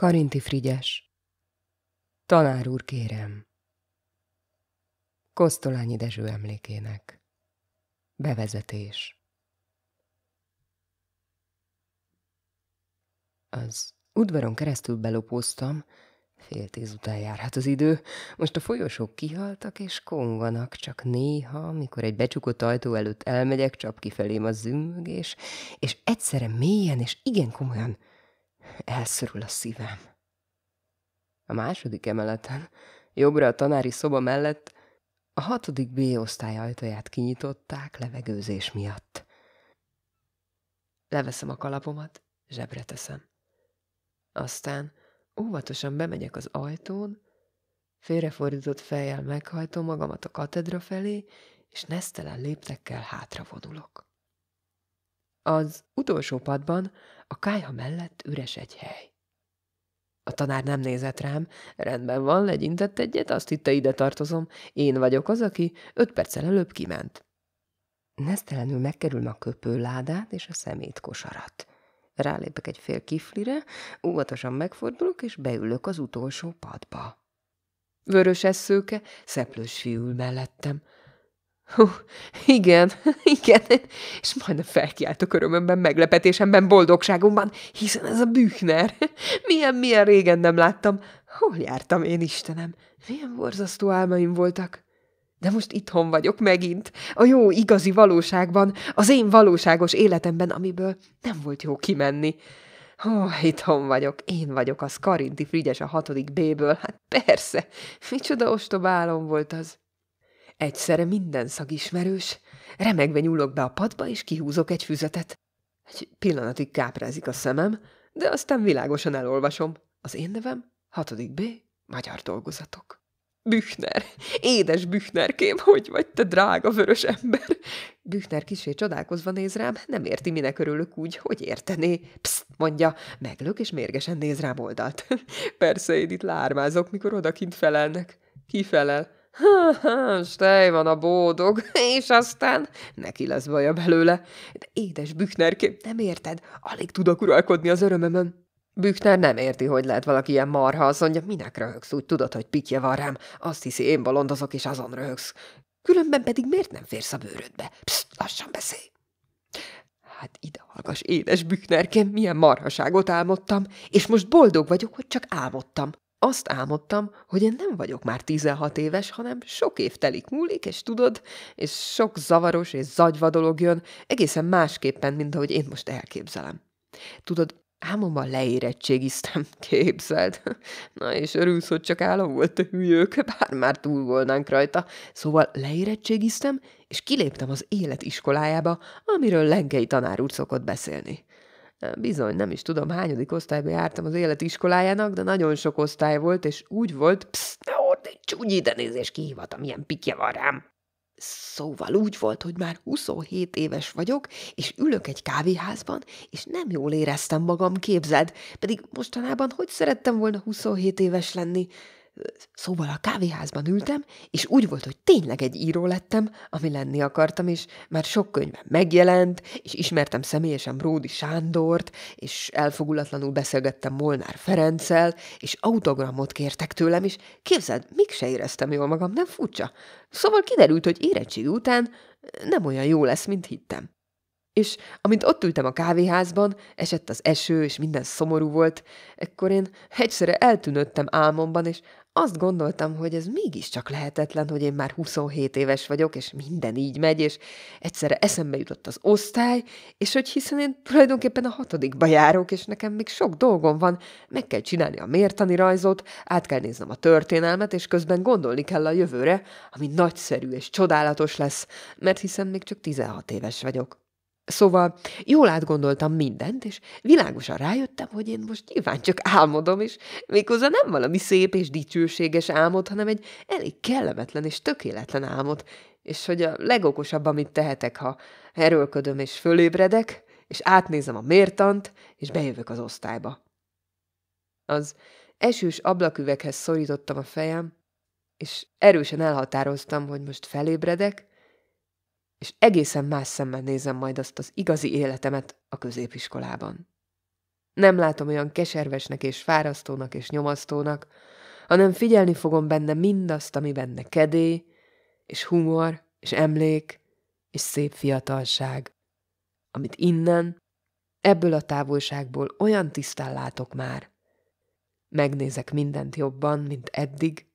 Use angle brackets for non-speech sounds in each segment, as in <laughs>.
Karinti Frigyes Tanár úr, kérem! Kosztolányi Dezső emlékének Bevezetés Az udvaron keresztül belopóztam, fél tíz után járhat az idő, most a folyosók kihaltak és konganak, csak néha, mikor egy becsukott ajtó előtt elmegyek, csap kifelém a zümmögés, és egyszerre mélyen és igen komolyan Elszörül a szívem. A második emeleten, jobbra a tanári szoba mellett, a hatodik B osztály ajtaját kinyitották levegőzés miatt. Leveszem a kalapomat, zsebre teszem. Aztán óvatosan bemegyek az ajtón, félrefordított fejjel meghajtom magamat a katedra felé, és nesztelen léptekkel hátravonulok. Az utolsó padban a kájha mellett üres egy hely. A tanár nem nézett rám, rendben van, legyintett egyet, azt hitte ide tartozom, én vagyok az, aki öt perccel előbb kiment. Nesztelenül megkerülöm a köpőládát és a szemét kosarat. Rálépek egy fél kiflire, óvatosan megfordulok, és beülök az utolsó padba. Vörös eszőke, szeplős fiú mellettem. Hú, igen, <laughs> igen, és majdnem felkiáltok örömömben, meglepetésemben, boldogságomban, hiszen ez a Büchner. Milyen-milyen <laughs> régen nem láttam. Hol jártam én, Istenem? Milyen borzasztó álmaim voltak. De most itthon vagyok megint, a jó igazi valóságban, az én valóságos életemben, amiből nem volt jó kimenni. Ó, oh, itthon vagyok, én vagyok az Karinti Frigyes a hatodik B-ből, hát persze, micsoda ostoba álom volt az. Egyszerre minden szag ismerős, remegve nyúlok be a padba, és kihúzok egy füzetet. Egy pillanatig káprázik a szemem, de aztán világosan elolvasom. Az én nevem Hatodik B. Magyar dolgozatok. Büchner, édes Büchnerkém, hogy vagy te drága vörös ember? Büchner kisé csodálkozva néz rám, nem érti, minek örülök úgy, hogy értené. Pszt, mondja, meglök és mérgesen néz rám oldalt. <laughs> Persze én itt lármázok, mikor odakint felelnek. Ki felel? <laughs> – Stej van a bódog, <laughs> és aztán neki lesz baja belőle. De édes Büchnerké, nem érted? Alig tudok uralkodni az örömömön. Büchner nem érti, hogy lehet valaki ilyen marha, azt mondja, minek röhögsz, úgy tudod, hogy pikje van rám. Azt hiszi, én bolondozok, és azon röhögsz. Különben pedig miért nem férsz a bőrödbe? Psst, lassan beszélj! Hát ide hallgass, édes Büchnerkém, milyen marhaságot álmodtam, és most boldog vagyok, hogy csak álmodtam. Azt álmodtam, hogy én nem vagyok már 16 éves, hanem sok év telik múlik, és tudod, és sok zavaros és zagyva dolog jön, egészen másképpen, mint ahogy én most elképzelem. Tudod, álmomban leérettségiztem, <laughs> képzeld. Na és örülsz, hogy csak álom volt, te hülyők, bár már túl volnánk rajta. Szóval leérettségiztem, és kiléptem az élet iskolájába, amiről Lengei tanár úr szokott beszélni. Bizony, nem is tudom, hányodik osztályba jártam az életiskolájának, de nagyon sok osztály volt, és úgy volt, psz, ne ordi, csúnyi, de nézés és kihívatom, pikje van rám. Szóval úgy volt, hogy már 27 éves vagyok, és ülök egy kávéházban, és nem jól éreztem magam, képzeld, pedig mostanában hogy szerettem volna 27 éves lenni. Szóval a kávéházban ültem, és úgy volt, hogy tényleg egy író lettem, ami lenni akartam, és már sok könyvem megjelent, és ismertem személyesen Bródi Sándort, és elfogulatlanul beszélgettem Molnár Ferenccel, és autogramot kértek tőlem, és képzeld, még se éreztem jól magam, nem furcsa. Szóval kiderült, hogy érettség után nem olyan jó lesz, mint hittem. És amint ott ültem a kávéházban, esett az eső, és minden szomorú volt, ekkor én egyszerre eltűnődtem álmomban, és azt gondoltam, hogy ez mégiscsak lehetetlen, hogy én már 27 éves vagyok, és minden így megy, és egyszerre eszembe jutott az osztály, és hogy hiszen én tulajdonképpen a hatodikba járok, és nekem még sok dolgom van, meg kell csinálni a mértani rajzot, át kell néznem a történelmet, és közben gondolni kell a jövőre, ami nagyszerű és csodálatos lesz, mert hiszen még csak 16 éves vagyok. Szóval jól átgondoltam mindent, és világosan rájöttem, hogy én most nyilván csak álmodom, és méghozzá nem valami szép és dicsőséges álmod, hanem egy elég kellemetlen és tökéletlen álmod, és hogy a legokosabb, amit tehetek, ha erőlködöm és fölébredek, és átnézem a mértant, és bejövök az osztályba. Az esős ablaküveghez szorítottam a fejem, és erősen elhatároztam, hogy most felébredek, és egészen más szemmel nézem majd azt az igazi életemet a középiskolában. Nem látom olyan keservesnek és fárasztónak és nyomasztónak, hanem figyelni fogom benne mindazt, ami benne kedély, és humor, és emlék, és szép fiatalság, amit innen, ebből a távolságból olyan tisztán látok már. Megnézek mindent jobban, mint eddig,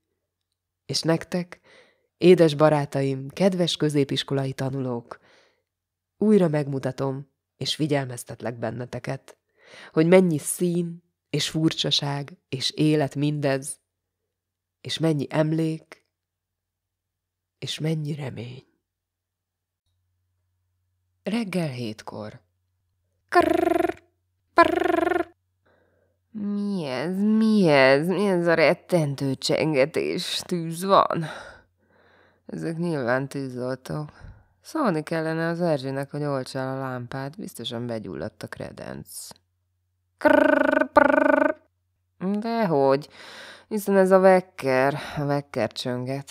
és nektek, Édes barátaim, kedves középiskolai tanulók! Újra megmutatom, és figyelmeztetlek benneteket, hogy mennyi szín, és furcsaság, és élet mindez, és mennyi emlék, és mennyi remény. Reggel hétkor. Krrr, prrr. Mi ez, mi ez, mi ez a rettentő csengetés? Tűz van. Ezek nyilván tűzoltók. Szólni kellene az Erzsének, hogy olcsál a lámpát, biztosan begyulladt a kredenc. Dehogy, hiszen ez a vekker, a vekker csönget.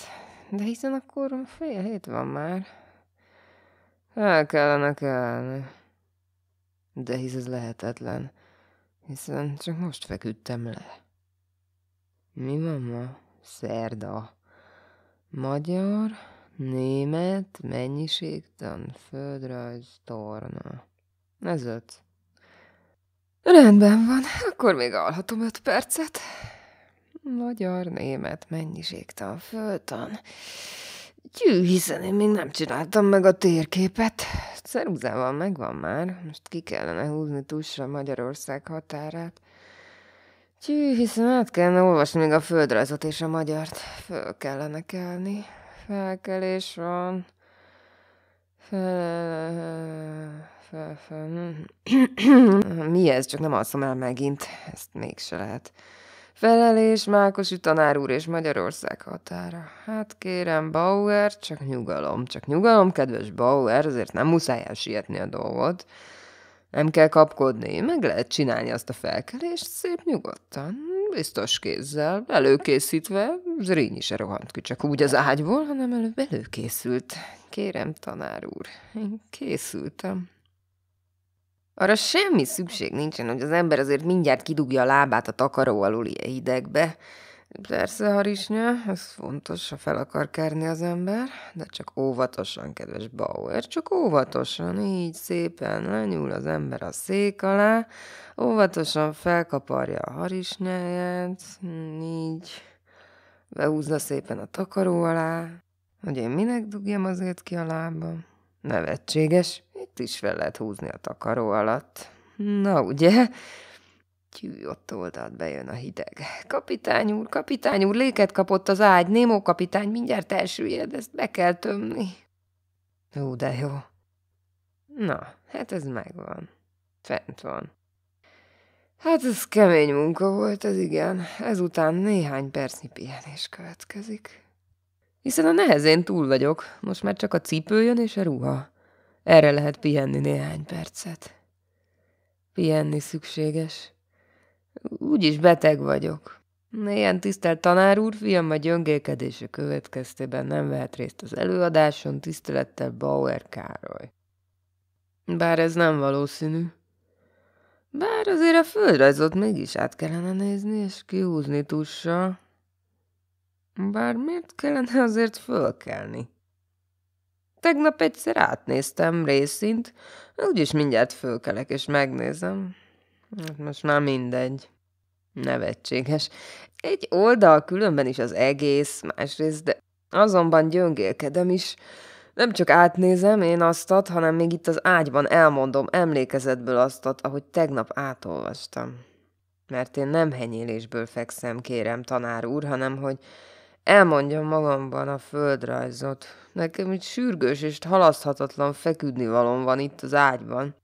De hiszen akkor fél hét van már. El kellene kelni. De hisz ez lehetetlen, hiszen csak most feküdtem le. Mi van ma? Szerda. Magyar, német, mennyiségtan, földrajz, torna. Ez öt. Rendben van, akkor még alhatom öt percet. Magyar, német, mennyiségtan, földtan. Gyű, hiszen én még nem csináltam meg a térképet. Ceruzával megvan már, most ki kellene húzni túlsra Magyarország határát. Tű, hiszen át kellene olvasni még a földrajzot és a magyart. Föl kellene kelni. Felkelés van. Fel, fel, fel. Mi ez? Csak nem alszom el megint. Ezt mégse lehet. Felelés, Mákosi tanár úr és Magyarország határa. Hát kérem, Bauer, csak nyugalom, csak nyugalom, kedves Bauer, azért nem muszáj elsietni a dolgot. Nem kell kapkodni, meg lehet csinálni azt a felkelést szép nyugodtan, biztos kézzel, előkészítve, Zrínyi se rohant ki csak úgy az ágyból, hanem előbb előkészült. Kérem, tanár úr, én készültem. Arra semmi szükség nincsen, hogy az ember azért mindjárt kidugja a lábát a takaró ilyen hidegbe, Persze harisnya, ez fontos, ha fel akar kerni az ember, de csak óvatosan, kedves Bauer, csak óvatosan, így szépen lenyúl az ember a szék alá, óvatosan felkaparja a harisnyáját, így behúzza szépen a takaró alá, hogy én minek dugjam azért ki a lábam. Nevetséges, itt is fel lehet húzni a takaró alatt. Na ugye? Tyű, ott oldalt bejön a hideg. Kapitány úr, kapitány úr, léket kapott az ágy. Némó kapitány, mindjárt elsüllyed, ezt be kell tömni. Jó, de jó. Na, hát ez megvan. Fent van. Hát ez kemény munka volt, ez igen. Ezután néhány percnyi pihenés következik. Hiszen a nehezén túl vagyok, most már csak a cipő jön és a ruha. Erre lehet pihenni néhány percet. Pihenni szükséges. Úgyis beteg vagyok. Ilyen tisztelt tanár úr, fiam a gyöngélkedése következtében nem vehet részt az előadáson, tisztelettel Bauer Károly. Bár ez nem valószínű. Bár azért a földrajzot mégis át kellene nézni, és kihúzni tussa. Bár miért kellene azért fölkelni? Tegnap egyszer átnéztem részint, úgyis mindjárt fölkelek és megnézem. Hát most már mindegy. Nevetséges. Egy oldal különben is az egész, másrészt, de azonban gyöngélkedem is. Nem csak átnézem én aztat, hanem még itt az ágyban elmondom emlékezetből aztat, ahogy tegnap átolvastam. Mert én nem henyélésből fekszem, kérem, tanár úr, hanem hogy elmondjam magamban a földrajzot. Nekem itt sürgős és halaszthatatlan feküdni valom van itt az ágyban.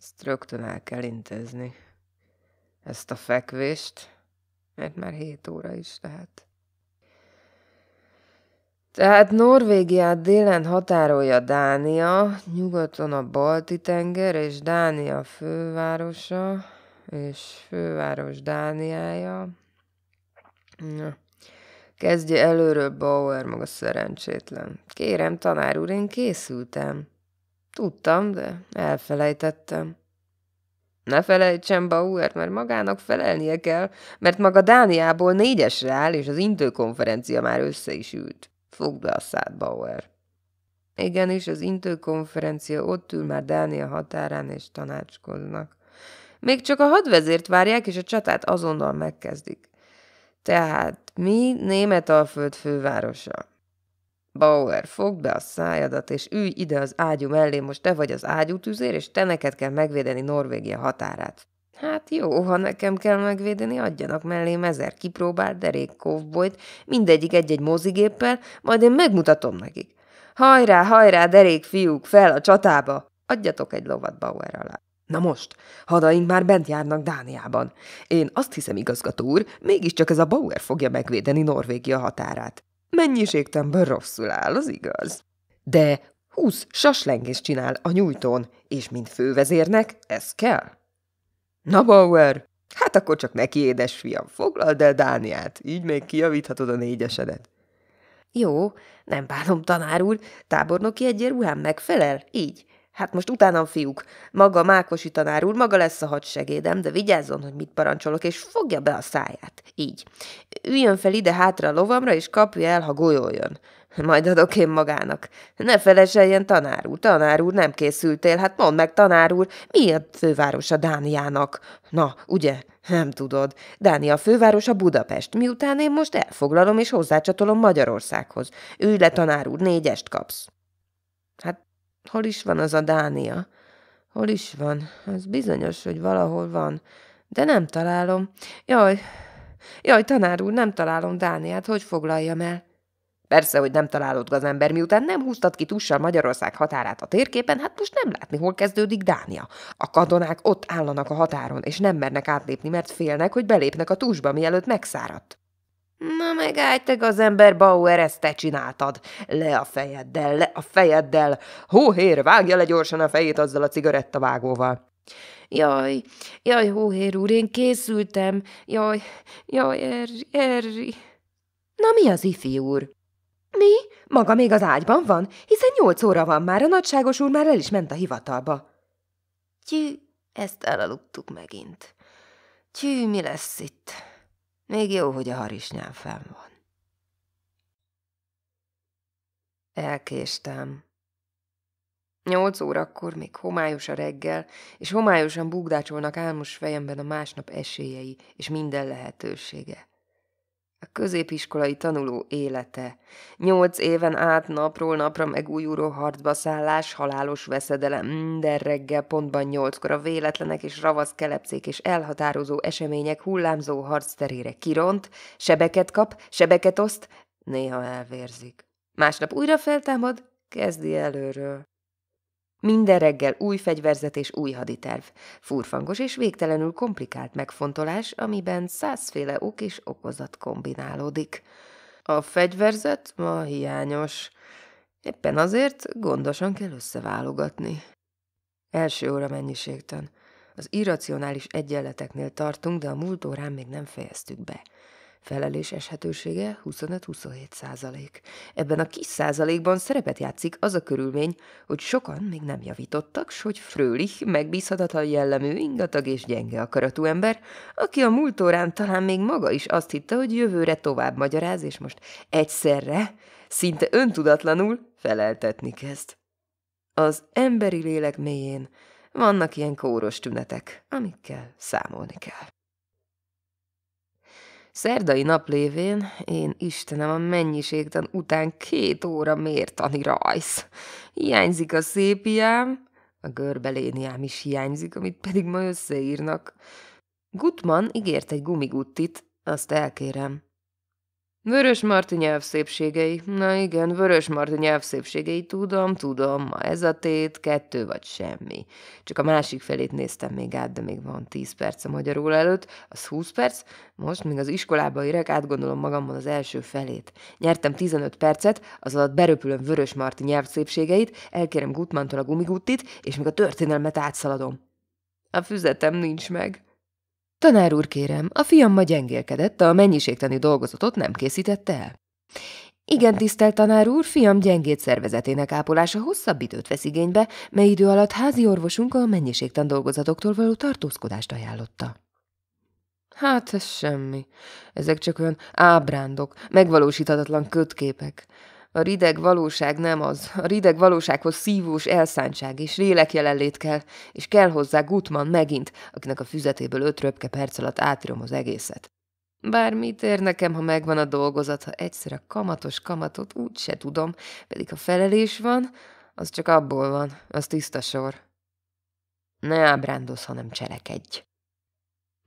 Ezt rögtön el kell intézni. Ezt a fekvést, mert már hét óra is lehet. Tehát Norvégiát délen határolja Dánia, nyugaton a Balti-tenger és Dánia fővárosa, és főváros Dániája. Na. Kezdje előről Bauer maga szerencsétlen. Kérem, tanár úr, én készültem. Tudtam, de elfelejtettem. Ne felejtsen, Bauer, mert magának felelnie kell, mert maga Dániából négyesre áll, és az intőkonferencia már össze is ült. Fogd be a szád, Bauer. Igenis, az intőkonferencia ott ül már Dánia határán, és tanácskoznak. Még csak a hadvezért várják, és a csatát azonnal megkezdik. Tehát mi Németalföld fővárosa? Bauer, fogd be a szájadat, és ülj ide az ágyú mellé, most te vagy az tüzér, és te neked kell megvédeni Norvégia határát. Hát jó, ha nekem kell megvédeni, adjanak mellém ezer kipróbált derék kovbolyt, mindegyik egy-egy mozigéppel, majd én megmutatom nekik. Hajrá, hajrá, derék fiúk, fel a csatába! Adjatok egy lovat Bauer alá. Na most, hadaink már bent járnak Dániában. Én azt hiszem, igazgató úr, mégiscsak ez a Bauer fogja megvédeni Norvégia határát. Mennyiségtemben rosszul áll, az igaz. De húsz saslengés csinál a nyújtón, és mint fővezérnek ez kell. Na Bauer, hát akkor csak neki, fiam, foglald el Dániát, így még kijavíthatod a négyesedet. Jó, nem bánom, tanár úr, tábornoki egyenruhám megfelel, így. Hát most utánam, fiúk, maga Mákosi tanár úr, maga lesz a hadsegédem, de vigyázzon, hogy mit parancsolok, és fogja be a száját. Így. Üljön fel ide-hátra a lovamra, és kapja el, ha golyoljon. Majd adok én magának. Ne feleseljen, tanár úr, tanár úr, nem készültél, hát mondd meg, tanár úr, mi a fővárosa Dániának? Na, ugye, nem tudod. Dánia fővárosa Budapest, miután én most elfoglalom és hozzácsatolom Magyarországhoz. Ülj le, tanár úr, négyest kapsz. Hát Hol is van az a Dánia? Hol is van? Az bizonyos, hogy valahol van. De nem találom. Jaj, jaj, tanár úr, nem találom Dániát, hogy foglaljam el? Persze, hogy nem találod gazember, miután nem húztad ki tussal Magyarország határát a térképen, hát most nem látni, hol kezdődik Dánia. A katonák ott állanak a határon, és nem mernek átlépni, mert félnek, hogy belépnek a túsba, mielőtt megszáradt. Na állj te az ember, Bauer, ezt te csináltad. Le a fejeddel, le a fejeddel. Hóhér, vágja le gyorsan a fejét azzal a cigarettavágóval. Jaj, jaj, hóhér úr, én készültem. Jaj, jaj, Erri, Erri. Na mi az ifi úr? Mi? Maga még az ágyban van? Hiszen nyolc óra van már, a nagyságos úr már el is ment a hivatalba. Tyű, ezt elaludtuk megint. Tyű, mi lesz itt? Még jó, hogy a harisnyám fenn van. Elkéstem. Nyolc órakor, még homályos a reggel, és homályosan bugdácsolnak álmos fejemben a másnap esélyei és minden lehetősége. A középiskolai tanuló élete. Nyolc éven át napról napra megújuló harcba szállás, halálos veszedelem, minden reggel pontban nyolckor a véletlenek és ravasz kelepcék és elhatározó események hullámzó terére kiront, sebeket kap, sebeket oszt, néha elvérzik. Másnap újra feltámad, kezdi előről. Minden reggel új fegyverzet és új haditerv, furfangos és végtelenül komplikált megfontolás, amiben százféle ok és okozat kombinálódik. A fegyverzet ma hiányos. Éppen azért gondosan kell összeválogatni. Első óra mennyiségtön. Az irracionális egyenleteknél tartunk, de a múlt órán még nem fejeztük be. Felelés eshetősége 25-27 százalék. Ebben a kis százalékban szerepet játszik az a körülmény, hogy sokan még nem javítottak, s hogy Frölich megbízhatatlan jellemű, ingatag és gyenge akaratú ember, aki a múlt órán talán még maga is azt hitte, hogy jövőre tovább magyaráz, és most egyszerre, szinte öntudatlanul feleltetni kezd. Az emberi lélek mélyén vannak ilyen kóros tünetek, amikkel számolni kell. Szerdai nap lévén, én Istenem a mennyiségtan után két óra mértani rajz. Hiányzik a szépiám, a görbeléniám is hiányzik, amit pedig ma összeírnak. Gutman ígért egy gumiguttit, azt elkérem. Vörös Marti nyelv szépségei. Na igen, Vörös Marti nyelv szépségei. Tudom, tudom, ma ez a tét, kettő vagy semmi. Csak a másik felét néztem még át, de még van tíz perc a magyarul előtt, az húsz perc. Most, még az iskolába érek, átgondolom magamban az első felét. Nyertem 15 percet, az alatt beröpülöm Vörös Marti nyelv szépségeit, elkérem Gutmantól a gumiguttit, és még a történelmet átszaladom. A füzetem nincs meg. Tanár úr, kérem, a fiam ma gyengélkedett, a mennyiségtani dolgozatot nem készítette el. Igen, tisztelt tanár úr, fiam gyengét szervezetének ápolása hosszabb időt vesz igénybe, mely idő alatt házi orvosunk a mennyiségtan dolgozatoktól való tartózkodást ajánlotta. Hát ez semmi. Ezek csak olyan ábrándok, megvalósíthatatlan kötképek. A rideg valóság nem az. A rideg valósághoz szívós elszántság és lélek jelenlét kell, és kell hozzá Gutman megint, akinek a füzetéből öt röpke perc alatt átírom az egészet. Bár mit ér nekem, ha megvan a dolgozat, ha egyszer a kamatos kamatot úgy se tudom, pedig ha felelés van, az csak abból van, az tiszta sor. Ne ábrándoz, hanem cselekedj.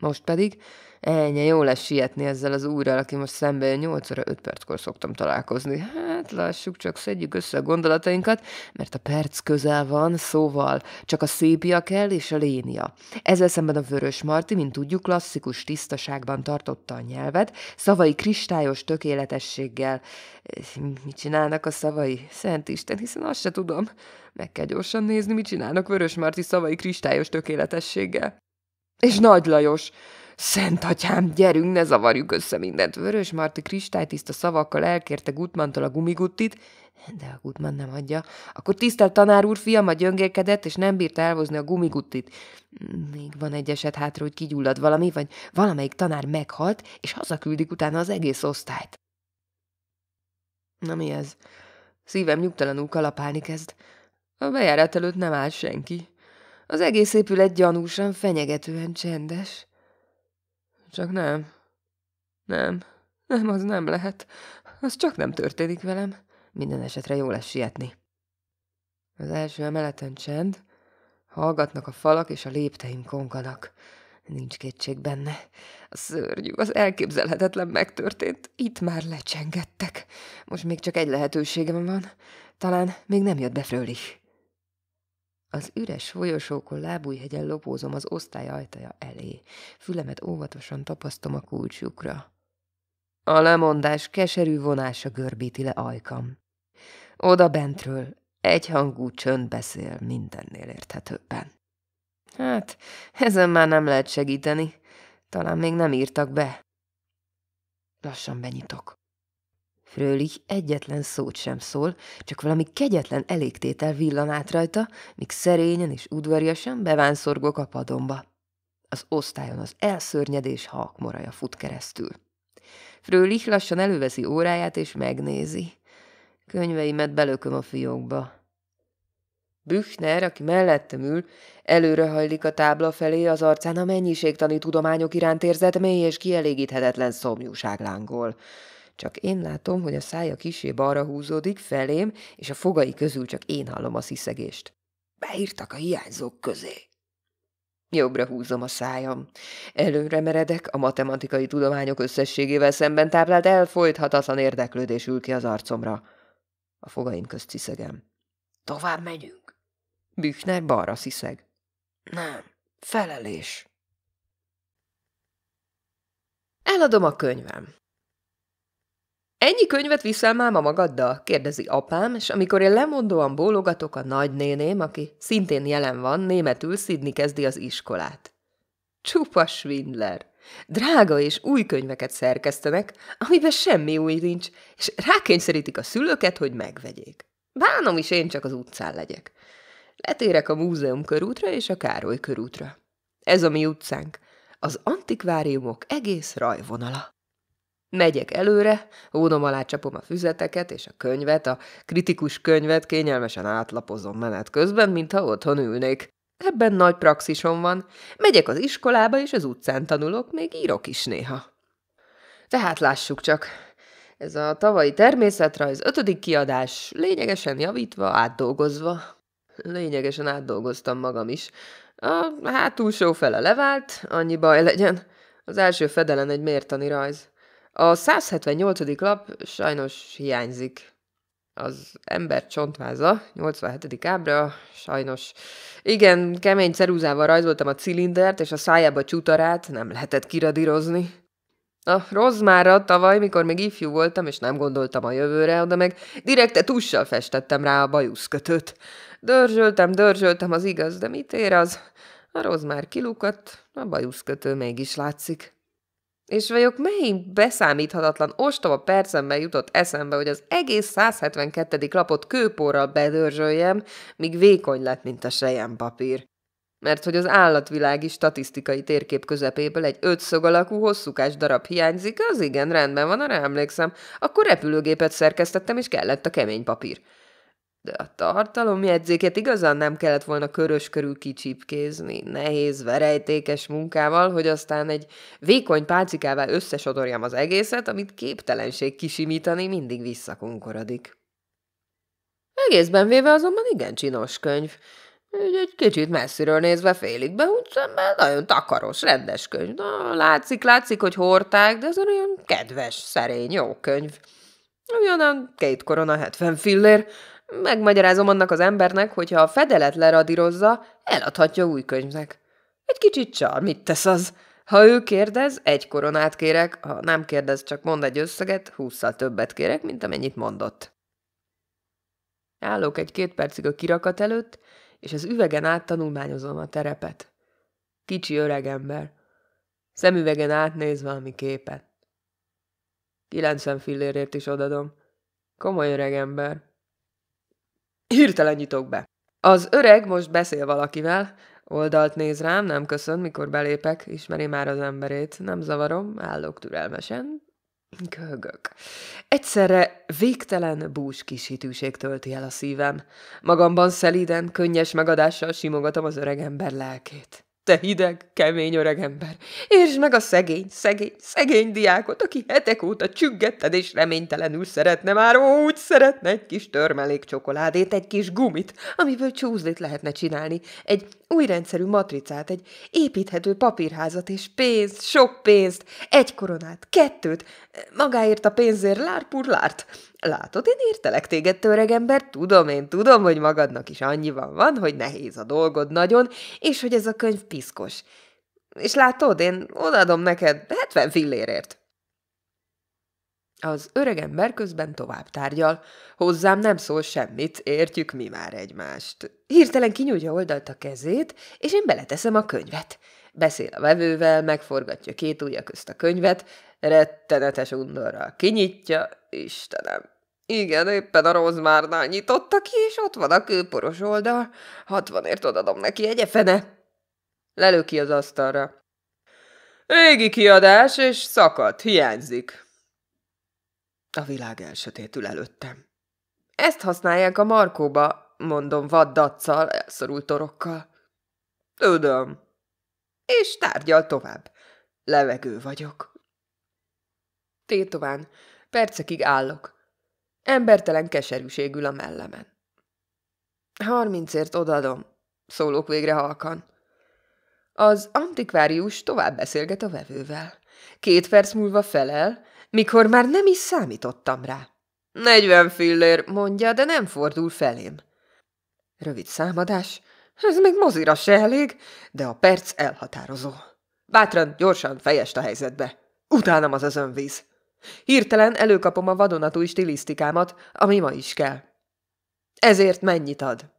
Most pedig ennyi, jó lesz sietni ezzel az úrral, aki most szembe jön 8 óra 5 perckor szoktam találkozni. Hát lássuk, csak szedjük össze a gondolatainkat, mert a perc közel van, szóval csak a szépia kell és a lénia. Ezzel szemben a Vörös Marti, mint tudjuk, klasszikus tisztaságban tartotta a nyelvet, szavai kristályos tökéletességgel. Eh, mit csinálnak a szavai? Szent Isten, hiszen azt se tudom. Meg kell gyorsan nézni, mit csinálnak Vörös Marti szavai kristályos tökéletességgel. És Nagy Lajos! Szent atyám, gyerünk, ne zavarjuk össze mindent. Vörös Marti kristálytiszta szavakkal elkérte Gutmantól a gumiguttit, de a Gutman nem adja. Akkor tisztelt tanár úr, fiam a gyöngélkedett, és nem bírta elhozni a gumiguttit. Még van egy eset hátra, hogy kigyullad valami, vagy valamelyik tanár meghalt, és hazaküldik utána az egész osztályt. Na mi ez? Szívem nyugtalanul kalapálni kezd. A bejárat előtt nem áll senki. Az egész épület gyanúsan, fenyegetően csendes. Csak nem. Nem. Nem, az nem lehet. Az csak nem történik velem. Minden esetre jó lesz sietni. Az első emeleten csend, hallgatnak a falak és a lépteim konganak. Nincs kétség benne. A szörnyű, az elképzelhetetlen megtörtént. Itt már lecsengettek. Most még csak egy lehetőségem van. Talán még nem jött be Frölich. Az üres folyosókon lábújhegyen lopózom az osztály ajtaja elé. Fülemet óvatosan tapasztom a kulcsukra. A lemondás keserű vonása görbíti le ajkam. Oda bentről egyhangú csönd beszél mindennél érthetőbben. Hát, ezen már nem lehet segíteni. Talán még nem írtak be. Lassan benyitok. Frölich egyetlen szót sem szól, csak valami kegyetlen elégtétel villan át rajta, míg szerényen és udvariasan bevánszorgok a padomba. Az osztályon az elszörnyedés halkmoraja fut keresztül. Frölich lassan előveszi óráját és megnézi. Könyveimet belököm a fiókba. Büchner, aki mellettem ül, előrehajlik a tábla felé, az arcán a mennyiségtani tudományok iránt érzett mély és kielégíthetetlen szomjúság lángol. Csak én látom, hogy a szája kisé balra húzódik felém, és a fogai közül csak én hallom a sziszegést. Beírtak a hiányzók közé. Jobbra húzom a szájam. Előre meredek, a matematikai tudományok összességével szemben táplált elfolythatatlan érdeklődés ül ki az arcomra. A fogaim közt sziszegem. Tovább megyünk. Büchner balra sziszeg. Nem, felelés. Eladom a könyvem. Ennyi könyvet viszel máma magaddal? kérdezi apám, és amikor én lemondóan bólogatok a nagynéném, aki szintén jelen van, németül szidni kezdi az iskolát. Csupa Schwindler! Drága és új könyveket szerkesztenek, amiben semmi új nincs, és rákényszerítik a szülőket, hogy megvegyék. Bánom is én csak az utcán legyek. Letérek a múzeum körútra és a Károly körútra. Ez a mi utcánk. Az antikváriumok egész rajvonala. Megyek előre, ódom alá csapom a füzeteket és a könyvet, a kritikus könyvet kényelmesen átlapozom menet közben, mintha otthon ülnék. Ebben nagy praxisom van. Megyek az iskolába és az utcán tanulok, még írok is néha. Tehát lássuk csak. Ez a tavalyi természetrajz ötödik kiadás, lényegesen javítva, átdolgozva. Lényegesen átdolgoztam magam is. A hátulsó fele levált, annyi baj legyen. Az első fedelen egy mértani rajz. A 178. lap sajnos hiányzik. Az ember csontváza, 87. ábra, sajnos. Igen, kemény ceruzával rajzoltam a cilindert, és a szájába csutarát nem lehetett kiradírozni. A rozmára tavaly, mikor még ifjú voltam, és nem gondoltam a jövőre, oda meg direkte tussal festettem rá a bajuszkötőt. Dörzsöltem, dörzsöltem, az igaz, de mit ér az? A rozmár kilukadt, a bajuszkötő mégis látszik. És vagyok melyik beszámíthatatlan ostoba percemben jutott eszembe, hogy az egész 172. lapot kőpórral bedörzsöljem, míg vékony lett, mint a sejem papír. Mert hogy az állatvilági statisztikai térkép közepéből egy ötszög alakú hosszúkás darab hiányzik, az igen, rendben van, arra emlékszem. Akkor repülőgépet szerkesztettem, és kellett a kemény papír de a tartalomjegyzéket igazán nem kellett volna körös körül kicsipkézni, nehéz, verejtékes munkával, hogy aztán egy vékony pálcikával összesodorjam az egészet, amit képtelenség kisimítani mindig visszakunkorodik. Egészben véve azonban igen csinos könyv. Úgy egy kicsit messziről nézve félig behúgy szemmel, nagyon takaros, rendes könyv. Na, látszik, látszik, hogy hordták, de ez olyan kedves, szerény, jó könyv. Olyan két korona, hetven fillér, Megmagyarázom annak az embernek, hogy ha a fedelet leradírozza, eladhatja új könyvnek. Egy kicsit csal, mit tesz az? Ha ő kérdez, egy koronát kérek, ha nem kérdez, csak mond egy összeget, húszszal többet kérek, mint amennyit mondott. Állok egy-két percig a kirakat előtt, és az üvegen át tanulmányozom a terepet. Kicsi öreg ember. Szemüvegen átnéz valami képet. Kilencven fillérért is odadom. Komoly öreg ember. Hirtelen nyitok be. Az öreg most beszél valakivel, oldalt néz rám, nem köszön, mikor belépek, ismeri már az emberét, nem zavarom, állok türelmesen, Köhögök. Egyszerre végtelen bús kis hitűség tölti el a szívem. Magamban szelíden, könnyes megadással simogatom az öreg ember lelkét. Te hideg, kemény öreg ember, értsd meg a szegény, szegény, szegény diákot, aki hetek óta csüggetted és reménytelenül szeretne már, ó, úgy szeretne egy kis törmelék csokoládét, egy kis gumit, amiből csúzlit lehetne csinálni, egy új rendszerű matricát, egy építhető papírházat és pénzt, sok pénzt, egy koronát, kettőt, magáért a pénzért lárpur lárt. Látod, én értelek téged, töreg ember, tudom én, tudom, hogy magadnak is annyi van, hogy nehéz a dolgod nagyon, és hogy ez a könyv piszkos. És látod, én odadom neked 70 fillérért. Az öreg ember közben tovább tárgyal. Hozzám nem szól semmit, értjük mi már egymást. Hirtelen kinyújtja oldalt a kezét, és én beleteszem a könyvet. Beszél a vevővel, megforgatja két ujja közt a könyvet, rettenetes undorral kinyitja, Istenem. Igen, éppen a rozmárnál nyitotta ki, és ott van a kőporos oldal. Hatvanért odadom neki egy fene. ki az asztalra. Régi kiadás, és szakadt, hiányzik. A világ elsötétül előttem. Ezt használják a markóba, mondom vad elszorult torokkal. Tudom. És tárgyal tovább. Levegő vagyok. Tétován, percekig állok. Embertelen keserűségül a mellemen. Harmincért odadom, szólok végre halkan. Az antikvárius tovább beszélget a vevővel. Két perc múlva felel, mikor már nem is számítottam rá. Negyven fillér, mondja, de nem fordul felém. Rövid számadás, ez még mozira se elég, de a perc elhatározó. Bátran, gyorsan fejest a helyzetbe. Utánam az az önvíz. Hirtelen előkapom a vadonatúj stilisztikámat, ami ma is kell. Ezért mennyit ad?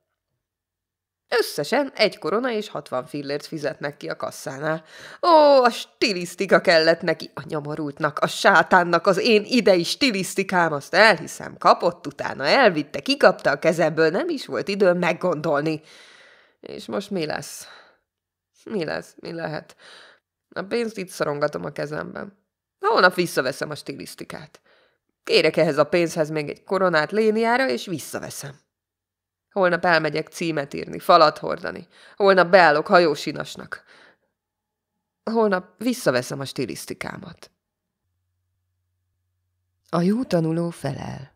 Összesen egy korona és hatvan fillért fizetnek ki a kasszánál. Ó, a stilisztika kellett neki, a nyomorultnak, a sátánnak, az én idei stilisztikám, azt elhiszem, kapott, utána elvitte, kikapta a kezemből, nem is volt idő meggondolni. És most mi lesz? Mi lesz? Mi lehet? A pénzt itt szorongatom a kezemben. Holnap visszaveszem a stilisztikát. Kérek ehhez a pénzhez még egy koronát léniára, és visszaveszem. Holnap elmegyek címet írni, falat hordani. Holnap beállok hajósinasnak. Holnap visszaveszem a stilisztikámat. A jó tanuló felel.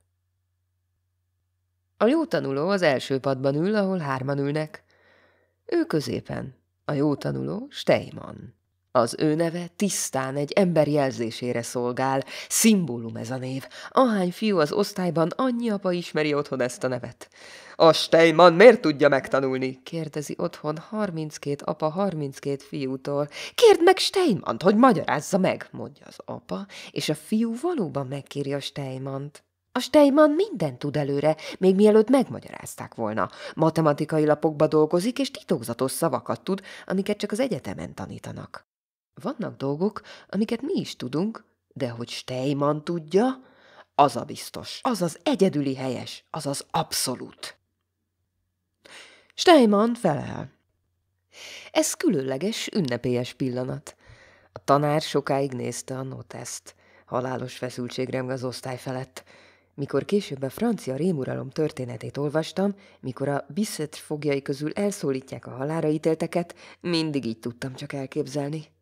A jó tanuló az első padban ül, ahol hárman ülnek. Ő középen, a jó tanuló Steiman. Az ő neve tisztán egy ember jelzésére szolgál, szimbólum ez a név. Ahány fiú az osztályban, annyi apa ismeri otthon ezt a nevet. A Steinman miért tudja megtanulni? Kérdezi otthon 32 apa 32 fiútól. Kérd meg Steinmant, hogy magyarázza meg, mondja az apa, és a fiú valóban megkéri a Steinmant. A Steinman mindent tud előre, még mielőtt megmagyarázták volna. Matematikai lapokba dolgozik, és titokzatos szavakat tud, amiket csak az egyetemen tanítanak. Vannak dolgok, amiket mi is tudunk, de hogy Steyman tudja, az a biztos, az az egyedüli helyes, az az abszolút. Steyman felel. Ez különleges, ünnepélyes pillanat. A tanár sokáig nézte a noteszt. Halálos feszültség remg az osztály felett. Mikor később a francia rémuralom történetét olvastam, mikor a biszet fogjai közül elszólítják a halára ítélteket, mindig így tudtam csak elképzelni.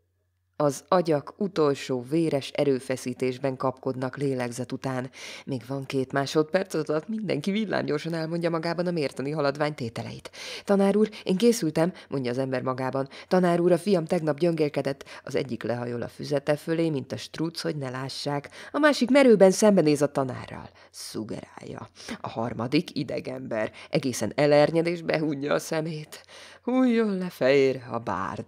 Az agyak utolsó véres erőfeszítésben kapkodnak lélegzet után. Még van két másodperc alatt mindenki villámgyorsan elmondja magában a mértani haladvány tételeit. Tanár úr, én készültem, mondja az ember magában. Tanár úr, a fiam tegnap gyöngélkedett. Az egyik lehajol a füzete fölé, mint a struc, hogy ne lássák. A másik merőben szembenéz a tanárral. Szugerálja. A harmadik idegember. Egészen elernyed és behunja a szemét. Hújjon le fejér a bárd.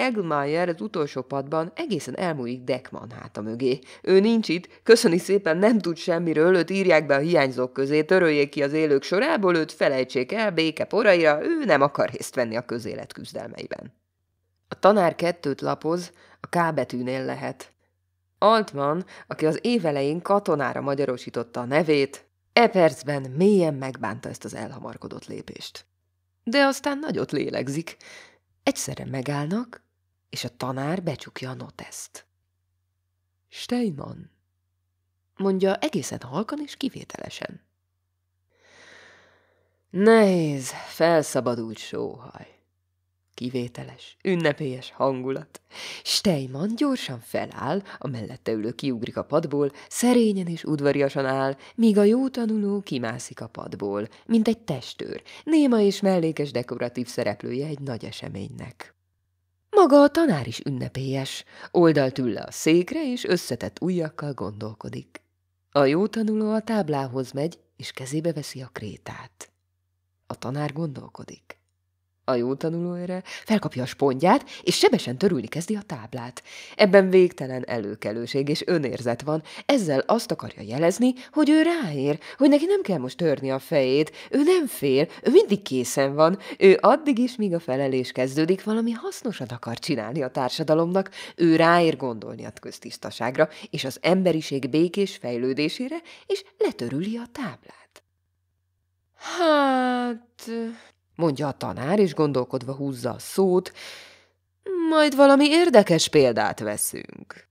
Eglmeyer az utolsó padban egészen elmúlik hát háta mögé. Ő nincs itt, köszöni szépen, nem tud semmiről, őt írják be a hiányzók közé, töröljék ki az élők sorából, őt felejtsék el béke poraira, ő nem akar részt venni a közélet küzdelmeiben. A tanár kettőt lapoz, a K betűnél lehet. Altman, aki az évelején katonára magyarosította a nevét, e percben mélyen megbánta ezt az elhamarkodott lépést. De aztán nagyot lélegzik. Egyszerre megállnak, és a tanár becsukja a noteszt. Steinmann, mondja egészen halkan és kivételesen. Nehéz, felszabadult sóhaj. Kivételes, ünnepélyes hangulat. Steinmann gyorsan feláll, a mellette ülő kiugrik a padból, szerényen és udvariasan áll, míg a jó tanuló kimászik a padból, mint egy testőr, néma és mellékes dekoratív szereplője egy nagy eseménynek. Maga a tanár is ünnepélyes, oldalt ül le a székre, és összetett ujjakkal gondolkodik. A jó tanuló a táblához megy, és kezébe veszi a krétát. A tanár gondolkodik a jó erre, felkapja a spondját, és sebesen törülni kezdi a táblát. Ebben végtelen előkelőség és önérzet van, ezzel azt akarja jelezni, hogy ő ráér, hogy neki nem kell most törni a fejét, ő nem fél, ő mindig készen van, ő addig is, míg a felelés kezdődik, valami hasznosat akar csinálni a társadalomnak, ő ráér gondolni a köztisztaságra, és az emberiség békés fejlődésére, és letörüli a táblát. Hát mondja a tanár, és gondolkodva húzza a szót, majd valami érdekes példát veszünk.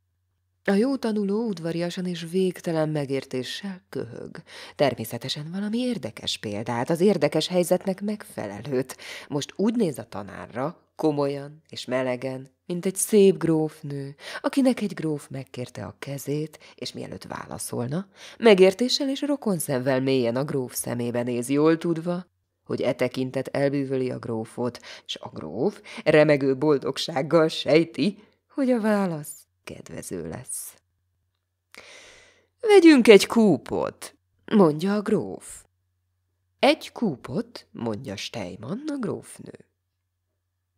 A jó tanuló udvariasan és végtelen megértéssel köhög. Természetesen valami érdekes példát, az érdekes helyzetnek megfelelőt. Most úgy néz a tanárra, komolyan és melegen, mint egy szép grófnő, akinek egy gróf megkérte a kezét, és mielőtt válaszolna, megértéssel és rokonszenvel mélyen a gróf szemébe néz, jól tudva, hogy e tekintet elbűvöli a grófot, s a gróf remegő boldogsággal sejti, hogy a válasz kedvező lesz. Vegyünk egy kúpot, mondja a gróf. Egy kúpot, mondja Steinmann a grófnő.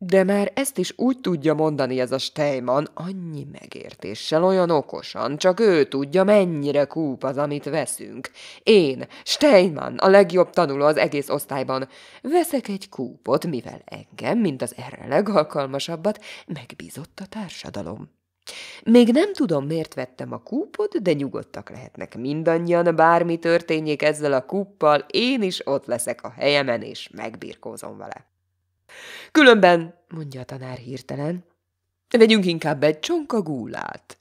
De már ezt is úgy tudja mondani ez a Steyman, annyi megértéssel, olyan okosan, csak ő tudja, mennyire kúp az, amit veszünk. Én, Steyman, a legjobb tanuló az egész osztályban, veszek egy kúpot, mivel engem, mint az erre legalkalmasabbat, megbízott a társadalom. Még nem tudom, miért vettem a kúpot, de nyugodtak lehetnek mindannyian, bármi történjék ezzel a kúppal, én is ott leszek a helyemen, és megbirkózom vele. Különben, mondja a tanár hirtelen, vegyünk inkább egy csonka gúlát.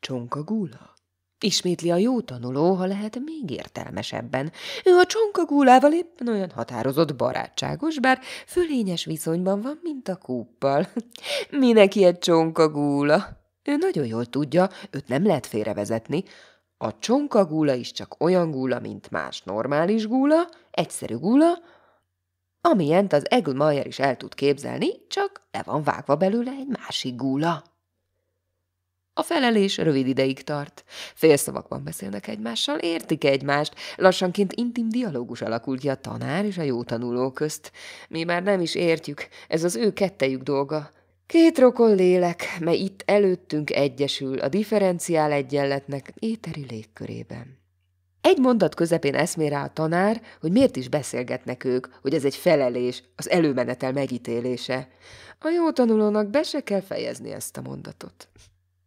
Csonka gúla? Ismétli a jó tanuló, ha lehet még értelmesebben. Ő a csonkagúlával éppen olyan határozott barátságos, bár fölényes viszonyban van, mint a kúppal. <laughs> Minek ilyen csonkagúla? Ő nagyon jól tudja, őt nem lehet félrevezetni. A csonkagúla is csak olyan gúla, mint más normális gúla, egyszerű gúla, amilyent az Eglmajer is el tud képzelni, csak le van vágva belőle egy másik gúla. A felelés rövid ideig tart. Félszavakban beszélnek egymással, értik egymást, lassanként intim dialógus alakul ki a tanár és a jó tanuló közt. Mi már nem is értjük, ez az ő kettejük dolga. Két rokon lélek, mely itt előttünk egyesül a differenciál egyenletnek éteri légkörében. Egy mondat közepén eszmér rá a tanár, hogy miért is beszélgetnek ők, hogy ez egy felelés, az előmenetel megítélése. A jó tanulónak be se kell fejezni ezt a mondatot.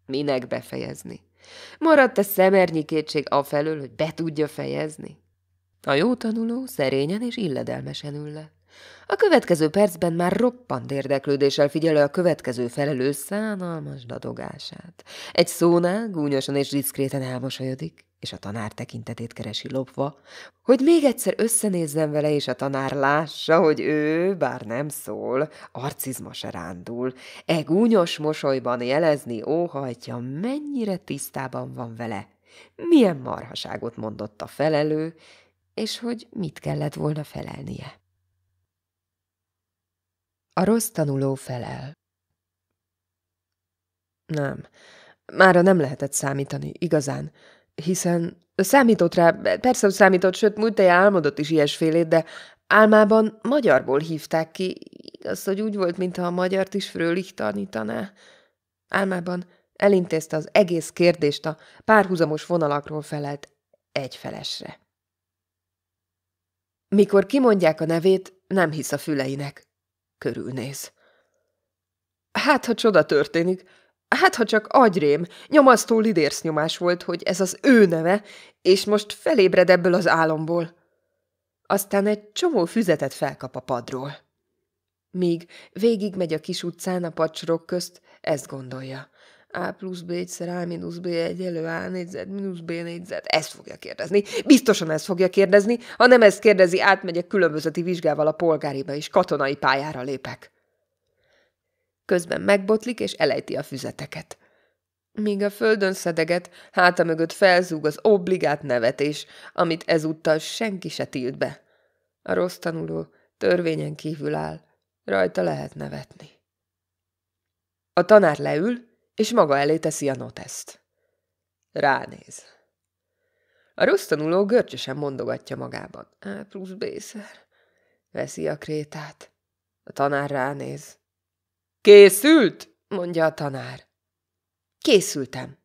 Minek befejezni? Maradt a szemernyi kétség afelől, hogy be tudja fejezni? A jó tanuló szerényen és illedelmesen ül le. A következő percben már roppant érdeklődéssel figyelő a következő felelő szánalmas dadogását. Egy szónál gúnyosan és diszkréten elmosolyodik, és a tanár tekintetét keresi lopva, hogy még egyszer összenézzen vele, és a tanár lássa, hogy ő, bár nem szól, arcizma se rándul. E gúnyos mosolyban jelezni óhajtja, mennyire tisztában van vele. Milyen marhaságot mondott a felelő, és hogy mit kellett volna felelnie. A rossz tanuló felel. Nem, mára nem lehetett számítani, igazán, hiszen számított rá, persze számított, sőt, múlt álmodott is ilyesfélét, de álmában magyarból hívták ki, igaz, hogy úgy volt, mintha a magyart is Frölich tanítaná. Álmában elintézte az egész kérdést a párhuzamos vonalakról felelt egyfelesre. Mikor kimondják a nevét, nem hisz a füleinek. Körülnéz. Hát, ha csoda történik, hát, ha csak agyrém, nyomasztó lidérsznyomás volt, hogy ez az ő neve, és most felébred ebből az álomból. Aztán egy csomó füzetet felkap a padról. Míg végig a kis utcán a pacsorok közt, ezt gondolja – a plusz b egyszer A mínusz B1 elő A négyzet mínusz B négyzet. Ezt fogja kérdezni. Biztosan ezt fogja kérdezni. Ha nem ezt kérdezi, átmegyek különbözeti vizsgával a polgáriba, és katonai pályára lépek. Közben megbotlik, és elejti a füzeteket. Míg a földön szedeget, háta mögött felzúg az obligát nevetés, amit ezúttal senki se tilt be. A rossz tanuló törvényen kívül áll, rajta lehet nevetni. A tanár leül, és maga elé teszi a noteszt. Ránéz. A rossz tanuló görcsösen mondogatja magában. A plusz bészer. Veszi a krétát. A tanár ránéz. Készült? mondja a tanár. Készültem.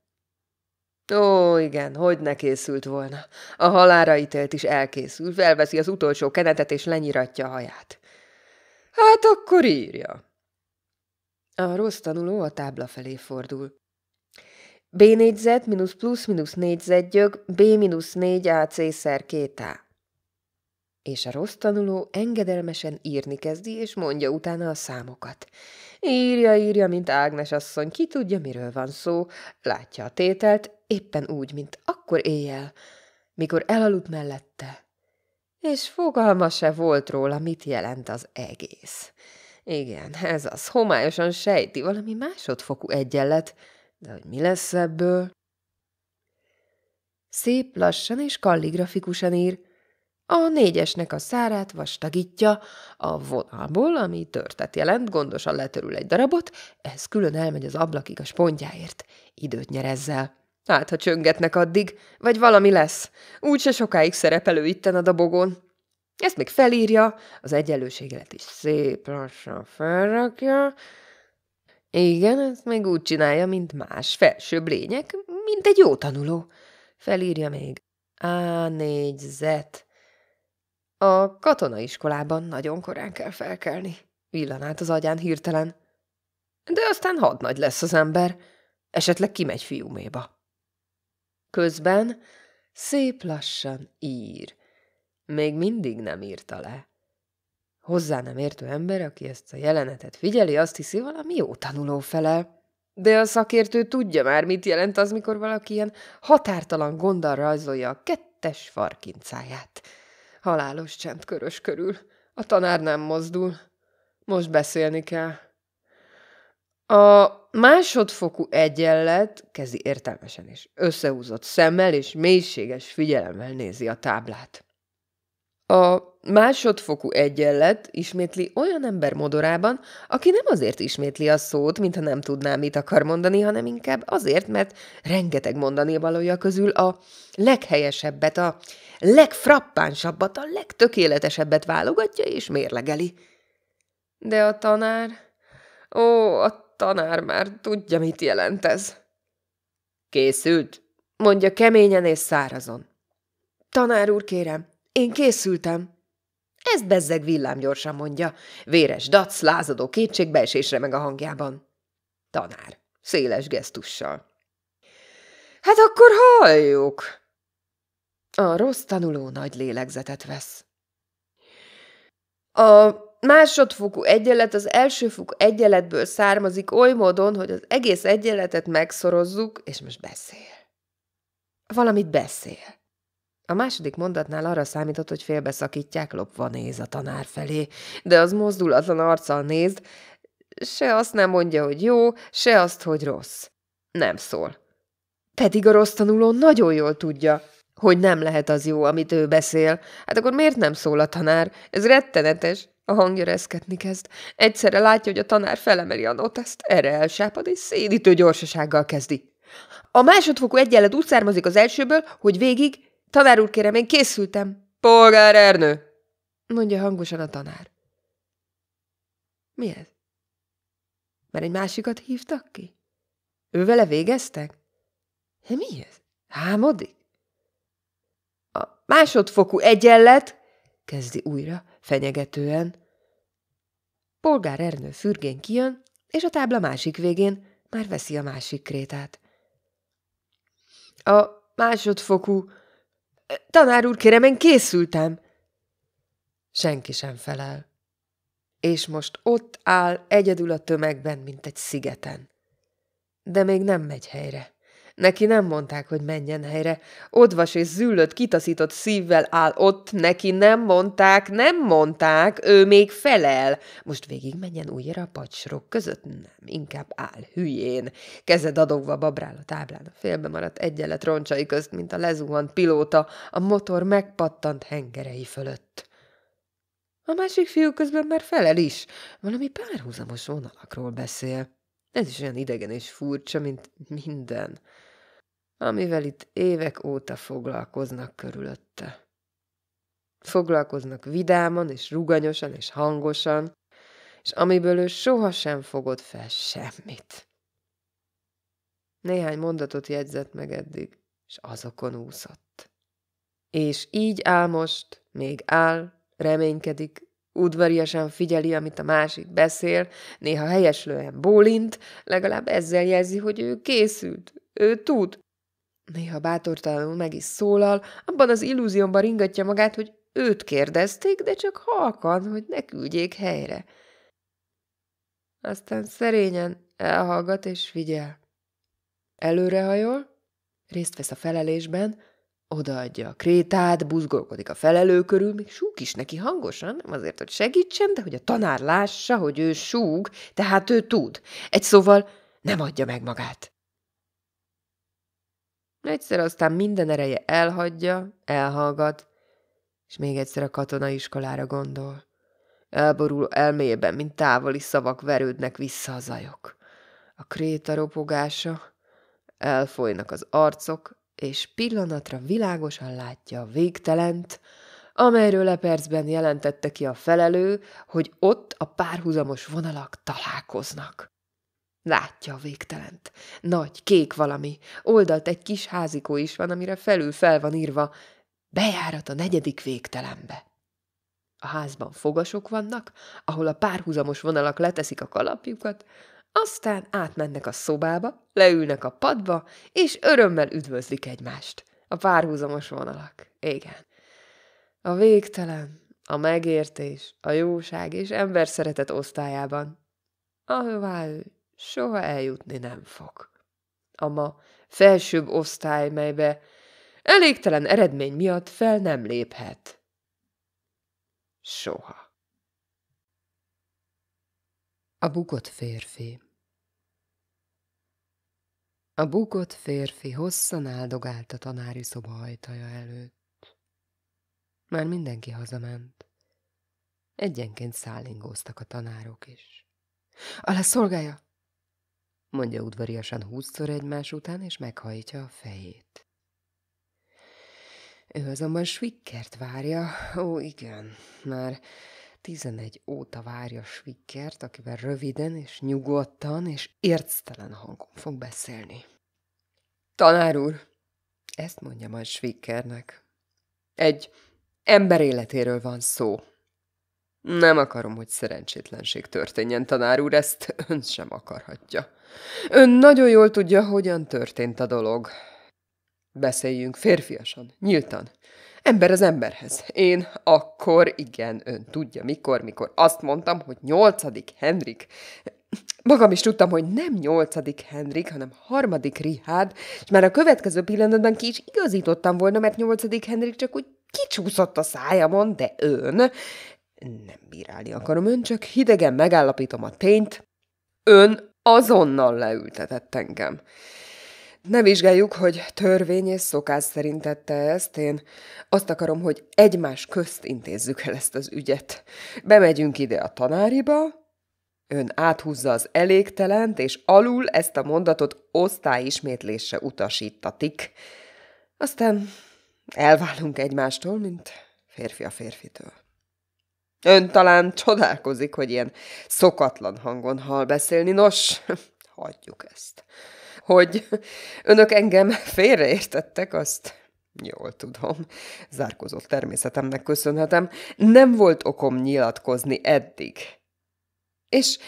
Ó, igen, hogy ne készült volna. A halára ítélt is elkészül, felveszi az utolsó kenetet és lenyiratja a haját. Hát akkor írja, a rossz tanuló a tábla felé fordul. B négyzet mínusz plusz mínusz gyög, B mínusz 4 AC szer 2 És a rossz tanuló engedelmesen írni kezdi, és mondja utána a számokat. Írja, írja, mint Ágnes asszony, ki tudja, miről van szó, látja a tételt, éppen úgy, mint akkor éjjel, mikor elaludt mellette. És fogalma se volt róla, mit jelent az egész. Igen, ez az, homályosan sejti, valami másodfokú egyenlet, de hogy mi lesz ebből? Szép, lassan és kalligrafikusan ír. A négyesnek a szárát vastagítja, a vonalból, ami törtet jelent, gondosan letörül egy darabot, ez külön elmegy az ablakig a spontjáért. Időt nyer ezzel. Hát, ha csöngetnek addig, vagy valami lesz. Úgyse sokáig szerepelő itten a dobogon. Ezt még felírja, az egyenlőségelet is szép lassan felrakja. Igen, ezt még úgy csinálja, mint más felsőbb lények, mint egy jó tanuló. Felírja még. a négyzet. z A katonaiskolában nagyon korán kell felkelni. Villan át az agyán hirtelen. De aztán hadnagy lesz az ember. Esetleg kimegy fiúméba. Közben szép lassan ír. Még mindig nem írta le. Hozzá nem értő ember, aki ezt a jelenetet figyeli, azt hiszi valami jó tanuló felel. De a szakértő tudja már, mit jelent az, mikor valaki ilyen határtalan gonddal rajzolja a kettes farkincáját. Halálos csend körös körül. A tanár nem mozdul. Most beszélni kell. A másodfokú egyenlet kezi értelmesen is összehúzott szemmel és mélységes figyelemmel nézi a táblát. A másodfokú egyenlet ismétli olyan ember modorában, aki nem azért ismétli a szót, mintha nem tudná, mit akar mondani, hanem inkább azért, mert rengeteg mondani valója közül a leghelyesebbet, a legfrappánsabbat, a legtökéletesebbet válogatja és mérlegeli. De a tanár... Ó, a tanár már tudja, mit jelent ez. Készült, mondja keményen és szárazon. Tanár úr, kérem, én készültem. Ezt bezzeg villámgyorsan mondja, véres dac, lázadó kétségbeesésre meg a hangjában. Tanár, széles gesztussal. Hát akkor halljuk! A rossz tanuló nagy lélegzetet vesz. A másodfokú egyenlet az elsőfokú egyenletből származik oly módon, hogy az egész egyenletet megszorozzuk, és most beszél. Valamit beszél. A második mondatnál arra számított, hogy félbeszakítják, lopva néz a tanár felé, de az mozdulatlan arccal nézd, se azt nem mondja, hogy jó, se azt, hogy rossz. Nem szól. Pedig a rossz tanuló nagyon jól tudja, hogy nem lehet az jó, amit ő beszél. Hát akkor miért nem szól a tanár? Ez rettenetes. A hangja reszketni kezd. Egyszerre látja, hogy a tanár felemeli a noteszt, erre elsápad, és szédítő gyorsasággal kezdi. A másodfokú egyenlet úgy származik az elsőből, hogy végig Tanár úr, kérem, én készültem. Polgár Ernő, mondja hangosan a tanár. Mi ez? Mert egy másikat hívtak ki? Ő vele végeztek? Mi ez? Hámodik? A másodfokú egyenlet, kezdi újra, fenyegetően. Polgár Ernő fürgén kijön, és a tábla másik végén már veszi a másik krétát. A másodfokú Tanár úr, kérem, én készültem. Senki sem felel. És most ott áll egyedül a tömegben, mint egy szigeten. De még nem megy helyre. Neki nem mondták, hogy menjen helyre. Odvas és züllött, kitaszított szívvel áll ott, neki nem mondták, nem mondták, ő még felel. Most végig menjen újra a pacsrok között? Nem, inkább áll hülyén. Kezed adogva babrál a táblán, a félbe maradt egyenlet roncsai közt, mint a lezuhant pilóta, a motor megpattant hengerei fölött. A másik fiú közben már felel is, valami párhuzamos vonalakról beszél. Ez is olyan idegen és furcsa, mint minden amivel itt évek óta foglalkoznak körülötte. Foglalkoznak vidáman és ruganyosan és hangosan, és amiből ő sohasem fogod fel semmit. Néhány mondatot jegyzett meg eddig, és azokon úszott. És így áll most, még áll, reménykedik, udvariasan figyeli, amit a másik beszél, néha helyeslően bólint, legalább ezzel jelzi, hogy ő készült, ő tud, néha bátortalanul meg is szólal, abban az illúziómban ringatja magát, hogy őt kérdezték, de csak halkan, hogy ne küldjék helyre. Aztán szerényen elhallgat és figyel. Előrehajol, részt vesz a felelésben, odaadja a krétát, buzgolkodik a felelő körül, még súg is neki hangosan, nem azért, hogy segítsen, de hogy a tanár lássa, hogy ő súg, tehát ő tud. Egy szóval nem adja meg magát. Egyszer aztán minden ereje elhagyja, elhallgat, és még egyszer a katonai iskolára gondol. Elborul elméjében, mint távoli szavak verődnek vissza a zajok. A kréta ropogása, elfolynak az arcok, és pillanatra világosan látja a végtelent, amelyről lepercben jelentette ki a felelő, hogy ott a párhuzamos vonalak találkoznak. Látja a végtelent. Nagy, kék valami. Oldalt egy kis házikó is van, amire felül fel van írva. Bejárat a negyedik végtelenbe. A házban fogasok vannak, ahol a párhuzamos vonalak leteszik a kalapjukat, aztán átmennek a szobába, leülnek a padba, és örömmel üdvözlik egymást. A párhuzamos vonalak. Igen. A végtelen, a megértés, a jóság és ember szeretet osztályában. Ahová ő soha eljutni nem fog. A ma felsőbb osztály, melybe elégtelen eredmény miatt fel nem léphet. Soha. A bukott férfi A bukott férfi hosszan áldogált a tanári szoba ajtaja előtt. Már mindenki hazament. Egyenként szállingóztak a tanárok is. A leszolgálja mondja udvariasan húszszor egymás után, és meghajtja a fejét. Ő azonban Swickert várja, ó igen, már tizenegy óta várja Swickert, akivel röviden és nyugodtan és érctelen hangon fog beszélni. Tanár úr, ezt mondja majd Swickernek. Egy ember életéről van szó. Nem akarom, hogy szerencsétlenség történjen, tanár úr, ezt ön sem akarhatja. Ön nagyon jól tudja, hogyan történt a dolog. Beszéljünk férfiasan, nyíltan. Ember az emberhez. Én akkor, igen, ön tudja mikor, mikor azt mondtam, hogy nyolcadik Henrik. Magam is tudtam, hogy nem nyolcadik Henrik, hanem harmadik Rihád, és már a következő pillanatban ki is igazítottam volna, mert nyolcadik Henrik csak úgy kicsúszott a szájamon, de ön nem bírálni akarom, ön csak hidegen megállapítom a tényt. Ön azonnal leültetett engem. Ne vizsgáljuk, hogy törvény és szokás szerint tette ezt. Én azt akarom, hogy egymás közt intézzük el ezt az ügyet. Bemegyünk ide a tanáriba, Ön áthúzza az elégtelent, és alul ezt a mondatot osztályismétlésre utasítatik. Aztán elválunk egymástól, mint férfi a férfitől. Ön talán csodálkozik, hogy ilyen szokatlan hangon hall beszélni. Nos, <laughs> hagyjuk ezt. Hogy önök engem félreértettek, azt Jól tudom, zárkozott természetemnek köszönhetem, nem volt okom nyilatkozni eddig. És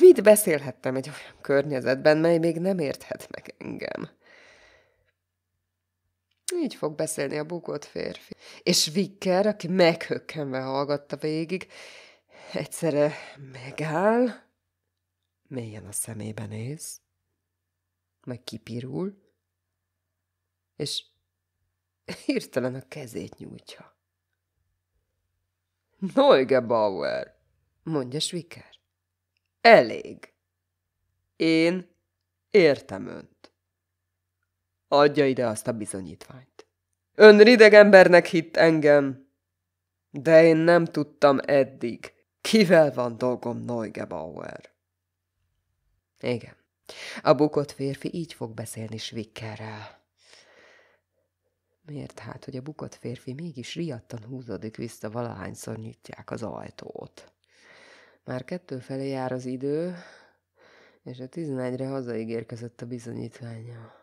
mit beszélhettem egy olyan környezetben, mely még nem érthet meg engem? Így fog beszélni a bukott férfi. És Vicker, aki meghökkenve hallgatta végig, egyszerre megáll, mélyen a szemébe néz, majd kipirul, és hirtelen a kezét nyújtja. Neuge Bauer, mondja Sviker. Elég. Én értem ön. Adja ide azt a bizonyítványt. Ön rideg embernek hitt engem, de én nem tudtam eddig, kivel van dolgom Neugebauer. Igen, a bukott férfi így fog beszélni Svickerrel. Miért hát, hogy a bukott férfi mégis riadtan húzódik vissza, valahányszor nyitják az ajtót? Már kettő felé jár az idő, és a tizenegyre érkezett a bizonyítványa.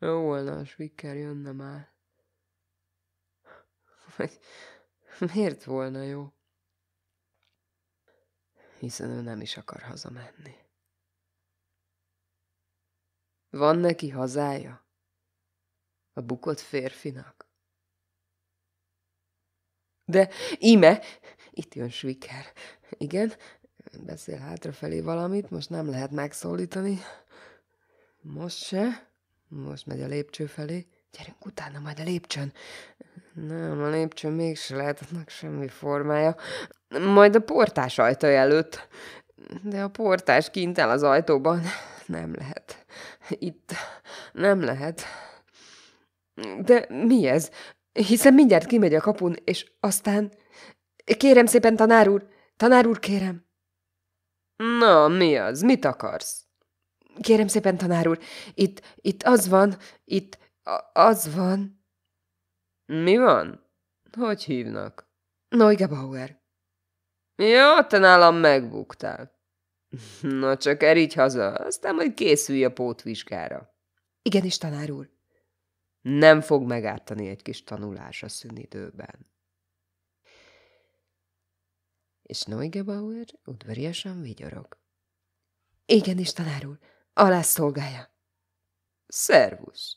Jó volna, a Swicker jönne már. Vagy miért volna jó? Hiszen ő nem is akar hazamenni. Van neki hazája? A bukott férfinak? De ime, itt jön Swicker. Igen, beszél hátrafelé valamit, most nem lehet megszólítani. Most se. Most megy a lépcső felé. Gyerünk utána, majd a lépcsőn. Nem, a lépcső mégse lehet annak semmi formája. Majd a portás ajtaj előtt. De a portás kint el az ajtóban. Nem lehet. Itt nem lehet. De mi ez? Hiszen mindjárt kimegy a kapun, és aztán... Kérem szépen, tanár úr! Tanár úr, kérem! Na, mi az? Mit akarsz? Kérem szépen, tanár úr, itt, itt az van, itt a, az van. Mi van? Hogy hívnak? Noiga Bauer. Ja, te nálam megbuktál. Na csak erígy haza, aztán majd készülj a pótvizsgára. Igenis, tanár úr. Nem fog megártani egy kis tanulás a szünidőben. És Neugebauer udvariasan vigyorog. Igenis, tanár úr. Alászolgálja. Szervusz!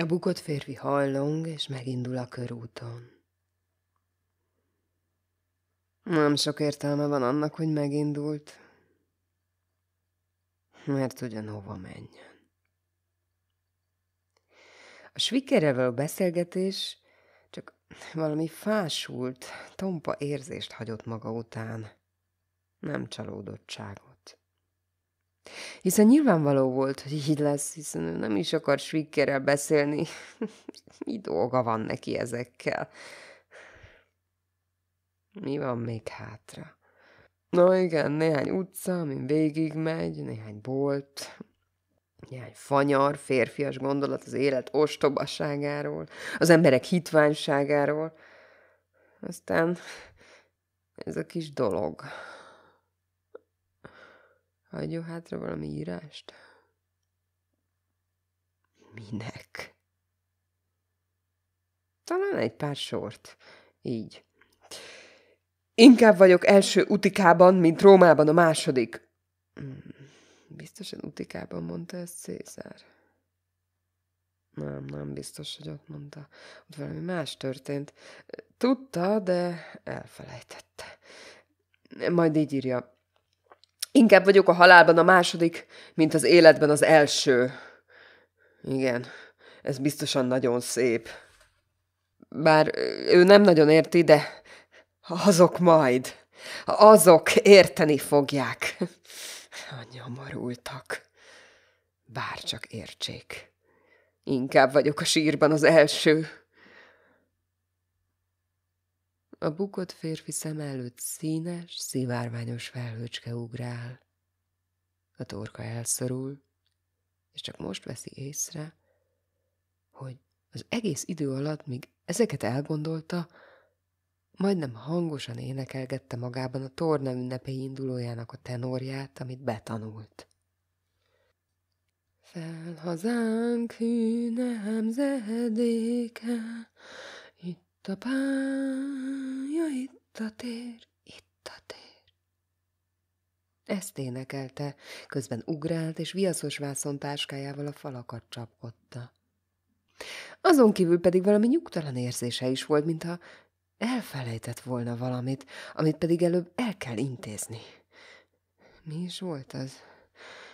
A bukott férfi hallong, és megindul a körúton. Nem sok értelme van annak, hogy megindult, mert ugyanhova menjen. A svikerrel a beszélgetés csak valami fásult, tompa érzést hagyott maga után nem csalódottságot. Hiszen nyilvánvaló volt, hogy így lesz, hiszen ő nem is akar Svickerrel beszélni. <laughs> Mi dolga van neki ezekkel? Mi van még hátra? Na igen, néhány utca, amin végigmegy, néhány bolt, néhány fanyar, férfias gondolat az élet ostobaságáról, az emberek hitványságáról. Aztán ez a kis dolog. Hagyjon hátra valami írást? Minek? Talán egy pár sort. Így. Inkább vagyok első utikában, mint Rómában a második. Hmm, biztosan utikában mondta ezt Cézár. Nem, nem biztos, hogy ott mondta. Ott valami más történt. Tudta, de elfelejtette. Majd így írja. Inkább vagyok a halálban a második, mint az életben az első. Igen, ez biztosan nagyon szép. Bár ő nem nagyon érti, de azok majd. Azok érteni fogják. <laughs> A nyomorultak. Bár csak értsék. Inkább vagyok a sírban az első. A bukott férfi szem előtt színes, szivárványos felhőcske ugrál. A torka elszorul, és csak most veszi észre, hogy az egész idő alatt, míg ezeket elgondolta, majdnem hangosan énekelgette magában a torna ünnepély indulójának a tenorját, amit betanult. Fel hazánk hű nemzedéke, a pája itt a tér, itt a tér. Ezt énekelte, közben ugrált, és viaszos vászon táskájával a falakat csapkodta. Azon kívül pedig valami nyugtalan érzése is volt, mintha elfelejtett volna valamit, amit pedig előbb el kell intézni. Mi is volt az?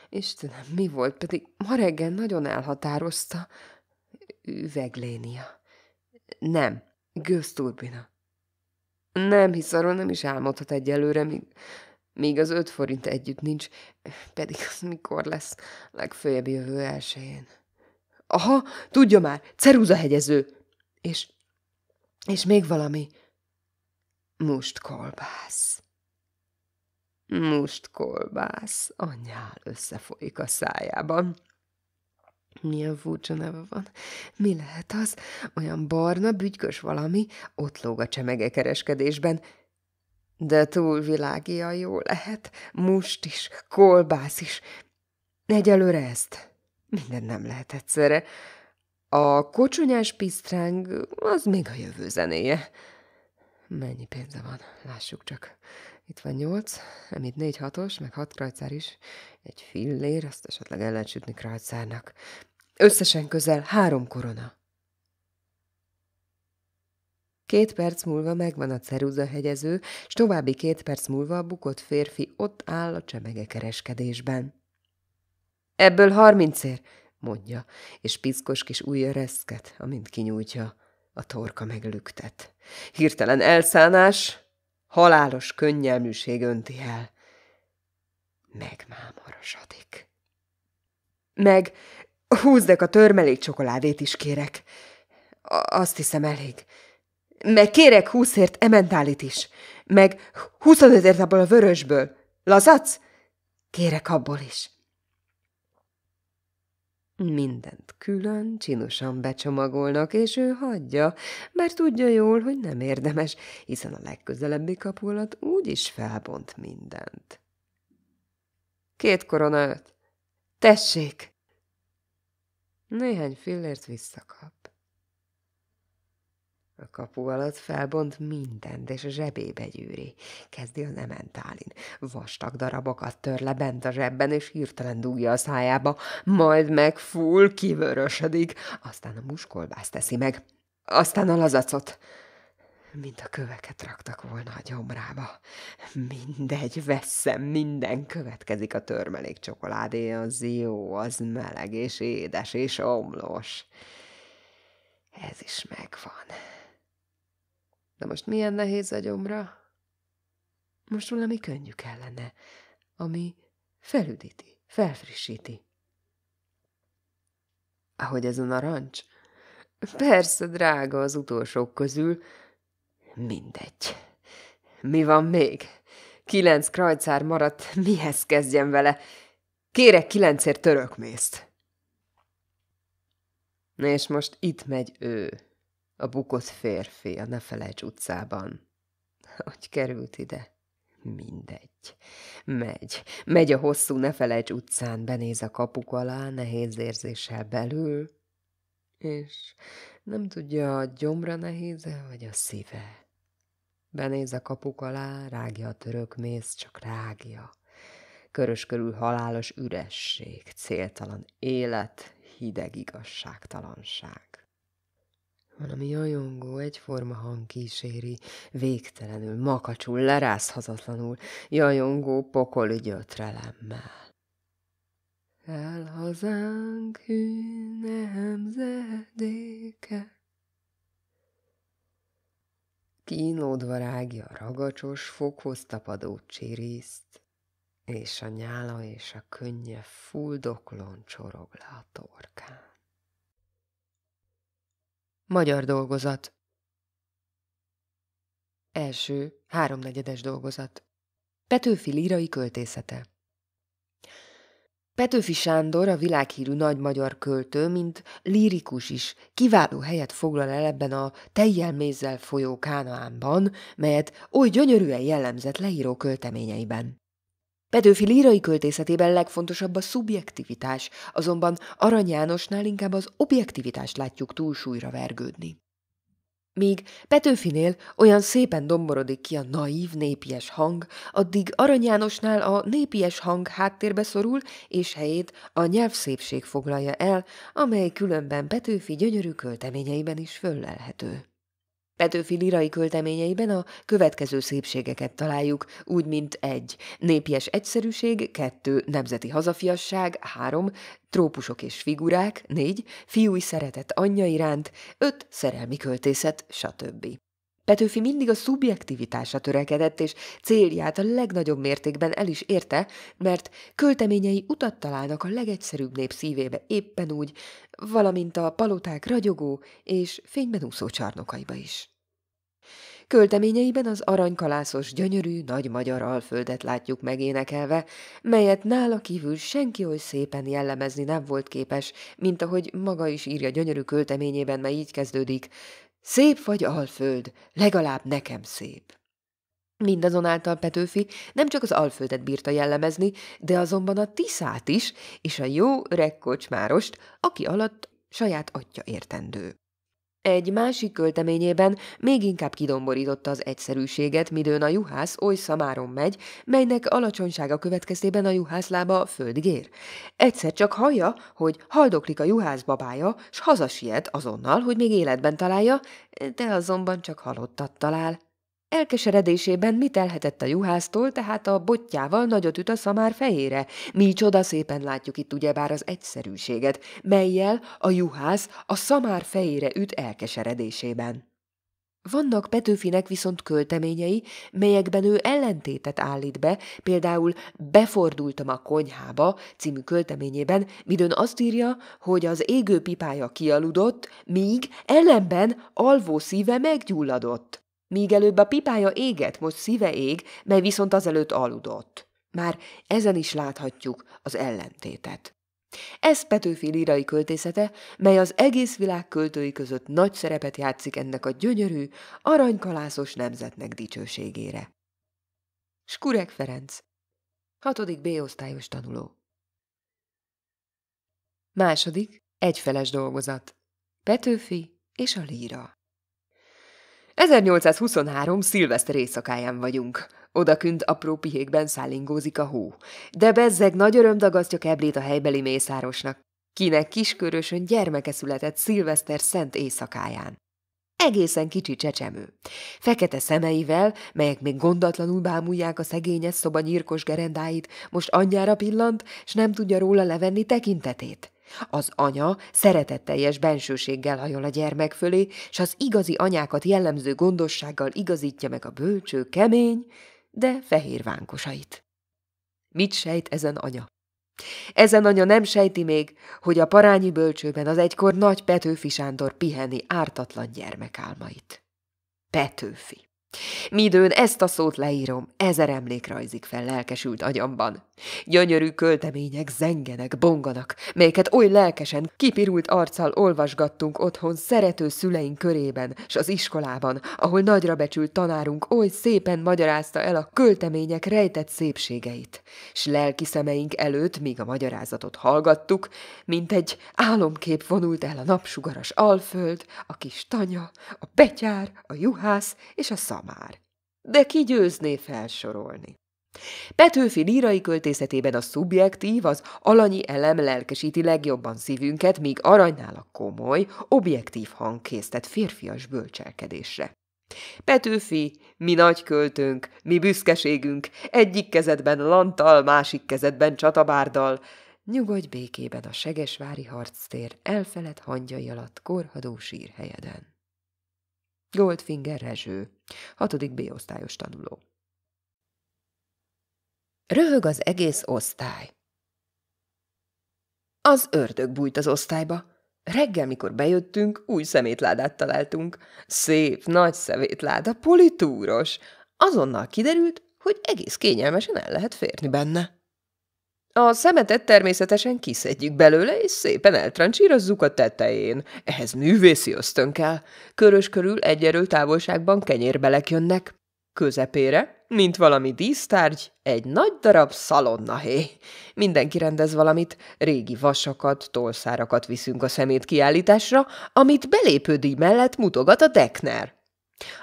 Istenem, mi volt? Pedig ma reggel nagyon elhatározta. Üveglénia. Nem, Gőzturbina. Nem hisz, arról nem is álmodhat egyelőre, míg, míg az öt forint együtt nincs, pedig az mikor lesz legfőjebb jövő elsőjén. Aha, tudja már, ceruza hegyező. És, és még valami. Must kolbász. Must kolbász, anyál összefolyik a szájában. Milyen furcsa neve van. Mi lehet az? Olyan barna, bütykös valami, ott lóg a csemege kereskedésben. De a jó lehet. Must is, kolbász is. Egyelőre ezt. Minden nem lehet egyszerre. A kocsonyás pisztráng az még a jövő zenéje. Mennyi pénze van, lássuk csak. Itt van 8, amit 4 hatos, meg 6 krajcár is. Egy fillér, azt esetleg el lehet sütni krajcárnak. Összesen közel három korona. Két perc múlva megvan a ceruza hegyező, s további két perc múlva a bukott férfi ott áll a csemege kereskedésben. Ebből harmincér, mondja, és piszkos kis ujja reszket, amint kinyújtja. A torka meglüktet. Hirtelen elszánás, halálos könnyelműség önti el. Megmámorosodik. Meg húzdek a törmelék csokoládét is kérek. A azt hiszem elég. Meg kérek húszért ementálit is. Meg huszonötért abból a vörösből. Lazac? Kérek abból is. Mindent külön, csinosan becsomagolnak, és ő hagyja, mert tudja jól, hogy nem érdemes, hiszen a legközelebbi kapulat úgyis felbont mindent. Két korona öt. Tessék! Néhány fillért visszakap. A kapu alatt felbont mindent, és a zsebébe gyűri. Kezdi az ementálin. Vastag darabokat tör le bent a zsebben, és hirtelen dugja a szájába, majd megfúl, kivörösödik, aztán a muskolbászt teszi meg, aztán a lazacot mint a köveket raktak volna a gyomrába. Mindegy, veszem, minden következik a törmelék csokoládé, az jó, az meleg és édes és omlós. Ez is megvan. De most milyen nehéz gyomra? Most valami könnyű kellene, ami felüdíti, felfrissíti. Ahogy ez a narancs? Persze, drága az utolsók közül. Mindegy. Mi van még? Kilenc krajcár maradt, mihez kezdjem vele? Kérek kilencért törökmészt. És most itt megy ő, a bukott férfi a nefelejts utcában. <laughs> Hogy került ide? Mindegy. Megy. Megy a hosszú nefelejts utcán, benéz a kapuk alá, nehéz érzéssel belül, és nem tudja, a gyomra nehéze, vagy a szíve. Benéz a kapuk alá, rágja a török méz, csak rágja. Körös körül halálos üresség, céltalan élet, hideg igazságtalanság. Valami jajongó, egyforma hang kíséri, végtelenül, makacsul, lerázhatatlanul, jajongó pokoli gyötrelemmel. El hazánk hűne hemzedéke, rágja a ragacsos, fokhoz tapadó csiriszt, és a nyála és a könnye fuldoklon csorog le a torkán. Magyar dolgozat. Első, háromnegyedes dolgozat. Petőfi lírai költészete. Petőfi Sándor, a világhírű nagy magyar költő, mint lírikus is, kiváló helyet foglal el ebben a tejjel mézzel folyó Kánaánban, melyet oly gyönyörűen jellemzett leíró költeményeiben. Petőfi lírai költészetében legfontosabb a szubjektivitás, azonban Arany Jánosnál inkább az objektivitást látjuk túlsúlyra vergődni. Míg Petőfinél olyan szépen domborodik ki a naív népies hang, addig Arany Jánosnál a népies hang háttérbe szorul, és helyét a nyelvszépség foglalja el, amely különben Petőfi gyönyörű költeményeiben is föllelhető. Petőfi lirai költeményeiben a következő szépségeket találjuk, úgy mint egy Népies egyszerűség, kettő Nemzeti hazafiasság, három Trópusok és figurák, négy Fiúi szeretet anyja iránt, öt Szerelmi költészet, stb. Petőfi mindig a szubjektivitásra törekedett, és célját a legnagyobb mértékben el is érte, mert költeményei utat találnak a legegyszerűbb nép szívébe éppen úgy, valamint a paloták ragyogó és fényben úszó csarnokaiba is. Költeményeiben az aranykalászos gyönyörű nagy magyar alföldet látjuk megénekelve, melyet nála kívül senki oly szépen jellemezni nem volt képes, mint ahogy maga is írja gyönyörű költeményében, mely így kezdődik – Szép vagy Alföld, legalább nekem szép. Mindazonáltal Petőfi nem csak az Alföldet bírta jellemezni, de azonban a Tiszát is, és a jó öreg kocsmárost, aki alatt saját atya értendő. Egy másik költeményében még inkább kidomborította az egyszerűséget, midőn a juhász oly szamáron megy, melynek alacsonysága következtében a juhászlába földgér. Egyszer csak hallja, hogy haldoklik a juhász babája, s hazasiet azonnal, hogy még életben találja, de azonban csak halottat talál. Elkeseredésében mit elhetett a juhásztól, tehát a botjával nagyot üt a szamár fejére. Mi csoda szépen látjuk itt ugyebár az egyszerűséget, melyel a juhász a szamár fejére üt elkeseredésében. Vannak Petőfinek viszont költeményei, melyekben ő ellentétet állít be, például Befordultam a konyhába című költeményében, midőn azt írja, hogy az égő pipája kialudott, míg ellenben alvó szíve meggyulladott. Míg előbb a pipája égett, most szíve ég, mely viszont azelőtt aludott. Már ezen is láthatjuk az ellentétet. Ez Petőfi lírai költészete, mely az egész világ költői között nagy szerepet játszik ennek a gyönyörű, aranykalászos nemzetnek dicsőségére. Skurek Ferenc, 6. B osztályos tanuló. Második, egyfeles dolgozat. Petőfi és a líra. 1823. szilveszter éjszakáján vagyunk. Odakünt apró pihékben szállingózik a hó. De bezzeg nagy öröm dagasztja keblét a helybeli mészárosnak, kinek kiskörösön gyermeke született szilveszter szent éjszakáján. Egészen kicsi csecsemő. Fekete szemeivel, melyek még gondatlanul bámulják a szegényes szoba nyírkos gerendáit, most anyjára pillant, s nem tudja róla levenni tekintetét. Az anya szeretetteljes bensőséggel hajol a gyermek fölé, s az igazi anyákat jellemző gondossággal igazítja meg a bölcső, kemény, de fehér vánkosait. Mit sejt ezen anya? Ezen anya nem sejti még, hogy a parányi bölcsőben az egykor nagy Petőfi Sándor piheni ártatlan gyermekálmait. Petőfi. Midőn ezt a szót leírom, ezer emlék rajzik fel lelkesült agyamban. Gyönyörű költemények zengenek, bonganak, melyeket oly lelkesen, kipirult arccal olvasgattunk otthon szerető szüleink körében, s az iskolában, ahol nagyra becsült tanárunk oly szépen magyarázta el a költemények rejtett szépségeit, s lelki szemeink előtt, míg a magyarázatot hallgattuk, mint egy álomkép vonult el a napsugaras alföld, a kis tanya, a betyár, a juhász és a szab már. De ki győzné felsorolni? Petőfi lírai költészetében a szubjektív, az alanyi elem lelkesíti legjobban szívünket, míg aranynál a komoly, objektív hang késztet férfias bölcselkedésre. Petőfi, mi nagy költőnk, mi büszkeségünk, egyik kezedben lantal, másik kezedben csatabárdal, nyugodj békében a segesvári harctér elfelett hangyai alatt korhadó sírhelyeden. Goldfinger Rezső, hatodik B-osztályos tanuló. Röhög az egész osztály. Az ördög bújt az osztályba. Reggel, mikor bejöttünk, új szemétládát találtunk. Szép, nagy szemétláda, politúros. Azonnal kiderült, hogy egész kényelmesen el lehet férni benne. A szemetet természetesen kiszedjük belőle, és szépen eltrancsírozzuk a tetején. Ehhez művészi ösztön kell. Körös körül egyerő távolságban kenyérbelek jönnek. Közepére, mint valami dísztárgy, egy nagy darab szalonnahé. Mindenki rendez valamit, régi vasakat, tolszárakat viszünk a szemét kiállításra, amit belépődi mellett mutogat a Dekner.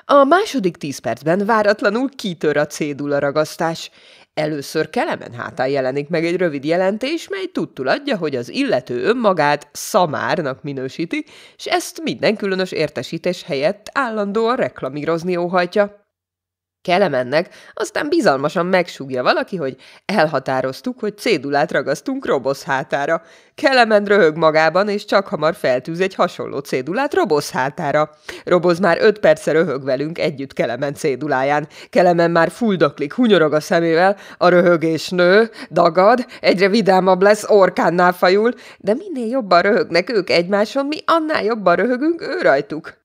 A második tíz percben váratlanul kitör a cédula ragasztás. Először Kelemen hátán jelenik meg egy rövid jelentés, mely tudtul adja, hogy az illető önmagát szamárnak minősíti, és ezt minden különös értesítés helyett állandóan reklamírozni óhajtja. Kelemennek aztán bizalmasan megsúgja valaki, hogy elhatároztuk, hogy cédulát ragasztunk Robosz hátára. Kelemen röhög magában, és csak hamar feltűz egy hasonló cédulát Robosz hátára. Roboz már öt perce röhög velünk együtt Kelemen céduláján. Kelemen már fuldoklik, hunyorog a szemével, a röhögés nő, dagad, egyre vidámabb lesz, orkánnál fajul, de minél jobban röhögnek ők egymáson, mi annál jobban röhögünk ő rajtuk.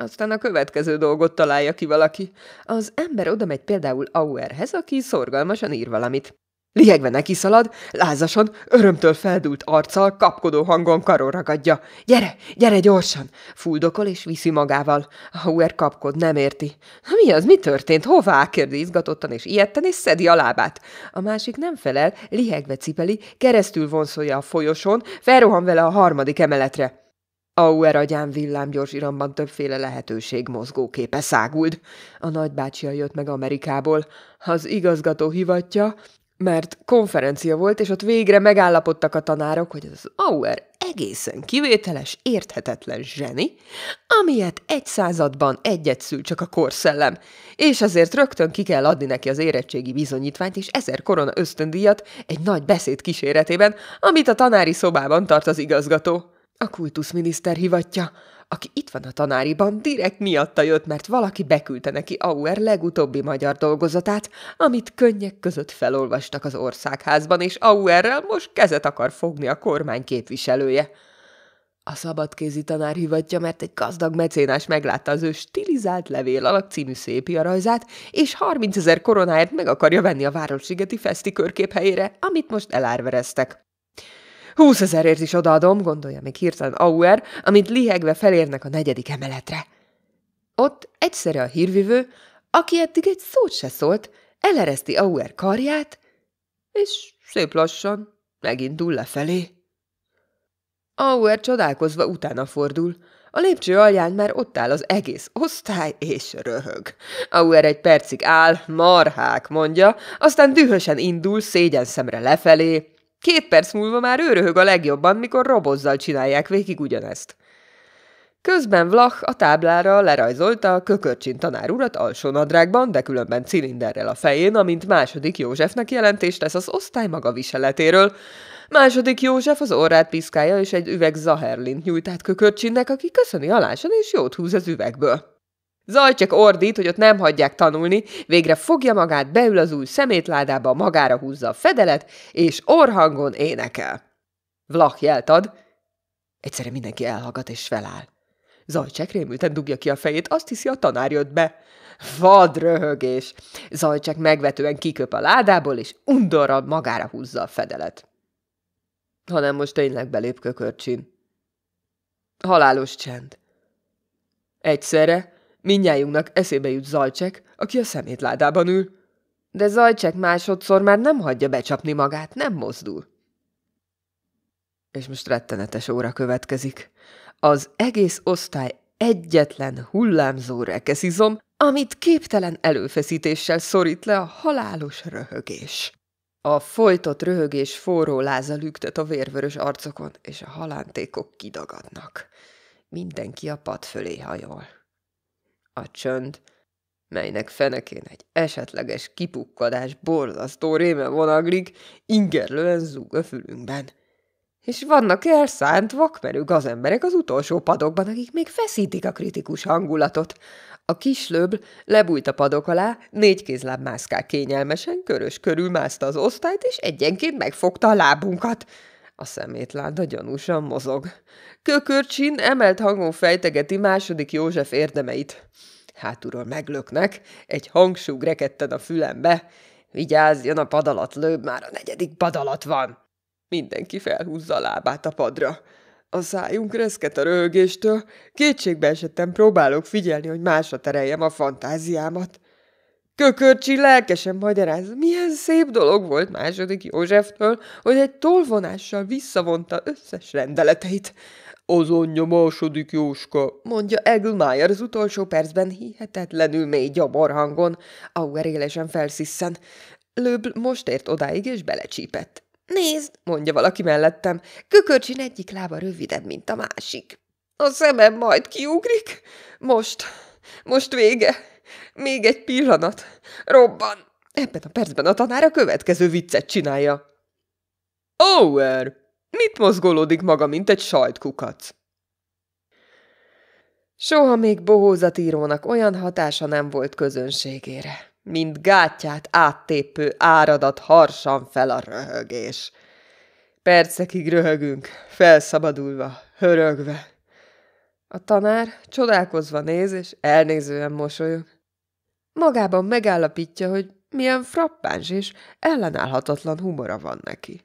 Aztán a következő dolgot találja ki valaki. Az ember odamegy például Auerhez, aki szorgalmasan ír valamit. Lihegve neki szalad, lázasan, örömtől feldult arccal, kapkodó hangon karon ragadja. Gyere, gyere gyorsan! Fuldokol és viszi magával. Hauer kapkod, nem érti. Mi az, mi történt, hová? kérdi izgatottan és ilyetten, és szedi a lábát. A másik nem felel, lihegve cipeli, keresztül vonszolja a folyosón, felrohan vele a harmadik emeletre. Auer agyán villámgyors iramban többféle lehetőség mozgóképe száguld. A nagybácsia jött meg Amerikából. Az igazgató hivatja, mert konferencia volt, és ott végre megállapodtak a tanárok, hogy az Auer egészen kivételes, érthetetlen zseni, amilyet egy században egyet szül csak a korszellem, és ezért rögtön ki kell adni neki az érettségi bizonyítványt és ezer korona ösztöndíjat egy nagy beszéd kíséretében, amit a tanári szobában tart az igazgató. A kultuszminiszter hivatja, aki itt van a tanáriban, direkt miatta jött, mert valaki beküldte neki Auer legutóbbi magyar dolgozatát, amit könnyek között felolvastak az országházban, és Auerrel most kezet akar fogni a kormány képviselője. A szabadkézi tanár hivatja, mert egy gazdag mecénás meglátta az ő stilizált levél alak című a rajzát, és 30 ezer koronáért meg akarja venni a Városligeti Feszti körkép helyére, amit most elárvereztek ezerért is odaadom, gondolja még hirtelen Auer, amit lihegve felérnek a negyedik emeletre. Ott egyszerre a hírvivő, aki eddig egy szót se szólt, elereszti Auer karját, és szép lassan megindul lefelé. Auer csodálkozva utána fordul, a lépcső alján már ott áll az egész osztály, és röhög. Auer egy percig áll, marhák, mondja, aztán dühösen indul szégyen szemre lefelé, Két perc múlva már őröhög a legjobban, mikor robozzal csinálják végig ugyanezt. Közben Vlach a táblára lerajzolta a kökörcsin tanár urat alsó nadrágban, de különben cilinderrel a fején, amint második Józsefnek jelentést tesz az osztály maga viseletéről. Második József az orrát piszkálja és egy üveg zaherlint nyújt át kökörcsinnek, aki köszöni alásan és jót húz az üvegből. Zaj csak ordít, hogy ott nem hagyják tanulni, végre fogja magát, beül az új szemétládába, magára húzza a fedelet, és orhangon énekel. Vlach jelt ad. Egyszerre mindenki elhagat és feláll. Zajcsek rémülten dugja ki a fejét, azt hiszi, a tanár jött be. Vad röhögés! Zajcsek megvetően kiköp a ládából, és undorral magára húzza a fedelet. Hanem most tényleg belép kökörcsin. Halálos csend. Egyszerre Mindjájunknak eszébe jut Zajcsek, aki a szemétládában ül. De Zajcsek másodszor már nem hagyja becsapni magát, nem mozdul. És most rettenetes óra következik. Az egész osztály egyetlen hullámzó rekeszizom, amit képtelen előfeszítéssel szorít le a halálos röhögés. A folytott röhögés forró láza lüktet a vérvörös arcokon, és a halántékok kidagadnak. Mindenki a pad fölé hajol. A csönd, melynek fenekén egy esetleges kipukkadás borzasztó réme vonaglik, ingerlően zúg a fülünkben. És vannak elszánt vakmerő gazemberek az utolsó padokban, akik még feszítik a kritikus hangulatot. A kislöb lebújt a padok alá, négy kézláb mászkál kényelmesen, körös körül mászta az osztályt, és egyenként megfogta a lábunkat – a szemét szemétláda gyanúsan mozog. Kökörcsin emelt hangon fejtegeti második József érdemeit. Hátulról meglöknek, egy hangsúg rekedten a fülembe. Vigyázz, jön a padalat, lőbb már a negyedik padalat van. Mindenki felhúzza a lábát a padra. A szájunk reszket a röhögéstől, kétségbe esettem próbálok figyelni, hogy másra tereljem a fantáziámat. Kökörcsi lelkesen magyarázza, milyen szép dolog volt második Józseftől, hogy egy tolvonással visszavonta összes rendeleteit. Azonja második Jóska, mondja Eglmeyer az utolsó percben hihetetlenül mély gyomor hangon. Auer élesen felsziszen. Löbl most ért odáig és belecsípett. Nézd, mondja valaki mellettem, kökörcsin egyik lába rövidebb, mint a másik. A szemem majd kiugrik. Most, most vége. Még egy pillanat. Robban! Ebben a percben a tanár a következő viccet csinálja. Ower! Mit mozgolódik maga, mint egy sajtkukac? Soha még bohózatírónak olyan hatása nem volt közönségére, mint gátját áttépő áradat harsan fel a röhögés. Percekig röhögünk, felszabadulva, hörögve. A tanár csodálkozva néz, és elnézően mosolyog. Magában megállapítja, hogy milyen frappáns és ellenállhatatlan humora van neki.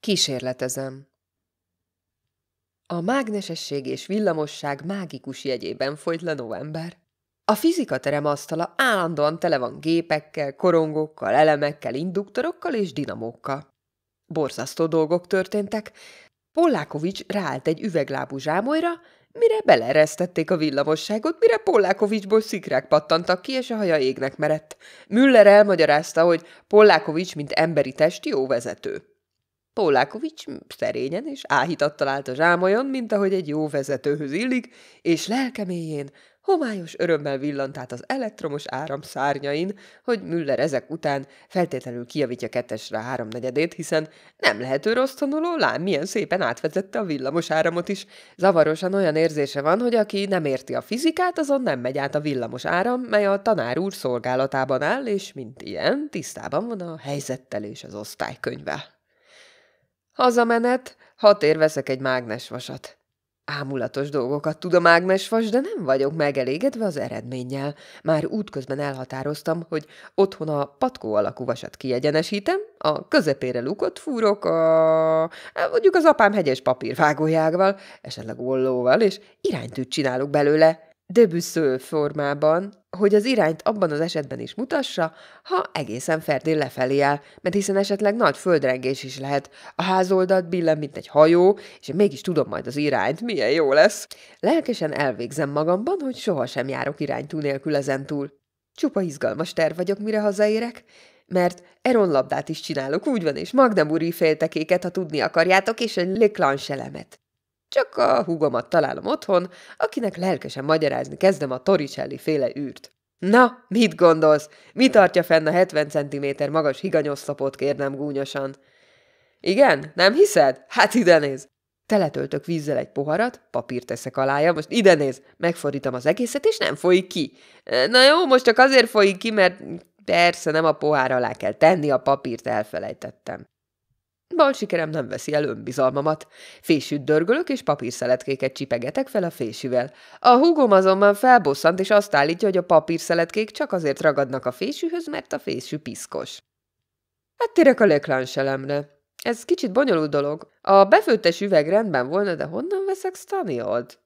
Kísérletezem. A mágnesesség és villamosság mágikus jegyében folyt le november. A fizikaterem asztala állandóan tele van gépekkel, korongokkal, elemekkel, induktorokkal és dinamókkal. Borzasztó dolgok történtek. Pollákovics ráállt egy üveglábú zsámolyra, Mire beleresztették a villamosságot, mire Pollákovicsból szikrák pattantak ki, és a haja égnek merett. Müller elmagyarázta, hogy Pollákovics, mint emberi test, jó vezető. Pollákovics szerényen és áhítattal állt a zsámolyon, mint ahogy egy jó vezetőhöz illik, és lelkeméjén Homályos örömmel villant át az elektromos áram szárnyain, hogy Müller ezek után feltétlenül kiavítja kettesre a háromnegyedét, hiszen nem lehető rossz tanuló, lám milyen szépen átvezette a villamos áramot is. Zavarosan olyan érzése van, hogy aki nem érti a fizikát, azon nem megy át a villamos áram, mely a tanár úr szolgálatában áll, és mint ilyen, tisztában van a helyzettel és az osztálykönyvvel. Hazamenet, hat ér veszek egy mágnesvasat. Ámulatos dolgokat tud a mágmesvas, de nem vagyok megelégedve az eredménnyel. Már útközben elhatároztam, hogy otthon a patkó alakú vasat kiegyenesítem, a közepére lukott fúrok a... mondjuk az apám hegyes papírvágójával, esetleg ollóval, és iránytűt csinálok belőle debüssző formában, hogy az irányt abban az esetben is mutassa, ha egészen ferdén lefelé áll, mert hiszen esetleg nagy földrengés is lehet. A házoldat billen, mint egy hajó, és én mégis tudom majd az irányt, milyen jó lesz. Lelkesen elvégzem magamban, hogy sohasem járok iránytú nélkül ezentúl. Csupa izgalmas terv vagyok, mire hazaérek, mert Eron labdát is csinálok, úgy van, és Magdeburgi féltekéket, ha tudni akarjátok, és egy Le csak a húgomat találom otthon, akinek lelkesen magyarázni kezdem a Toricelli féle űrt. Na, mit gondolsz? Mi tartja fenn a 70 cm magas higanyoszlopot, kérnem gúnyosan? Igen? Nem hiszed? Hát ide néz! Teletöltök vízzel egy poharat, papírt teszek alája, most ide néz, megfordítom az egészet, és nem folyik ki. Na jó, most csak azért folyik ki, mert persze nem a pohár alá kell tenni, a papírt elfelejtettem. Bal sikerem nem veszi el önbizalmamat. Fésűt dörgölök, és papírszeletkéket csipegetek fel a fésűvel. A húgom azonban felbosszant, és azt állítja, hogy a papírszeletkék csak azért ragadnak a fésűhöz, mert a fésű piszkos. térek a leklánselemre. Ez kicsit bonyolult dolog. A befőttes üveg rendben volna, de honnan veszek staniolt?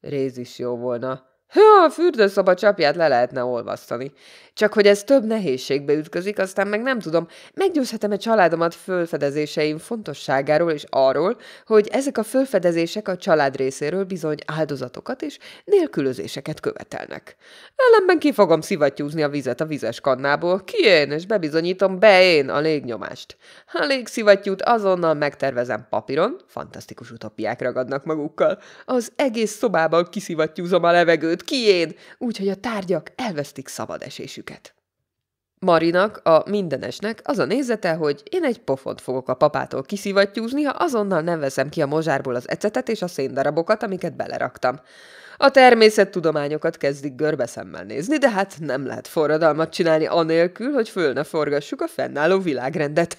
Réz is jó volna. Ja, a fürdőszoba csapját le lehetne olvasztani. Csak hogy ez több nehézségbe ütközik, aztán meg nem tudom, meggyőzhetem-e családomat fölfedezéseim fontosságáról és arról, hogy ezek a fölfedezések a család részéről bizony áldozatokat és nélkülözéseket követelnek. Ellenben ki fogom szivattyúzni a vizet a vizes kannából, ki én, és bebizonyítom be én a légnyomást. A légszivattyút azonnal megtervezem papíron, fantasztikus utopiák ragadnak magukkal, az egész szobában kiszivattyúzom a levegőt, kiderült kiéd, úgyhogy a tárgyak elvesztik szabad esésüket. Marinak, a mindenesnek az a nézete, hogy én egy pofont fogok a papától kiszivattyúzni, ha azonnal nem veszem ki a mozsárból az ecetet és a széndarabokat, amiket beleraktam. A természettudományokat kezdik görbe szemmel nézni, de hát nem lehet forradalmat csinálni anélkül, hogy föl ne forgassuk a fennálló világrendet.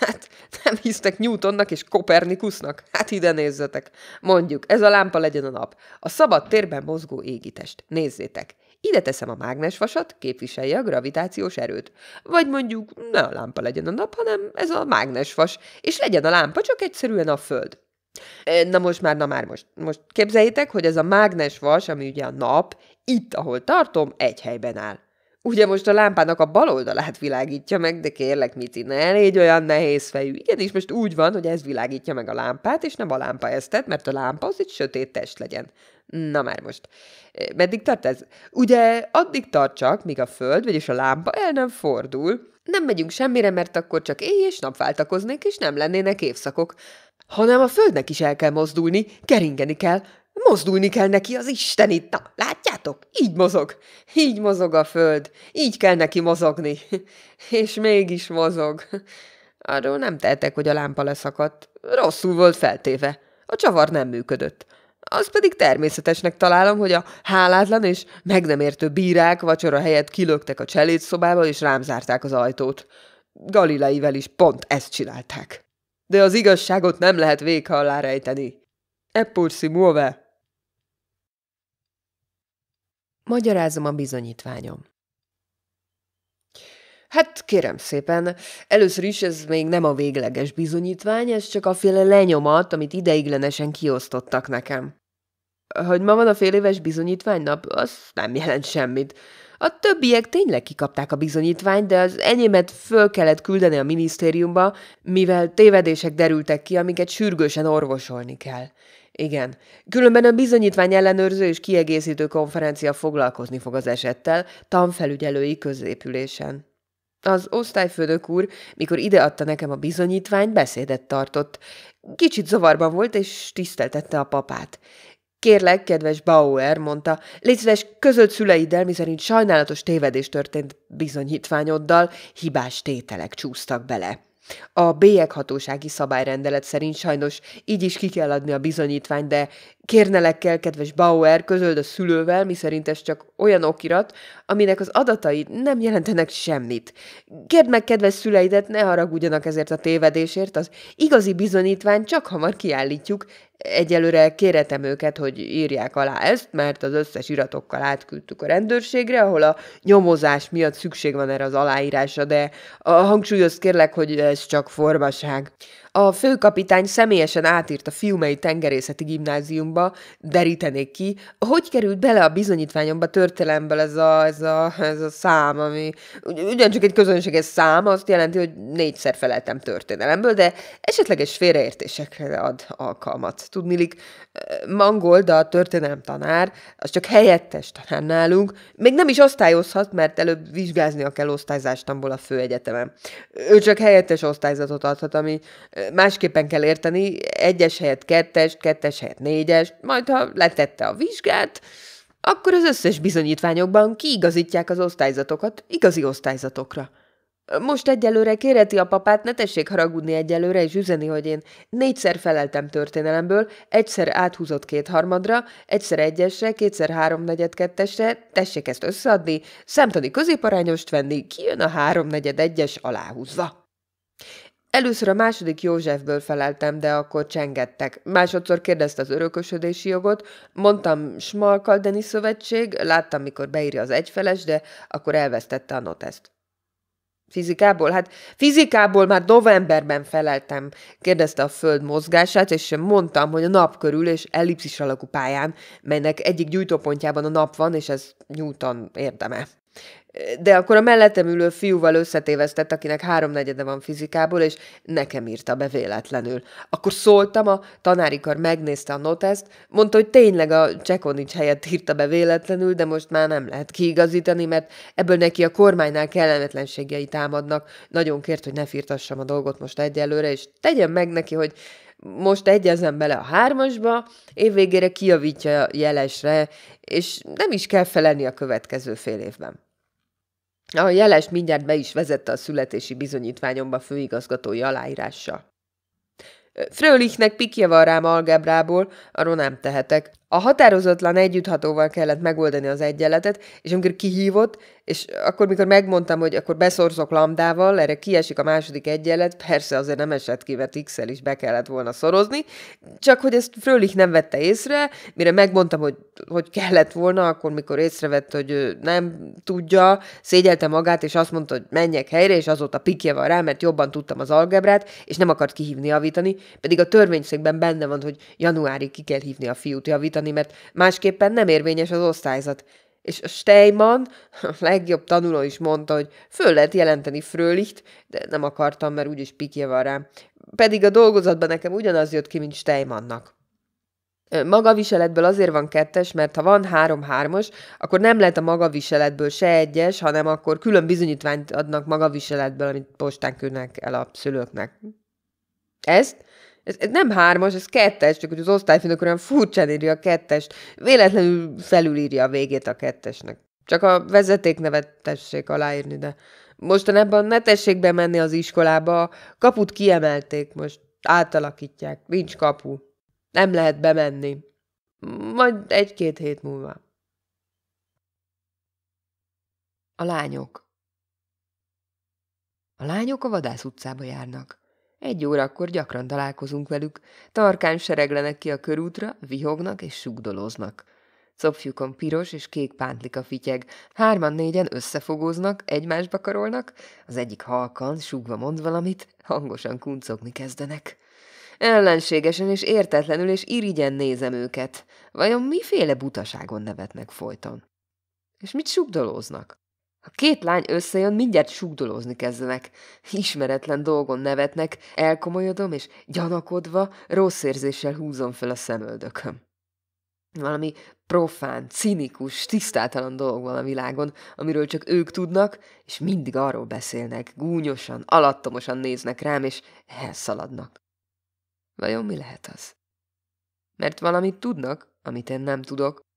Hát nem hisztek Newtonnak és Kopernikusnak? Hát ide nézzetek. Mondjuk, ez a lámpa legyen a nap. A szabad térben mozgó égitest. Nézzétek. Ide teszem a mágnesvasat, képviselje a gravitációs erőt. Vagy mondjuk ne a lámpa legyen a nap, hanem ez a mágnesvas, és legyen a lámpa csak egyszerűen a föld. Na most már, na már most. Most képzeljétek, hogy ez a mágnesvas, ami ugye a nap, itt, ahol tartom, egy helyben áll. Ugye most a lámpának a bal oldalát világítja meg, de kérlek, mit? ne légy olyan nehéz fejű. Igenis, most úgy van, hogy ez világítja meg a lámpát, és nem a lámpa eztet, mert a lámpa az egy sötét test legyen. Na már most. Meddig tart ez? Ugye addig tart csak, míg a föld, vagyis a lámpa el nem fordul. Nem megyünk semmire, mert akkor csak éj és nap váltakoznék, és nem lennének évszakok. Hanem a földnek is el kell mozdulni, keringeni kell, Mozdulni kell neki az Isten itt, na, látjátok? Így mozog. Így mozog a föld. Így kell neki mozogni. <laughs> És mégis mozog. Arról nem tehetek, hogy a lámpa leszakadt. Rosszul volt feltéve. A csavar nem működött. Az pedig természetesnek találom, hogy a hálátlan és meg nem értő bírák vacsora helyett kilöktek a cselédszobába, és rám zárták az ajtót. Galileivel is pont ezt csinálták. De az igazságot nem lehet véka alá rejteni. Eppur si muove, Magyarázom a bizonyítványom. Hát kérem szépen, először is ez még nem a végleges bizonyítvány, ez csak a féle lenyomat, amit ideiglenesen kiosztottak nekem. Hogy ma van a fél éves nap, az nem jelent semmit. A többiek tényleg kikapták a bizonyítványt, de az enyémet föl kellett küldeni a minisztériumba, mivel tévedések derültek ki, amiket sürgősen orvosolni kell. Igen. Különben a bizonyítvány ellenőrző és kiegészítő konferencia foglalkozni fog az esettel, tanfelügyelői középülésen. Az osztályfődök úr, mikor ideadta nekem a bizonyítványt, beszédet tartott. Kicsit zavarban volt, és tiszteltette a papát. Kérlek, kedves Bauer, mondta, légy szíves között szüleiddel, miszerint sajnálatos tévedés történt bizonyítványoddal, hibás tételek csúsztak bele. A bélyeghatósági szabályrendelet szerint sajnos így is ki kell adni a bizonyítványt, de Kérnelekkel, kedves Bauer, közöld a szülővel, miszerint ez csak olyan okirat, aminek az adatai nem jelentenek semmit. Kérd meg kedves szüleidet, ne haragudjanak ezért a tévedésért, az igazi bizonyítvány csak hamar kiállítjuk. Egyelőre kéretem őket, hogy írják alá ezt, mert az összes iratokkal átküldtük a rendőrségre, ahol a nyomozás miatt szükség van erre az aláírásra, de a hangsúlyozt kérlek, hogy ez csak formaság. A főkapitány személyesen átírt a Fiumei Tengerészeti Gimnáziumba, derítenék ki, hogy került bele a bizonyítványomba történelemből ez a, ez a, ez a szám, ami ugyancsak egy közönséges szám, azt jelenti, hogy négyszer feleltem történelemből, de esetleges félreértésekre ad alkalmat. Tudnilik, eh, Mangolda a történelem tanár, az csak helyettes tanár nálunk, még nem is osztályozhat, mert előbb vizsgáznia kell osztályzástamból a főegyetemen. Ő csak helyettes osztályzatot adhat, ami Másképpen kell érteni, egyes helyett kettes, kettes helyett négyes, majd ha letette a vizsgát, akkor az összes bizonyítványokban kiigazítják az osztályzatokat igazi osztályzatokra. Most egyelőre kéreti a papát, ne tessék haragudni egyelőre, és üzeni, hogy én négyszer feleltem történelemből, egyszer áthúzott kétharmadra, egyszer egyesre, kétszer háromnegyed kettesre, tessék ezt összeadni, számtani középarányost venni, kijön a háromnegyed egyes aláhúzva. Először a második Józsefből feleltem, de akkor csengettek. Másodszor kérdezte az örökösödési jogot, mondtam Smalkal Denis szövetség, láttam, mikor beírja az egyfeles, de akkor elvesztette a noteszt. Fizikából? Hát fizikából már novemberben feleltem, kérdezte a föld mozgását, és mondtam, hogy a nap körül és ellipszis alakú pályán, melynek egyik gyújtópontjában a nap van, és ez Newton érdeme de akkor a mellettem ülő fiúval összetévesztett, akinek háromnegyede van fizikából, és nekem írta be véletlenül. Akkor szóltam, a tanárikar megnézte a noteszt, mondta, hogy tényleg a Csekonics helyett írta be véletlenül, de most már nem lehet kiigazítani, mert ebből neki a kormánynál kellemetlenségei támadnak. Nagyon kért, hogy ne firtassam a dolgot most egyelőre, és tegyem meg neki, hogy most egyezem bele a hármasba, évvégére kijavítja jelesre, és nem is kell felelni a következő fél évben. A jeles mindjárt be is vezette a születési bizonyítványomba főigazgatói aláírása. Frölichnek pikje van rám algebrából, arról nem tehetek. A határozatlan együtthatóval kellett megoldani az egyenletet, és amikor kihívott, és akkor, mikor megmondtam, hogy akkor beszorzok lambdával, erre kiesik a második egyenlet, persze azért nem esett ki, mert x is be kellett volna szorozni, csak hogy ezt Frölich nem vette észre, mire megmondtam, hogy, hogy kellett volna, akkor mikor észrevett, hogy nem tudja, szégyelte magát, és azt mondta, hogy menjek helyre, és azóta pikje van rá, mert jobban tudtam az algebrát, és nem akart kihívni javítani, pedig a törvényszékben benne van, hogy januári ki kell hívni a fiút javítani, javítani, mert másképpen nem érvényes az osztályzat. És a a legjobb tanuló is mondta, hogy föl lehet jelenteni Frölicht, de nem akartam, mert úgyis pikje van rám. Pedig a dolgozatban nekem ugyanaz jött ki, mint Steinmannak. Magaviseletből azért van kettes, mert ha van három-hármas, akkor nem lehet a magaviseletből se egyes, hanem akkor külön bizonyítványt adnak magaviseletből, amit postán küldnek el a szülőknek. Ezt ez, ez nem hármas, ez kettes, csak hogy az osztályfőnök olyan furcsán írja a kettest. Véletlenül felülírja a végét a kettesnek. Csak a vezetéknevet tessék aláírni, de mostanában ne tessék bemenni az iskolába, a kaput kiemelték, most átalakítják, nincs kapu. Nem lehet bemenni. Majd egy-két hét múlva. A lányok A lányok a vadász utcába járnak. Egy órakor gyakran találkozunk velük, tarkán sereglenek ki a körútra, vihognak és sugdolóznak. Copfjukon piros és kék pántlika fityeg, hárman-négyen összefogóznak, egymásba karolnak, az egyik halkan, súgva mond valamit, hangosan kuncogni kezdenek. Ellenségesen és értetlenül és irigyen nézem őket. Vajon miféle butaságon nevetnek folyton? És mit sugdolóznak? A két lány összejön, mindjárt súgdolózni kezdenek. Ismeretlen dolgon nevetnek, elkomolyodom, és gyanakodva, rossz érzéssel húzom fel a szemöldököm. Valami profán, cinikus, tisztátalan dolog van a világon, amiről csak ők tudnak, és mindig arról beszélnek, gúnyosan, alattomosan néznek rám, és elszaladnak. Vajon mi lehet az? Mert valamit tudnak, amit én nem tudok,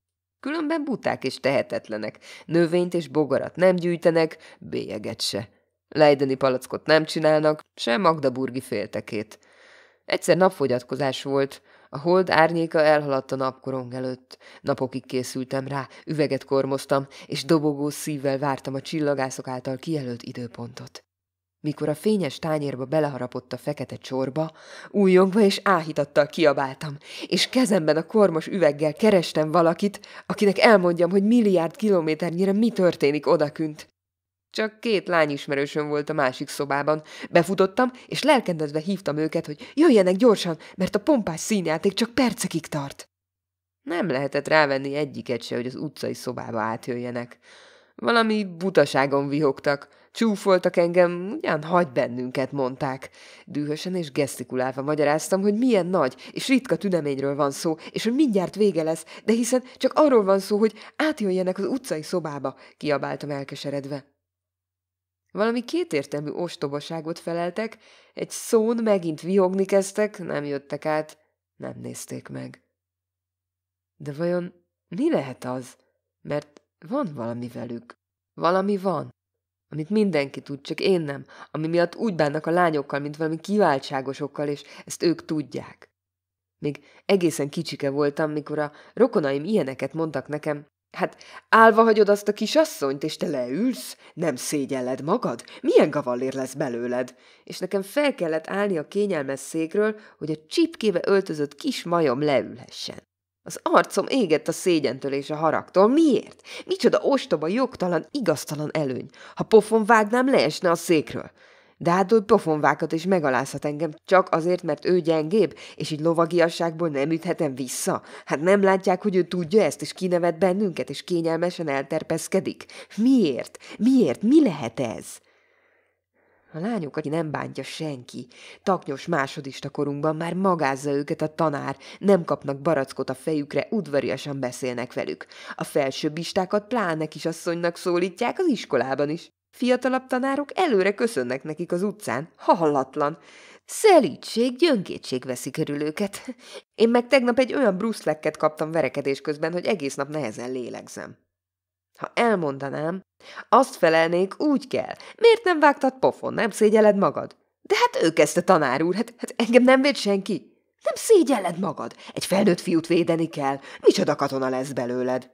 Különben buták és tehetetlenek, növényt és bogarat nem gyűjtenek, bélyeget se. Leideni palackot nem csinálnak, sem magdaburgi féltekét. Egyszer napfogyatkozás volt, a hold árnyéka elhaladt a napkorong előtt. Napokig készültem rá, üveget kormoztam, és dobogó szívvel vártam a csillagászok által kijelölt időpontot. Mikor a fényes tányérba beleharapott a fekete csorba, újongva és áhítattal kiabáltam, és kezemben a kormos üveggel kerestem valakit, akinek elmondjam, hogy milliárd kilométernyire mi történik odakünt. Csak két lány ismerősöm volt a másik szobában. Befutottam, és lelkendezve hívtam őket, hogy jöjjenek gyorsan, mert a pompás színjáték csak percekig tart. Nem lehetett rávenni egyiket se, hogy az utcai szobába átjöjjenek. Valami butaságon vihogtak, Csúfoltak engem, ugyan hagy bennünket, mondták. Dühösen és gesztikulálva magyaráztam, hogy milyen nagy és ritka tüneményről van szó, és hogy mindjárt vége lesz, de hiszen csak arról van szó, hogy átjöjjenek az utcai szobába, kiabáltam elkeseredve. Valami kétértelmű ostobaságot feleltek, egy szón megint vihogni kezdtek, nem jöttek át, nem nézték meg. De vajon mi lehet az? Mert van valami velük. Valami van amit mindenki tud, csak én nem, ami miatt úgy bánnak a lányokkal, mint valami kiváltságosokkal, és ezt ők tudják. Még egészen kicsike voltam, mikor a rokonaim ilyeneket mondtak nekem, Hát álva hagyod azt a kisasszonyt, és te leülsz? Nem szégyelled magad? Milyen gavallér lesz belőled? És nekem fel kellett állni a kényelmes székről, hogy a csipkébe öltözött kis majom leülhessen. Az arcom égett a szégyentől és a haragtól. Miért? Micsoda ostoba, jogtalan, igaztalan előny. Ha pofon vágnám, leesne a székről. De hát ő pofonvákat is megalázhat engem, csak azért, mert ő gyengébb, és így lovagiasságból nem üthetem vissza. Hát nem látják, hogy ő tudja ezt, és kinevet bennünket, és kényelmesen elterpeszkedik. Miért? Miért? Mi lehet ez? A lányok, aki nem bántja senki. Taknyos másodista korunkban már magázza őket a tanár, nem kapnak barackot a fejükre, udvariasan beszélnek velük. A felsőbbistákat pláne kisasszonynak szólítják az iskolában is. Fiatalabb tanárok előre köszönnek nekik az utcán, hallatlan. Szelítség, gyöngétség veszi körül őket. Én meg tegnap egy olyan bruszlekket kaptam verekedés közben, hogy egész nap nehezen lélegzem. Ha elmondanám, azt felelnék, úgy kell. Miért nem vágtad pofon, nem szégyeled magad? De hát ő kezdte, tanár úr, hát, hát engem nem véd senki. Nem szégyelled magad, egy felnőtt fiút védeni kell, micsoda katona lesz belőled.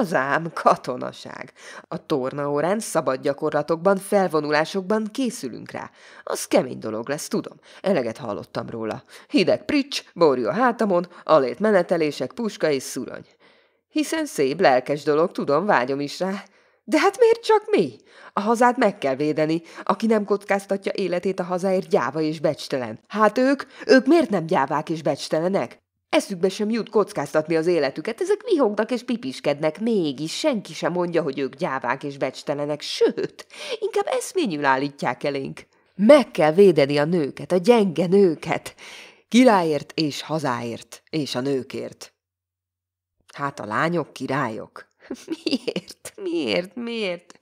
Az ám, katonaság. A tornaórán, szabad gyakorlatokban, felvonulásokban készülünk rá. Az kemény dolog lesz, tudom. Eleget hallottam róla. Hideg prics, borja hátamon, alét menetelések, puska és szurony. Hiszen szép, lelkes dolog, tudom, vágyom is rá. De hát miért csak mi? A hazát meg kell védeni, aki nem kockáztatja életét a hazáért gyáva és becstelen. Hát ők, ők miért nem gyávák és becstelenek? Eszükbe sem jut kockáztatni az életüket, ezek vihognak és pipiskednek, mégis senki sem mondja, hogy ők gyávák és becstelenek, sőt, inkább eszményül állítják elénk. Meg kell védeni a nőket, a gyenge nőket, királyért és hazáért, és a nőkért. Hát a lányok királyok. <laughs> miért? Miért? Miért?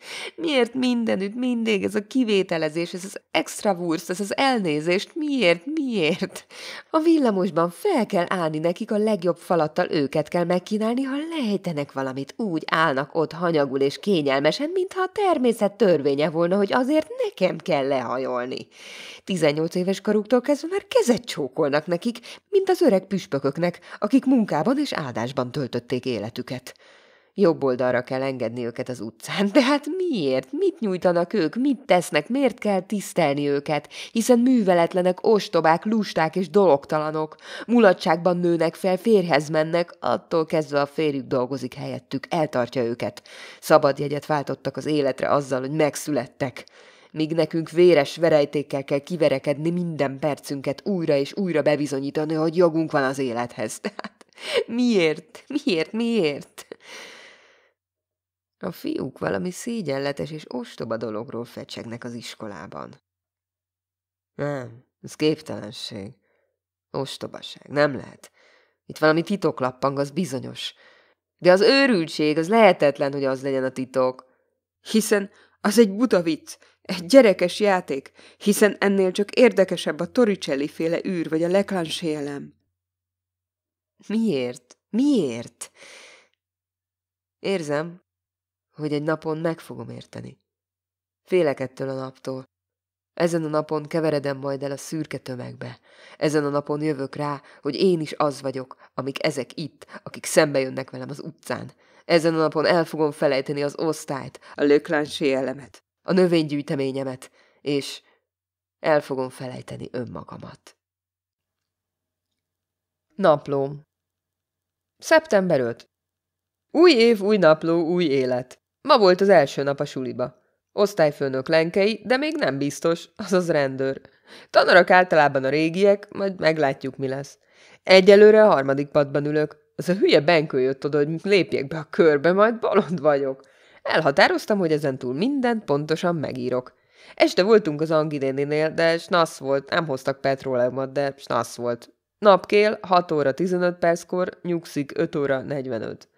Miért mindenütt mindig ez a kivételezés, ez az extra wurst, ez az elnézést, miért, miért? A villamosban fel kell állni nekik a legjobb falattal, őket kell megkínálni, ha lejtenek valamit, úgy állnak ott hanyagul és kényelmesen, mintha a természet törvénye volna, hogy azért nekem kell lehajolni. 18 éves karuktól kezdve már kezet csókolnak nekik, mint az öreg püspököknek, akik munkában és áldásban töltötték életüket. Jobb oldalra kell engedni őket az utcán. De hát miért? Mit nyújtanak ők? Mit tesznek? Miért kell tisztelni őket? Hiszen műveletlenek, ostobák, lusták és dologtalanok. Mulatságban nőnek fel, férhez mennek, attól kezdve a férjük dolgozik helyettük, eltartja őket. Szabad jegyet váltottak az életre azzal, hogy megszülettek míg nekünk véres verejtékkel kell kiverekedni minden percünket újra és újra bebizonyítani, hogy jogunk van az élethez. Tehát <laughs> miért? Miért? Miért? A fiúk valami szégyenletes és ostoba dologról fecsegnek az iskolában. Nem, ez képtelenség. Ostobaság, nem lehet. Itt valami titok lappang, az bizonyos. De az őrültség, az lehetetlen, hogy az legyen a titok. Hiszen az egy buta vicc, egy gyerekes játék, hiszen ennél csak érdekesebb a Toricelli féle űr vagy a leklansélem. Miért? Miért? Érzem, hogy egy napon meg fogom érteni. Félek ettől a naptól. Ezen a napon keveredem majd el a szürke tömegbe. Ezen a napon jövök rá, hogy én is az vagyok, amik ezek itt, akik szembe jönnek velem az utcán. Ezen a napon el fogom felejteni az osztályt, a löklánsé elemet, a növénygyűjteményemet, és el fogom felejteni önmagamat. Naplóm Szeptember 5 Új év, új napló, új élet. Ma volt az első nap a suliba. Osztályfőnök lenkei, de még nem biztos, azaz rendőr. Tanarak általában a régiek, majd meglátjuk, mi lesz. Egyelőre a harmadik padban ülök. Az a hülye Benkő jött oda, hogy lépjek be a körbe, majd bolond vagyok. Elhatároztam, hogy ezentúl mindent pontosan megírok. Este voltunk az Anginéninél, de snasz volt, nem hoztak petróleumot, de snasz volt. Napkél, 6 óra 15 perckor, nyugszik 5 óra 45.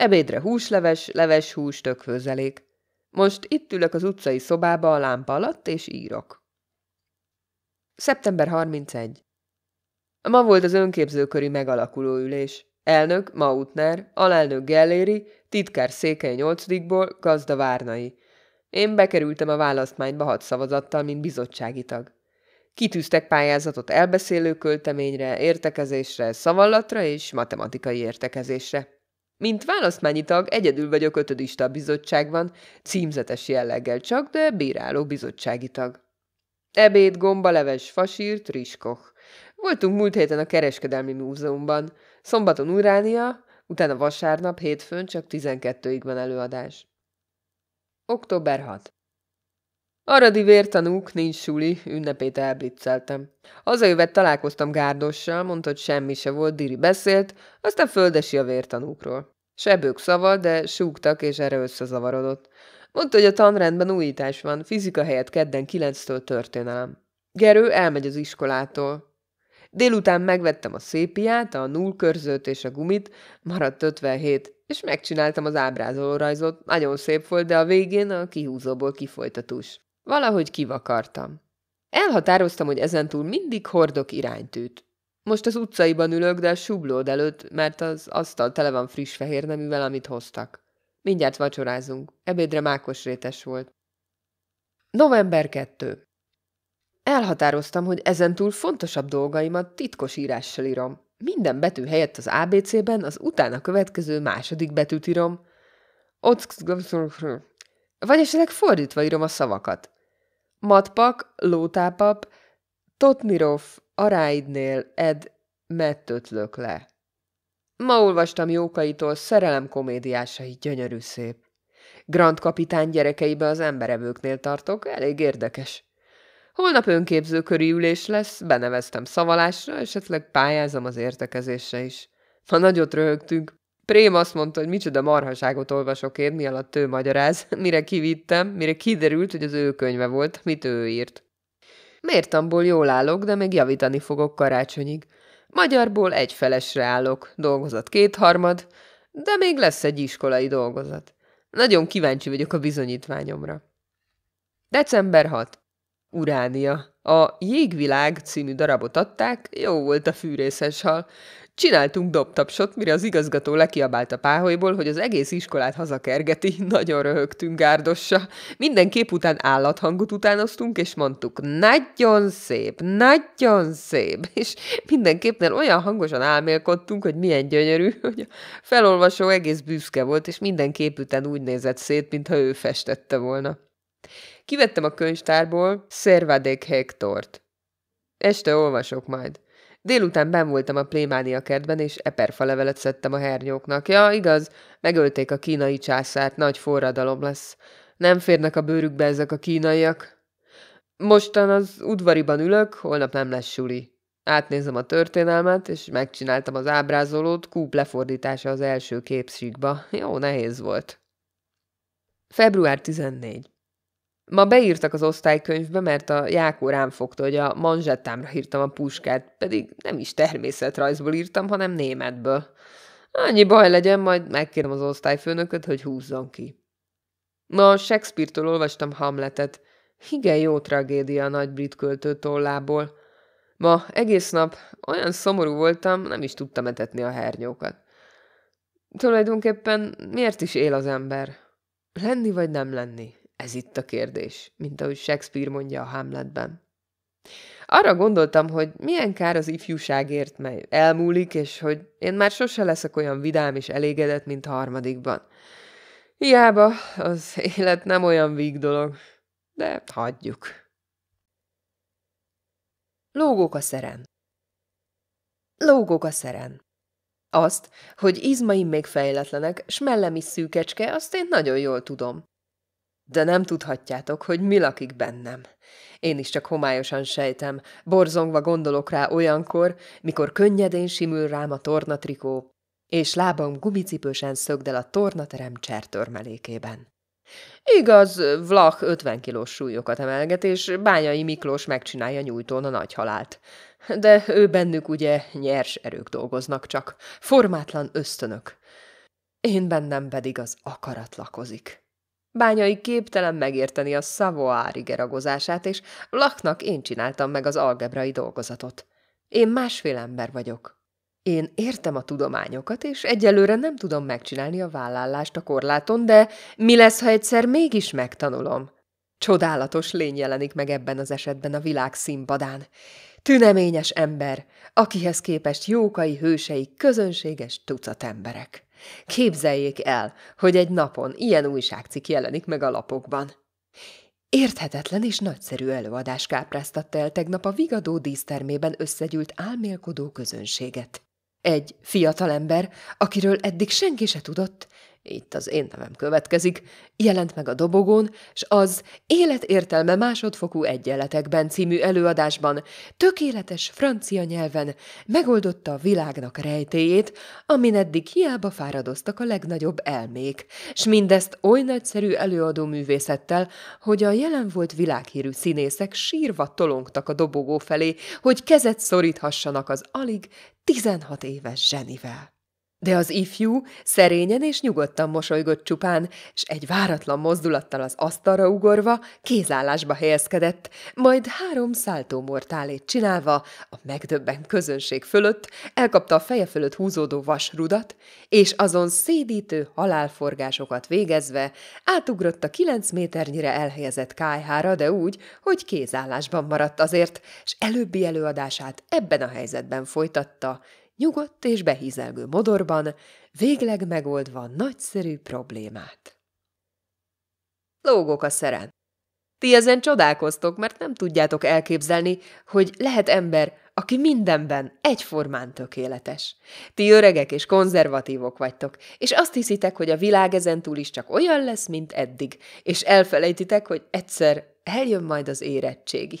Ebédre húsleves, leves hús tök főzelék. Most itt ülök az utcai szobába a lámpa alatt, és írok. Szeptember 31. Ma volt az önképzőköri megalakuló ülés. Elnök Mautner, alelnök Gelléri, titkár Székely 8 gazda Várnai. Én bekerültem a választmányba hat szavazattal, mint bizottsági tag. Kitűztek pályázatot elbeszélő költeményre, értekezésre, szavallatra és matematikai értekezésre. Mint választmányi tag egyedül vagyok ötödista a bizottságban, címzetes jelleggel csak, de bíráló bizottsági tag. Ebéd, gomba, leves, fasírt, riskoch. Voltunk múlt héten a kereskedelmi múzeumban. Szombaton Uránia, utána vasárnap, hétfőn csak 12-ig van előadás. Október 6. Aradi vértanúk, nincs suli, ünnepét elblitzeltem. Hazajövet találkoztam Gárdossal, mondta, hogy semmi se volt, Diri beszélt, aztán földesi a vértanúkról. Sebők szava, de súgtak, és erre összezavarodott. Mondta, hogy a tanrendben újítás van, fizika helyett kedden kilenctől történelem. Gerő elmegy az iskolától. Délután megvettem a szépiát, a nullkörzőt és a gumit, maradt 57, és megcsináltam az ábrázolórajzot. Nagyon szép volt, de a végén a kihúzóból kifolyt a tus. Valahogy kivakartam. Elhatároztam, hogy ezentúl mindig hordok iránytűt. Most az utcaiban ülök, de a sublód előtt, mert az asztal tele van friss fehér neművel, amit hoztak. Mindjárt vacsorázunk. Ebédre mákos rétes volt. November 2. Elhatároztam, hogy ezentúl fontosabb dolgaimat titkos írással írom. Minden betű helyett az ABC-ben az utána következő második betűt írom. Vagy esetleg fordítva írom a szavakat. Matpak, lótápap, Totmirov, Aráidnél, Ed, mettötlök le. Ma olvastam Jókaitól szerelem komédiásai, gyönyörű szép. Grand kapitány gyerekeibe az emberevőknél tartok, elég érdekes. Holnap önképző körülés lesz, beneveztem szavalásra, esetleg pályázom az értekezésre is. Ma nagyot röhögtünk, Prém azt mondta, hogy micsoda marhaságot olvasok én, mi alatt ő magyaráz, <laughs> mire kivittem, mire kiderült, hogy az ő könyve volt, mit ő írt. Mértamból jól állok, de még javítani fogok karácsonyig. Magyarból egy felesre állok, dolgozat kétharmad, de még lesz egy iskolai dolgozat. Nagyon kíváncsi vagyok a bizonyítványomra. December 6. Uránia. A Jégvilág című darabot adták, jó volt a fűrészes hal. Csináltunk dobtapsot, mire az igazgató lekiabált a páholyból, hogy az egész iskolát hazakergeti, <laughs> nagyon röhögtünk gárdossa. Minden kép után állathangot utánoztunk, és mondtuk, nagyon szép, nagyon szép, <laughs> és minden képnél olyan hangosan álmélkodtunk, hogy milyen gyönyörű, <laughs> hogy a felolvasó egész büszke volt, és minden kép után úgy nézett szét, mintha ő festette volna. Kivettem a könyvtárból Szervadék Hektort. Este olvasok majd. Délután ben voltam a plémánia kertben, és eperfa levelet szedtem a hernyóknak. Ja, igaz, megölték a kínai császárt, nagy forradalom lesz. Nem férnek a bőrükbe ezek a kínaiak. Mostan az udvariban ülök, holnap nem lesz suli. Átnézem a történelmet, és megcsináltam az ábrázolót, kúp lefordítása az első képsíkba. Jó, nehéz volt. Február 14. Ma beírtak az osztálykönyvbe, mert a Jákó rám fogta, hogy a manzsettámra írtam a puskát, pedig nem is természetrajzból írtam, hanem németből. Annyi baj legyen, majd megkérem az osztályfőnököt, hogy húzzon ki. Ma Shakespeare-től olvastam Hamletet. Igen jó tragédia a nagy brit költő tollából. Ma egész nap olyan szomorú voltam, nem is tudtam etetni a hernyókat. Tulajdonképpen miért is él az ember? Lenni vagy nem lenni? Ez itt a kérdés, mint ahogy Shakespeare mondja a Hamletben. Arra gondoltam, hogy milyen kár az ifjúságért, mely elmúlik, és hogy én már sose leszek olyan vidám és elégedett, mint harmadikban. Hiába, az élet nem olyan víg dolog, de hagyjuk. Lógok a szeren. Lógok a szeren. Azt, hogy izmaim még fejletlenek, s mellem is szűkecske, azt én nagyon jól tudom. De nem tudhatjátok, hogy mi lakik bennem. Én is csak homályosan sejtem, borzongva gondolok rá olyankor, mikor könnyedén simül rám a tornatrikó, és lábam gumicipősen szögdel a tornaterem csertörmelékében. Igaz, Vlach 50 kilós súlyokat emelget, és Bányai Miklós megcsinálja nyújtón a nagy halált. De ő bennük ugye nyers erők dolgoznak csak, formátlan ösztönök. Én bennem pedig az akarat lakozik. Bányai képtelen megérteni a szavoári geragozását, és laknak én csináltam meg az algebrai dolgozatot. Én másfél ember vagyok. Én értem a tudományokat, és egyelőre nem tudom megcsinálni a vállállást a korláton, de mi lesz, ha egyszer mégis megtanulom? Csodálatos lény jelenik meg ebben az esetben a világ színpadán. Tüneményes ember, akihez képest jókai hősei közönséges tucat emberek. Képzeljék el, hogy egy napon ilyen újságcikk jelenik meg a lapokban. Érthetetlen és nagyszerű előadás kápráztatta el tegnap a vigadó dísztermében összegyűlt álmélkodó közönséget. Egy fiatalember, akiről eddig senki se tudott, itt az én nevem következik, jelent meg a dobogón, s az Életértelme másodfokú egyenletekben című előadásban tökéletes francia nyelven megoldotta a világnak rejtéjét, amin eddig hiába fáradoztak a legnagyobb elmék, s mindezt oly nagyszerű előadó művészettel, hogy a jelen volt világhírű színészek sírva tolongtak a dobogó felé, hogy kezet szoríthassanak az alig 16 éves zsenivel. De az ifjú szerényen és nyugodtan mosolygott csupán, s egy váratlan mozdulattal az asztalra ugorva kézállásba helyezkedett, majd három száltómortálét csinálva a megdöbbent közönség fölött elkapta a feje fölött húzódó vasrudat, és azon szédítő halálforgásokat végezve átugrott a kilenc méternyire elhelyezett kájhára, de úgy, hogy kézállásban maradt azért, s előbbi előadását ebben a helyzetben folytatta, nyugodt és behízelgő modorban, végleg megoldva nagyszerű problémát. Lógok a szeren. Ti ezen csodálkoztok, mert nem tudjátok elképzelni, hogy lehet ember, aki mindenben egyformán tökéletes. Ti öregek és konzervatívok vagytok, és azt hiszitek, hogy a világ ezentúl is csak olyan lesz, mint eddig, és elfelejtitek, hogy egyszer eljön majd az érettségi.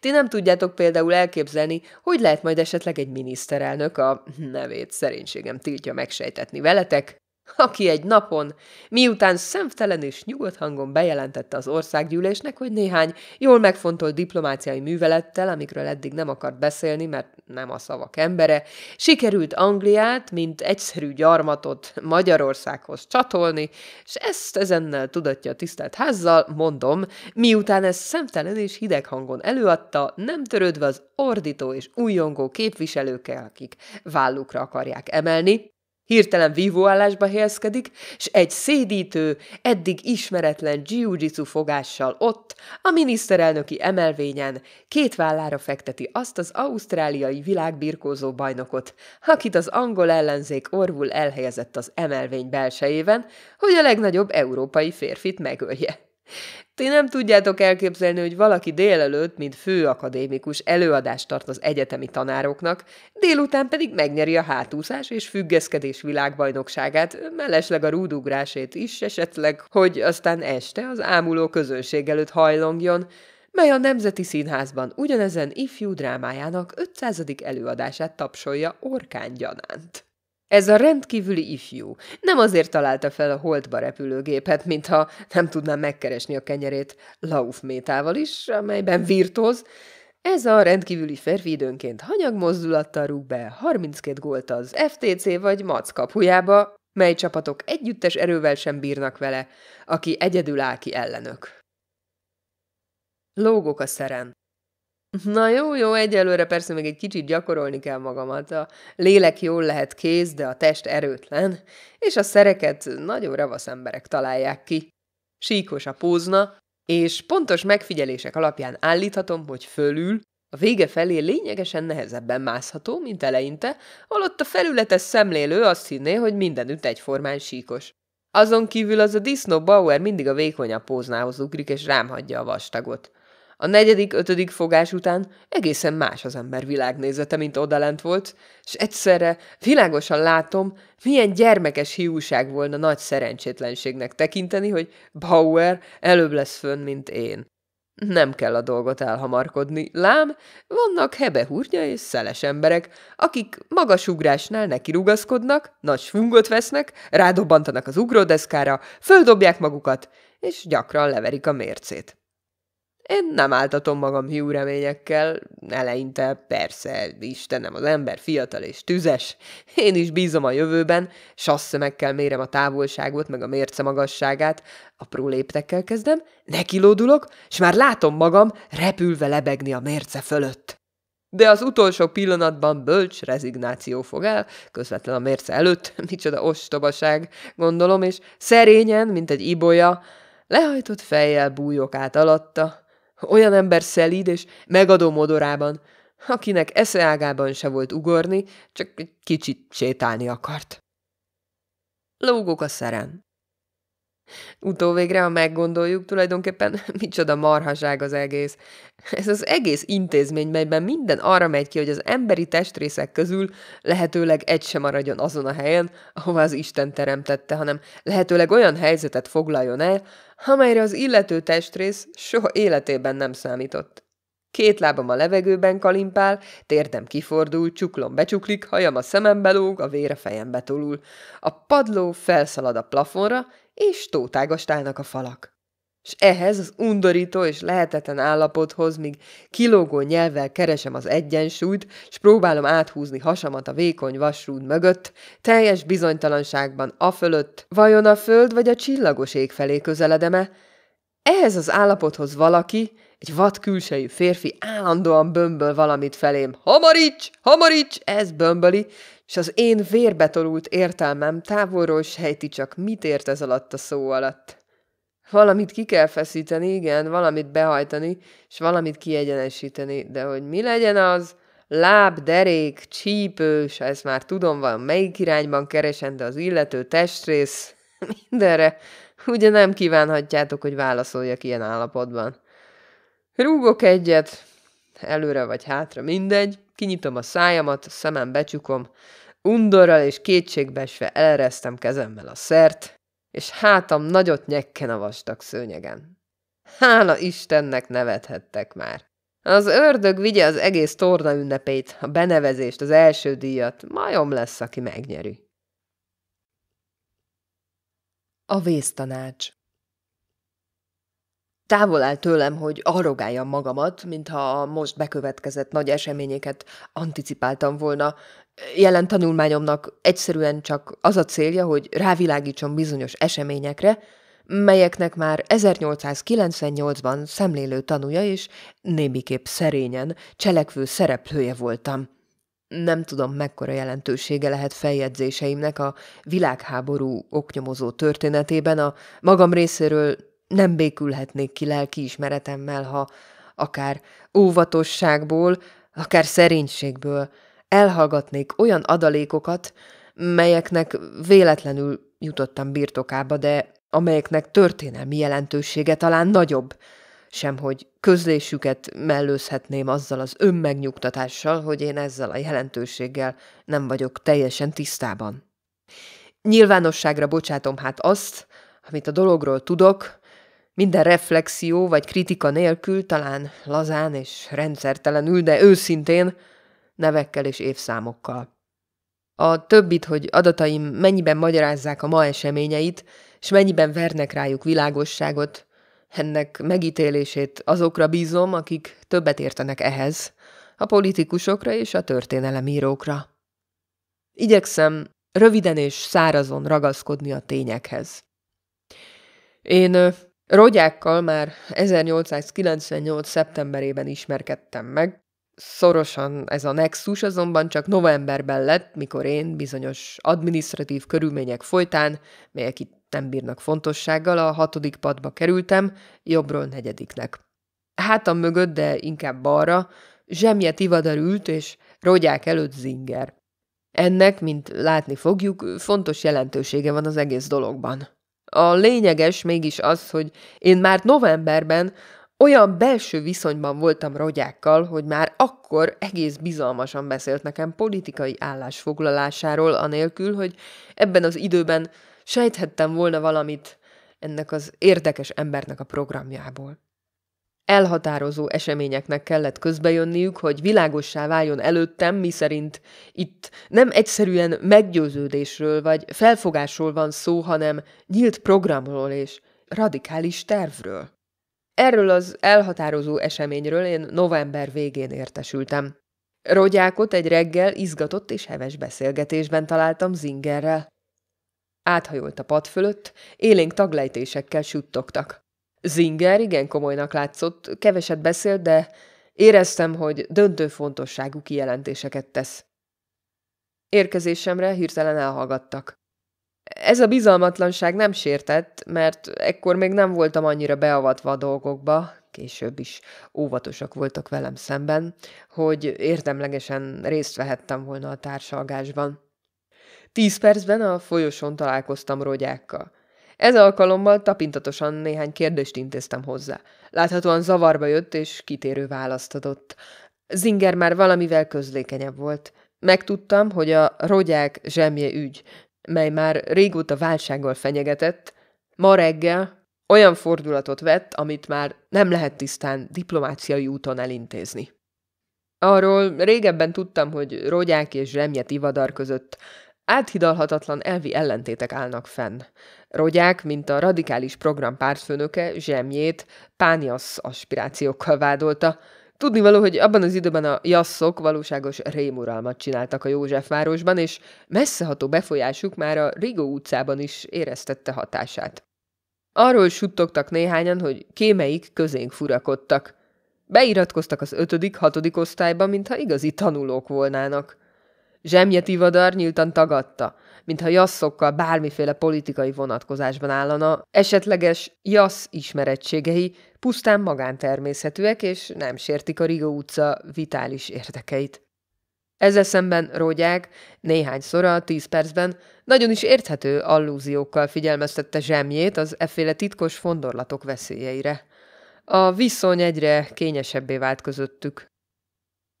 Ti nem tudjátok például elképzelni, hogy lehet majd esetleg egy miniszterelnök a nevét szerénységem tiltja megsejtetni veletek, aki egy napon, miután szemtelen és nyugodt hangon bejelentette az országgyűlésnek, hogy néhány jól megfontolt diplomáciai művelettel, amikről eddig nem akart beszélni, mert nem a szavak embere, sikerült Angliát, mint egyszerű gyarmatot Magyarországhoz csatolni, és ezt ezennel tudatja a tisztelt házzal, mondom, miután ezt szemtelen és hideg hangon előadta, nem törődve az ordító és újongó képviselőkkel, akik vállukra akarják emelni, Hirtelen vívóállásba helyezkedik, s egy szédítő, eddig ismeretlen jiu-jitsu fogással ott, a miniszterelnöki emelvényen két vállára fekteti azt az ausztráliai világbirkózó bajnokot, akit az angol ellenzék orvul elhelyezett az emelvény belsejében, hogy a legnagyobb európai férfit megölje. Ti nem tudjátok elképzelni, hogy valaki délelőtt, mint fő akadémikus előadást tart az egyetemi tanároknak, délután pedig megnyeri a hátúszás és függeszkedés világbajnokságát, mellesleg a rúdugrásét is esetleg, hogy aztán este az ámuló közönség előtt hajlongjon, mely a Nemzeti Színházban ugyanezen ifjú drámájának 500. előadását tapsolja gyanánt. Ez a rendkívüli ifjú nem azért találta fel a holtba repülőgépet, mintha nem tudná megkeresni a kenyerét laufmétával is, amelyben virtóz. Ez a rendkívüli férfi időnként hanyag mozdulattal rúg be 32 gólt az FTC vagy MAC kapujába, mely csapatok együttes erővel sem bírnak vele, aki egyedül áll ki ellenök. Lógok a szeren. Na jó, jó, egyelőre persze még egy kicsit gyakorolni kell magamat. A lélek jól lehet kéz, de a test erőtlen, és a szereket nagyon ravasz emberek találják ki. Síkos a pózna, és pontos megfigyelések alapján állíthatom, hogy fölül, a vége felé lényegesen nehezebben mászható, mint eleinte, holott a felületes szemlélő azt hinné, hogy mindenütt egyformán síkos. Azon kívül az a disznó Bauer mindig a vékonyabb póznához ugrik, és rám hagyja a vastagot. A negyedik, ötödik fogás után egészen más az ember világnézete, mint odalent volt, és egyszerre világosan látom, milyen gyermekes hiúság volna nagy szerencsétlenségnek tekinteni, hogy Bauer előbb lesz fönn, mint én. Nem kell a dolgot elhamarkodni, lám, vannak hebehúrnya és szeles emberek, akik magas ugrásnál nekirugaszkodnak, nagy svungot vesznek, rádobbantanak az ugródeszkára, földobják magukat, és gyakran leverik a mércét. Én nem áltatom magam hiú reményekkel, eleinte persze, Istenem, az ember fiatal és tüzes. Én is bízom a jövőben, sasszemekkel mérem a távolságot, meg a mérce magasságát, apró léptekkel kezdem, nekilódulok, és már látom magam repülve lebegni a mérce fölött. De az utolsó pillanatban bölcs rezignáció fog el, közvetlen a mérce előtt, <laughs> micsoda ostobaság, gondolom, és szerényen, mint egy ibolya, lehajtott fejjel bújok át alatta, olyan ember szelíd és megadó modorában, akinek eszeágában se volt ugorni, csak egy kicsit sétálni akart. Lógok a szeren. Utóvégre, ha meggondoljuk, tulajdonképpen <laughs> micsoda marhaság az egész. Ez az egész intézmény, melyben minden arra megy ki, hogy az emberi testrészek közül lehetőleg egy sem maradjon azon a helyen, ahova az Isten teremtette, hanem lehetőleg olyan helyzetet foglaljon el, amelyre az illető testrész soha életében nem számított. Két lábam a levegőben kalimpál, térdem kifordul, csuklom becsuklik, hajam a szemembe lóg, a vére fejembe tolul. A padló felszalad a plafonra, és tótágastálnak a falak. És ehhez az undorító és lehetetlen állapothoz, míg kilógó nyelvvel keresem az egyensúlyt, és próbálom áthúzni hasamat a vékony vasrúd mögött, teljes bizonytalanságban a fölött, vajon a föld vagy a csillagos ég felé közeledeme, ehhez az állapothoz valaki, egy vad külsejű férfi állandóan bömböl valamit felém. Hamaríts! Hamaríts! Ez bömböli, és az én vérbetorult értelmem távolról sejti csak, mit ért ez alatt a szó alatt. Valamit ki kell feszíteni, igen, valamit behajtani, és valamit kiegyenesíteni, de hogy mi legyen az, láb, derék, csípős, ez már tudom van, melyik irányban keresendő az illető testrész, <laughs> mindenre, ugye nem kívánhatjátok, hogy válaszoljak ilyen állapotban. Rúgok egyet, előre vagy hátra, mindegy, kinyitom a szájamat, a szemem becsukom, Undorral és kétségbeesve elereztem kezemmel a szert, és hátam nagyot nyekken a vastag szőnyegen. Hála Istennek nevethettek már. Az ördög vigye az egész torna ünnepét, a benevezést, az első díjat, majom lesz, aki megnyeri. A vésztanács Távol áll tőlem, hogy arrogáljam magamat, mintha a most bekövetkezett nagy eseményeket anticipáltam volna, jelen tanulmányomnak egyszerűen csak az a célja, hogy rávilágítson bizonyos eseményekre, melyeknek már 1898-ban szemlélő tanúja és némiképp szerényen cselekvő szereplője voltam. Nem tudom, mekkora jelentősége lehet feljegyzéseimnek a világháború oknyomozó történetében, a magam részéről nem békülhetnék ki ismeretemmel, ha akár óvatosságból, akár szerénységből – elhallgatnék olyan adalékokat, melyeknek véletlenül jutottam birtokába, de amelyeknek történelmi jelentősége talán nagyobb, sem hogy közlésüket mellőzhetném azzal az önmegnyugtatással, hogy én ezzel a jelentőséggel nem vagyok teljesen tisztában. Nyilvánosságra bocsátom hát azt, amit a dologról tudok, minden reflexió vagy kritika nélkül, talán lazán és rendszertelenül, de őszintén, nevekkel és évszámokkal. A többit, hogy adataim mennyiben magyarázzák a ma eseményeit, és mennyiben vernek rájuk világosságot, ennek megítélését azokra bízom, akik többet értenek ehhez, a politikusokra és a történelemírókra. Igyekszem röviden és szárazon ragaszkodni a tényekhez. Én rogyákkal már 1898. szeptemberében ismerkedtem meg, Szorosan ez a nexus azonban csak novemberben lett, mikor én bizonyos administratív körülmények folytán, melyek itt nem bírnak fontossággal, a hatodik padba kerültem, jobbról negyediknek. Hátam mögött, de inkább balra, zsemje tivadar ült, és rogyák előtt zinger. Ennek, mint látni fogjuk, fontos jelentősége van az egész dologban. A lényeges mégis az, hogy én már novemberben olyan belső viszonyban voltam rogyákkal, hogy már akkor egész bizalmasan beszélt nekem politikai állásfoglalásáról, anélkül, hogy ebben az időben sejthettem volna valamit ennek az érdekes embernek a programjából. Elhatározó eseményeknek kellett közbejönniük, hogy világossá váljon előttem, miszerint itt nem egyszerűen meggyőződésről vagy felfogásról van szó, hanem nyílt programról és radikális tervről. Erről az elhatározó eseményről én november végén értesültem. Rogyákot egy reggel izgatott és heves beszélgetésben találtam Zingerrel. Áthajolt a pad fölött, élénk taglejtésekkel suttogtak. Zinger igen komolynak látszott, keveset beszélt, de éreztem, hogy döntő fontosságú kijelentéseket tesz. Érkezésemre hirtelen elhallgattak. Ez a bizalmatlanság nem sértett, mert ekkor még nem voltam annyira beavatva a dolgokba, később is óvatosak voltak velem szemben, hogy érdemlegesen részt vehettem volna a társalgásban. Tíz percben a folyosón találkoztam rogyákkal. Ez alkalommal tapintatosan néhány kérdést intéztem hozzá. Láthatóan zavarba jött és kitérő választ adott. Zinger már valamivel közlékenyebb volt. Megtudtam, hogy a rogyák zsemje ügy mely már régóta válsággal fenyegetett, ma reggel olyan fordulatot vett, amit már nem lehet tisztán diplomáciai úton elintézni. Arról régebben tudtam, hogy rogyák és zsemjet ivadar között áthidalhatatlan elvi ellentétek állnak fenn. Rogyák, mint a radikális program pártfőnöke, zsemjét pániasz aspirációkkal vádolta, Tudni való, hogy abban az időben a jasszok valóságos rémuralmat csináltak a Józsefvárosban, és messzeható befolyásuk már a Rigó utcában is éreztette hatását. Arról suttogtak néhányan, hogy kémeik közénk furakodtak. Beiratkoztak az ötödik, hatodik osztályba, mintha igazi tanulók volnának. Zsemje Tivadar nyíltan tagadta, mintha jasszokkal bármiféle politikai vonatkozásban állana, esetleges jassz ismerettségei pusztán magántermészetűek, és nem sértik a Riga utca vitális érdekeit. Ezzel szemben Rógyák néhány a tíz percben nagyon is érthető allúziókkal figyelmeztette zsemjét az efféle titkos fondorlatok veszélyeire. A viszony egyre kényesebbé vált közöttük.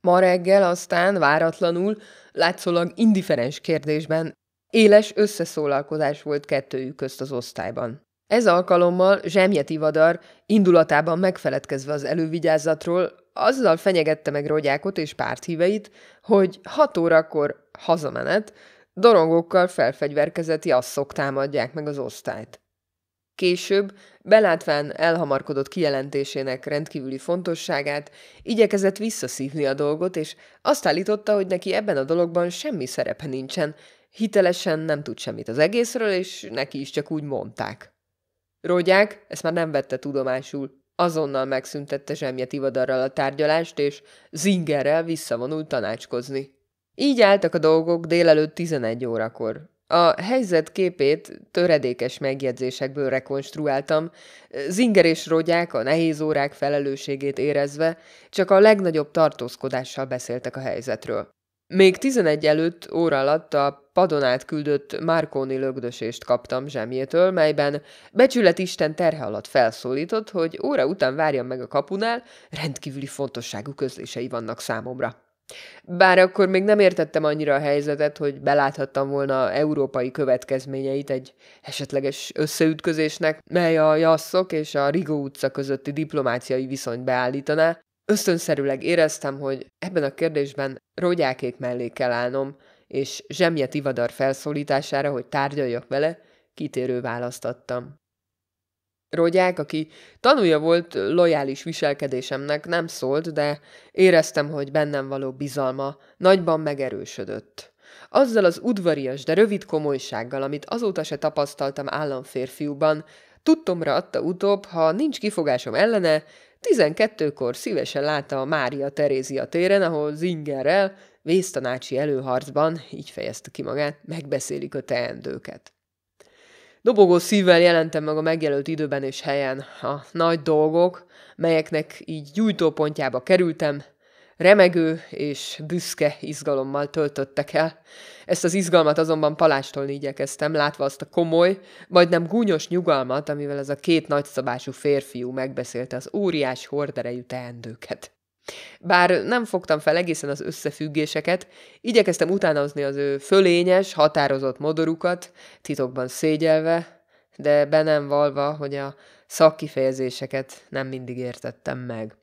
Ma reggel aztán váratlanul, látszólag indiferens kérdésben éles összeszólalkozás volt kettőjük közt az osztályban. Ez alkalommal Zsemjeti Vadar, indulatában megfeledkezve az elővigyázatról, azzal fenyegette meg Rogyákot és párthíveit, hogy hat órakor hazamenet, dorongokkal felfegyverkezeti asszok támadják meg az osztályt. Később, belátván elhamarkodott kijelentésének rendkívüli fontosságát, igyekezett visszaszívni a dolgot, és azt állította, hogy neki ebben a dologban semmi szerepe nincsen, hitelesen nem tud semmit az egészről, és neki is csak úgy mondták. Rogyák ezt már nem vette tudomásul. Azonnal megszüntette zsemje tivadarral a tárgyalást, és zingerrel visszavonult tanácskozni. Így álltak a dolgok délelőtt 11 órakor. A helyzet képét töredékes megjegyzésekből rekonstruáltam, zinger és rogyák a nehéz órák felelősségét érezve, csak a legnagyobb tartózkodással beszéltek a helyzetről. Még 11 előtt óra alatt a padon átküldött Márkóni lögdösést kaptam zsemjétől, melyben becsület Isten terhe alatt felszólított, hogy óra után várjam meg a kapunál, rendkívüli fontosságú közlései vannak számomra. Bár akkor még nem értettem annyira a helyzetet, hogy beláthattam volna európai következményeit egy esetleges összeütközésnek, mely a Jasszok és a Rigó utca közötti diplomáciai viszonyt beállítaná, ösztönszerűleg éreztem, hogy ebben a kérdésben rogyákék mellé kell állnom, és Zsemje Tivadar felszólítására, hogy tárgyaljak vele, kitérő választ adtam. Rogyák, aki tanulja volt lojális viselkedésemnek, nem szólt, de éreztem, hogy bennem való bizalma nagyban megerősödött. Azzal az udvarias, de rövid komolysággal, amit azóta se tapasztaltam államférfiúban, tudtomra adta utóbb, ha nincs kifogásom ellene, 12-kor szívesen látta a Mária Terézia téren, ahol Zingerrel, vésztanácsi előharcban, így fejezte ki magát, megbeszélik a teendőket. Dobogó szívvel jelentem meg a megjelölt időben és helyen. A nagy dolgok, melyeknek így gyújtópontjába kerültem, remegő és büszke izgalommal töltöttek el, ezt az izgalmat azonban palástól igyekeztem, látva azt a komoly, majdnem gúnyos nyugalmat, amivel ez a két nagyszabású férfiú megbeszélte az óriás horderejű teendőket. Bár nem fogtam fel egészen az összefüggéseket, igyekeztem utánozni az ő fölényes, határozott modorukat, titokban szégyelve, de be nem valva, hogy a szakkifejezéseket nem mindig értettem meg.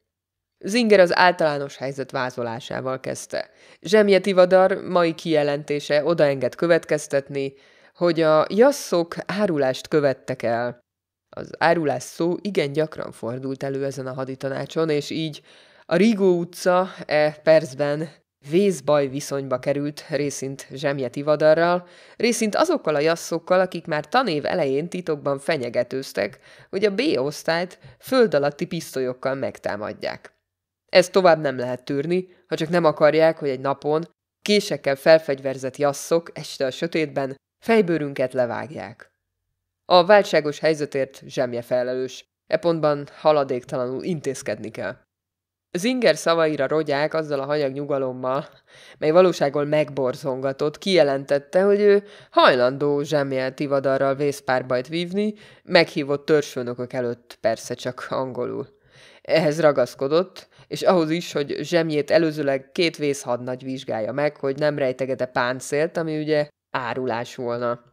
Zinger az általános helyzet vázolásával kezdte. Zsemje Tivadar mai kijelentése odaenged következtetni, hogy a jasszok árulást követtek el. Az árulás szó igen gyakran fordult elő ezen a haditanácson, és így a Rigó utca e percben vészbaj viszonyba került részint Zsemje Tivadarral, részint azokkal a jasszokkal, akik már tanév elején titokban fenyegetőztek, hogy a B-osztályt föld alatti pisztolyokkal megtámadják. Ezt tovább nem lehet tűrni, ha csak nem akarják, hogy egy napon késekkel felfegyverzett jasszok este a sötétben fejbőrünket levágják. A válságos helyzetért zsemje felelős, e pontban haladéktalanul intézkedni kell. Zinger szavaira rogyák azzal a hanyag nyugalommal, mely valóságon megborzongatott, kijelentette, hogy ő hajlandó zsemjel tivadarral vészpárbajt vívni, meghívott törzsfőnökök előtt persze csak angolul. Ehhez ragaszkodott, és ahhoz is, hogy zsemjét előzőleg két vészhadnagy vizsgálja meg, hogy nem rejtegete páncélt, ami ugye árulás volna.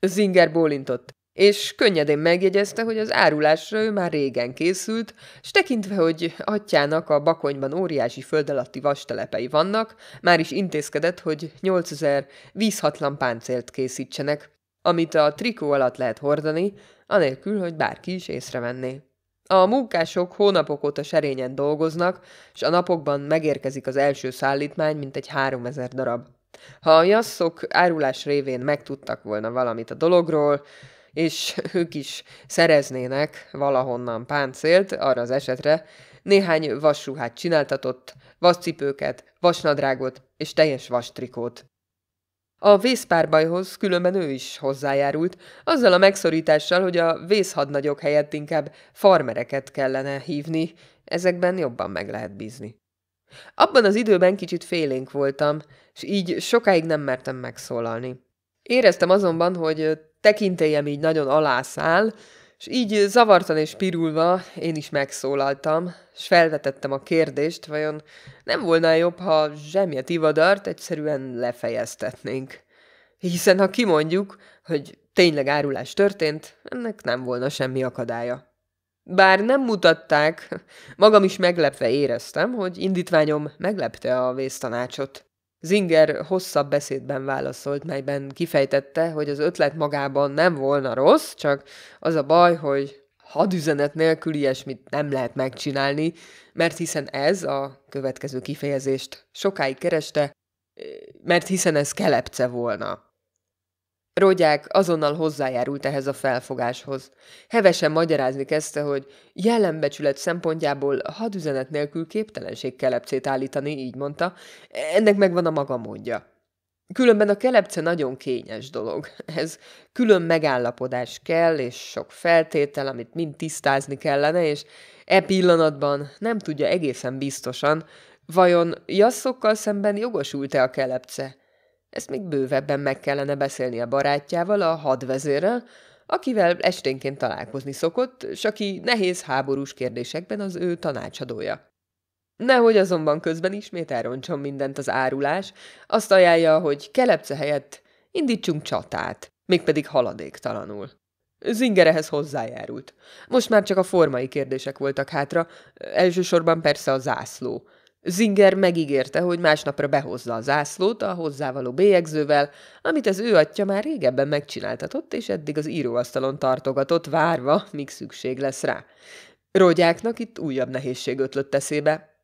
Zinger bólintott, és könnyedén megjegyezte, hogy az árulásra ő már régen készült, s tekintve, hogy atyának a bakonyban óriási föld alatti vastelepei vannak, már is intézkedett, hogy 8000 vízhatlan páncélt készítsenek, amit a trikó alatt lehet hordani, anélkül, hogy bárki is észrevenné. A munkások hónapok óta serényen dolgoznak, és a napokban megérkezik az első szállítmány, mint egy háromezer darab. Ha a jasszok árulás révén megtudtak volna valamit a dologról, és <laughs> ők is szereznének valahonnan páncélt arra az esetre, néhány vasruhát csináltatott, vascipőket, vasnadrágot és teljes vastrikót. A vészpárbajhoz különben ő is hozzájárult, azzal a megszorítással, hogy a vészhadnagyok helyett inkább farmereket kellene hívni, ezekben jobban meg lehet bízni. Abban az időben kicsit félénk voltam, és így sokáig nem mertem megszólalni. Éreztem azonban, hogy tekintélyem így nagyon alászál. És így zavartan és pirulva én is megszólaltam, és felvetettem a kérdést, vajon nem volna jobb, ha zsemje ivadart egyszerűen lefejeztetnénk. Hiszen ha kimondjuk, hogy tényleg árulás történt, ennek nem volna semmi akadálya. Bár nem mutatták, magam is meglepve éreztem, hogy indítványom meglepte a vésztanácsot. Zinger hosszabb beszédben válaszolt, melyben kifejtette, hogy az ötlet magában nem volna rossz, csak az a baj, hogy hadüzenet nélkül ilyesmit nem lehet megcsinálni, mert hiszen ez a következő kifejezést sokáig kereste, mert hiszen ez kelepce volna. Rogyák azonnal hozzájárult ehhez a felfogáshoz. Hevesen magyarázni kezdte, hogy jelenbecsület szempontjából hadüzenet nélkül képtelenség kelepcét állítani, így mondta, ennek megvan a maga módja. Különben a kelepce nagyon kényes dolog. Ez külön megállapodás kell, és sok feltétel, amit mind tisztázni kellene, és e pillanatban nem tudja egészen biztosan, vajon jasszokkal szemben jogosult-e a kelepce – ezt még bővebben meg kellene beszélni a barátjával, a hadvezérrel, akivel esténként találkozni szokott, s aki nehéz háborús kérdésekben az ő tanácsadója. Nehogy azonban közben ismét elrontson mindent az árulás, azt ajánlja, hogy kelepce helyett indítsunk csatát, mégpedig haladéktalanul. Zingerehez hozzájárult. Most már csak a formai kérdések voltak hátra, elsősorban persze a zászló. Zinger megígérte, hogy másnapra behozza a zászlót a hozzávaló bélyegzővel, amit az ő atya már régebben megcsináltatott, és eddig az íróasztalon tartogatott, várva, míg szükség lesz rá. Rogyáknak itt újabb nehézség ötlött eszébe.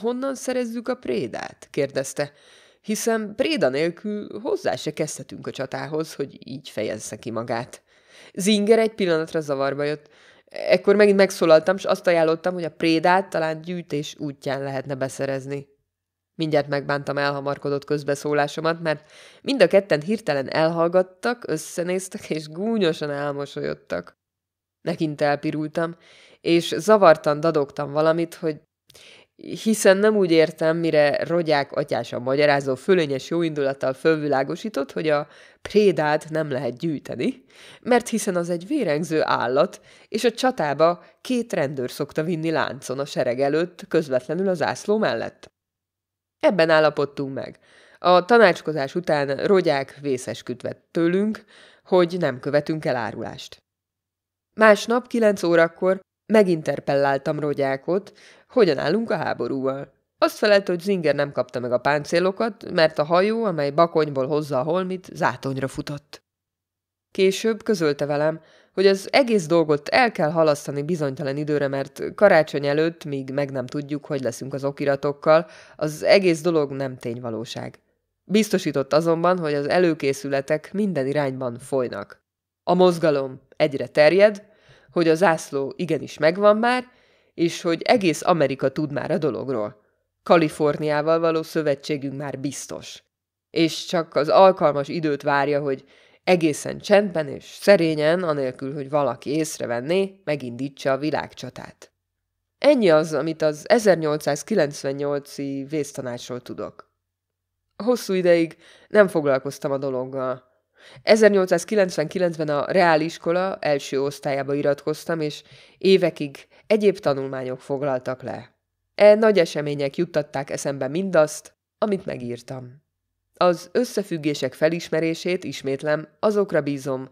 Honnan szerezzük a prédát? kérdezte. Hiszen préda nélkül hozzá se kezdhetünk a csatához, hogy így fejezze ki magát. Zinger egy pillanatra zavarba jött. Ekkor megint megszólaltam, és azt ajánlottam, hogy a prédát talán gyűjtés útján lehetne beszerezni. Mindjárt megbántam elhamarkodott közbeszólásomat, mert mind a ketten hirtelen elhallgattak, összenéztek és gúnyosan elmosolyodtak. Nekint elpirultam, és zavartan dadogtam valamit, hogy hiszen nem úgy értem, mire rogyák atyása a magyarázó fölényes jóindulattal fölvilágosított, hogy a prédát nem lehet gyűjteni, mert hiszen az egy vérengző állat, és a csatába két rendőr szokta vinni láncon a sereg előtt, közvetlenül az ászló mellett. Ebben állapodtunk meg. A tanácskozás után rogyák vészesküdvet tőlünk, hogy nem követünk el árulást. Másnap kilenc órakor Meginterpelláltam Rogyákot, hogyan állunk a háborúval. Azt felelt, hogy Zinger nem kapta meg a páncélokat, mert a hajó, amely Bakonyból hozza a holmit, zátonyra futott. Később közölte velem, hogy az egész dolgot el kell halasztani bizonytalan időre, mert karácsony előtt, míg meg nem tudjuk, hogy leszünk az okiratokkal, az egész dolog nem tényvalóság. Biztosított azonban, hogy az előkészületek minden irányban folynak. A mozgalom egyre terjed, hogy a zászló igenis megvan már, és hogy egész Amerika tud már a dologról. Kaliforniával való szövetségünk már biztos. És csak az alkalmas időt várja, hogy egészen csendben és szerényen, anélkül, hogy valaki észrevenné, megindítsa a világcsatát. Ennyi az, amit az 1898-i vésztanácsról tudok. Hosszú ideig nem foglalkoztam a dologgal. 1899-ben a reáliskola első osztályába iratkoztam, és évekig egyéb tanulmányok foglaltak le. E nagy események juttatták eszembe mindazt, amit megírtam. Az összefüggések felismerését ismétlem, azokra bízom,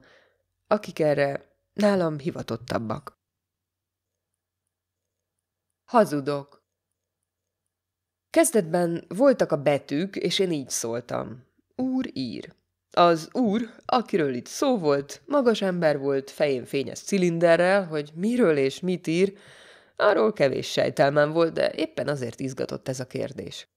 akik erre nálam hivatottabbak. Hazudok. Kezdetben voltak a betűk, és én így szóltam. Úr ír. Az úr, akiről itt szó volt, magas ember volt, fején fényes cilinderrel, hogy miről és mit ír, arról kevés sejtelmem volt, de éppen azért izgatott ez a kérdés.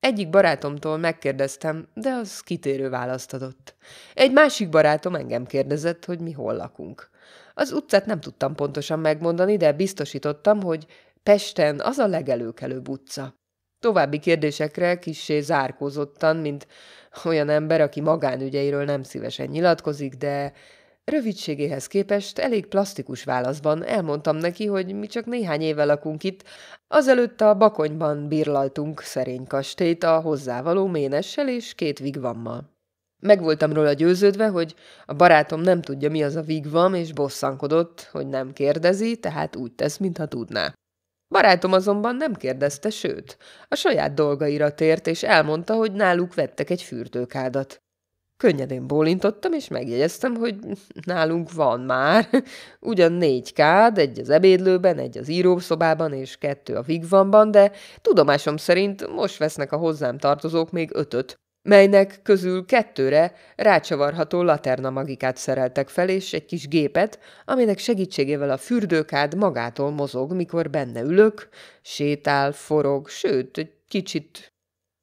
Egyik barátomtól megkérdeztem, de az kitérő választ adott. Egy másik barátom engem kérdezett, hogy mi hol lakunk. Az utcát nem tudtam pontosan megmondani, de biztosítottam, hogy Pesten az a legelőkelőbb utca. További kérdésekre kissé zárkózottan, mint olyan ember, aki magánügyeiről nem szívesen nyilatkozik, de rövidségéhez képest elég plastikus válaszban elmondtam neki, hogy mi csak néhány éve lakunk itt, azelőtt a Bakonyban birlaltunk szerény kastélyt a hozzávaló ménessel és két vigvammal. Meg voltam róla győződve, hogy a barátom nem tudja, mi az a vigvam, és bosszankodott, hogy nem kérdezi, tehát úgy tesz, mintha tudná. Barátom azonban nem kérdezte, sőt, a saját dolgaira tért, és elmondta, hogy náluk vettek egy fürdőkádat. Könnyedén bólintottam, és megjegyeztem, hogy nálunk van már. Ugyan négy kád, egy az ebédlőben, egy az írószobában, és kettő a vigvamban, de tudomásom szerint most vesznek a hozzám tartozók még ötöt melynek közül kettőre rácsavarható laterna magikát szereltek fel, és egy kis gépet, aminek segítségével a fürdőkád magától mozog, mikor benne ülök, sétál, forog, sőt, egy kicsit,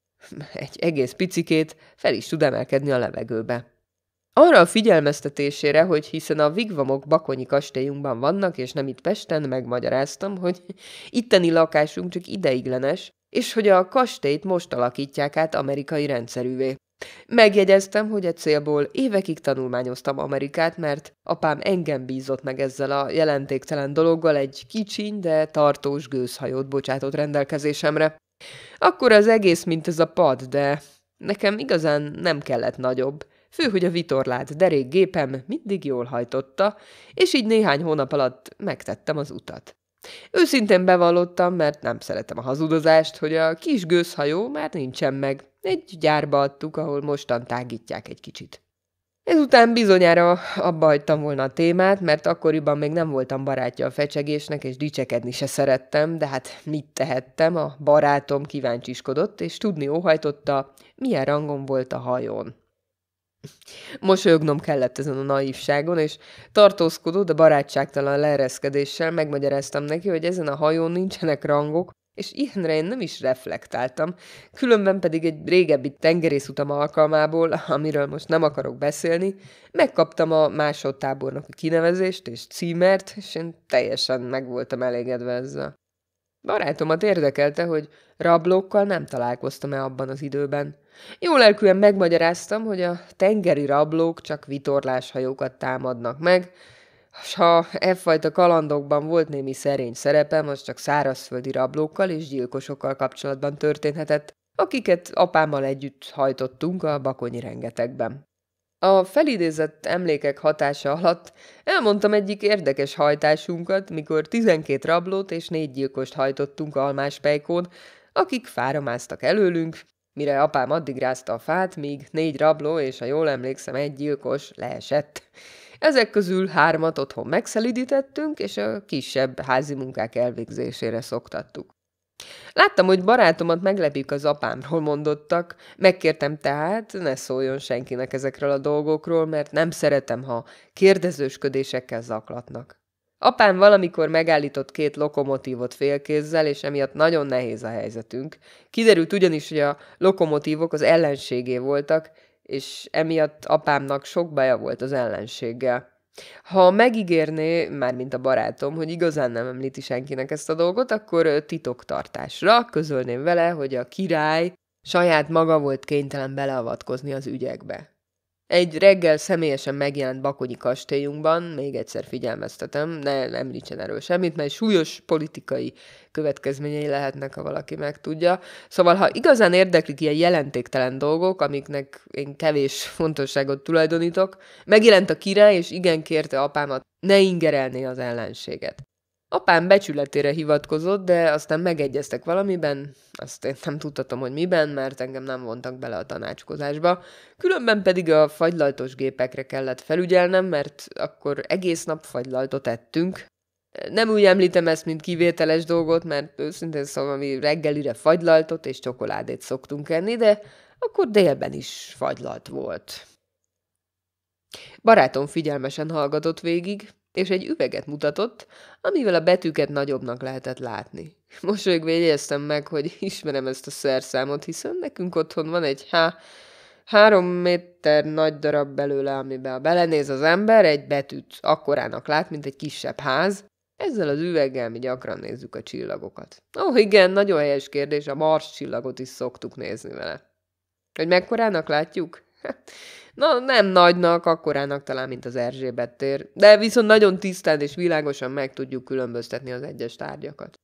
<laughs> egy egész picikét fel is tud emelkedni a levegőbe. Arra a figyelmeztetésére, hogy hiszen a vigvamok bakonyi kastélyunkban vannak, és nem itt Pesten, megmagyaráztam, hogy <laughs> itteni lakásunk csak ideiglenes, és hogy a kastélyt most alakítják át amerikai rendszerűvé. Megjegyeztem, hogy egy célból évekig tanulmányoztam Amerikát, mert apám engem bízott meg ezzel a jelentéktelen dologgal egy kicsiny, de tartós gőzhajót bocsátott rendelkezésemre. Akkor az egész, mint ez a pad, de nekem igazán nem kellett nagyobb. Fő, hogy a vitorlát derék gépem mindig jól hajtotta, és így néhány hónap alatt megtettem az utat. Őszintén bevallottam, mert nem szeretem a hazudozást, hogy a kis gőzhajó már nincsen meg. Egy gyárba adtuk, ahol mostan tágítják egy kicsit. Ezután bizonyára abba hagytam volna a témát, mert akkoriban még nem voltam barátja a fecsegésnek, és dicsekedni se szerettem, de hát mit tehettem, a barátom kíváncsiskodott, és tudni óhajtotta, milyen rangon volt a hajón. Mosolyognom kellett ezen a naívságon, és tartózkodó, de barátságtalan leereszkedéssel megmagyaráztam neki, hogy ezen a hajón nincsenek rangok, és ilyenre én nem is reflektáltam, különben pedig egy régebbi tengerészutam alkalmából, amiről most nem akarok beszélni, megkaptam a másodtábornoki kinevezést és címert, és én teljesen meg voltam elégedve ezzel. Barátomat érdekelte, hogy rablókkal nem találkoztam-e abban az időben. Jó lelkűen megmagyaráztam, hogy a tengeri rablók csak vitorláshajókat támadnak meg, s ha e fajta kalandokban volt némi szerény szerepem, az csak szárazföldi rablókkal és gyilkosokkal kapcsolatban történhetett, akiket apámmal együtt hajtottunk a bakonyi rengetegben. A felidézett emlékek hatása alatt elmondtam egyik érdekes hajtásunkat, mikor tizenkét rablót és négy gyilkost hajtottunk pejkón, akik fáramáztak előlünk, mire apám addig rázta a fát, míg négy rabló és, a jól emlékszem, egy gyilkos leesett. Ezek közül hármat otthon megszelidítettünk, és a kisebb házi munkák elvégzésére szoktattuk. Láttam, hogy barátomat meglepik az apámról mondottak, megkértem tehát, ne szóljon senkinek ezekről a dolgokról, mert nem szeretem, ha kérdezősködésekkel zaklatnak. Apám valamikor megállított két lokomotívot félkézzel, és emiatt nagyon nehéz a helyzetünk. Kiderült ugyanis, hogy a lokomotívok az ellenségé voltak, és emiatt apámnak sok baja volt az ellenséggel. Ha megígérné, mármint a barátom, hogy igazán nem említi senkinek ezt a dolgot, akkor titoktartásra közölném vele, hogy a király saját maga volt kénytelen beleavatkozni az ügyekbe. Egy reggel személyesen megjelent Bakonyi kastélyunkban, még egyszer figyelmeztetem, ne említsen erről semmit, mert súlyos politikai következményei lehetnek, ha valaki megtudja. Szóval, ha igazán érdeklik ilyen jelentéktelen dolgok, amiknek én kevés fontosságot tulajdonítok, megjelent a király, és igen kérte apámat, ne ingerelné az ellenséget. Apám becsületére hivatkozott, de aztán megegyeztek valamiben, azt én nem tudtam, hogy miben, mert engem nem vontak bele a tanácskozásba. Különben pedig a fagylaltos gépekre kellett felügyelnem, mert akkor egész nap fagylaltot ettünk. Nem úgy említem ezt, mint kivételes dolgot, mert őszintén szóval mi reggelire fagylaltot és csokoládét szoktunk enni, de akkor délben is fagylalt volt. Barátom figyelmesen hallgatott végig, és egy üveget mutatott, amivel a betűket nagyobbnak lehetett látni. Mosolyogva jegyeztem meg, hogy ismerem ezt a szerszámot, hiszen nekünk otthon van egy há... Három méter nagy darab belőle, amiben belenéz az ember, egy betűt akkorának lát, mint egy kisebb ház. Ezzel az üveggel mi gyakran nézzük a csillagokat. Ó, oh, igen, nagyon helyes kérdés, a Mars csillagot is szoktuk nézni vele. Hogy mekkorának látjuk? <laughs> Na, nem nagynak, akkorának talán, mint az Erzsébet tér, de viszont nagyon tisztán és világosan meg tudjuk különböztetni az egyes tárgyakat.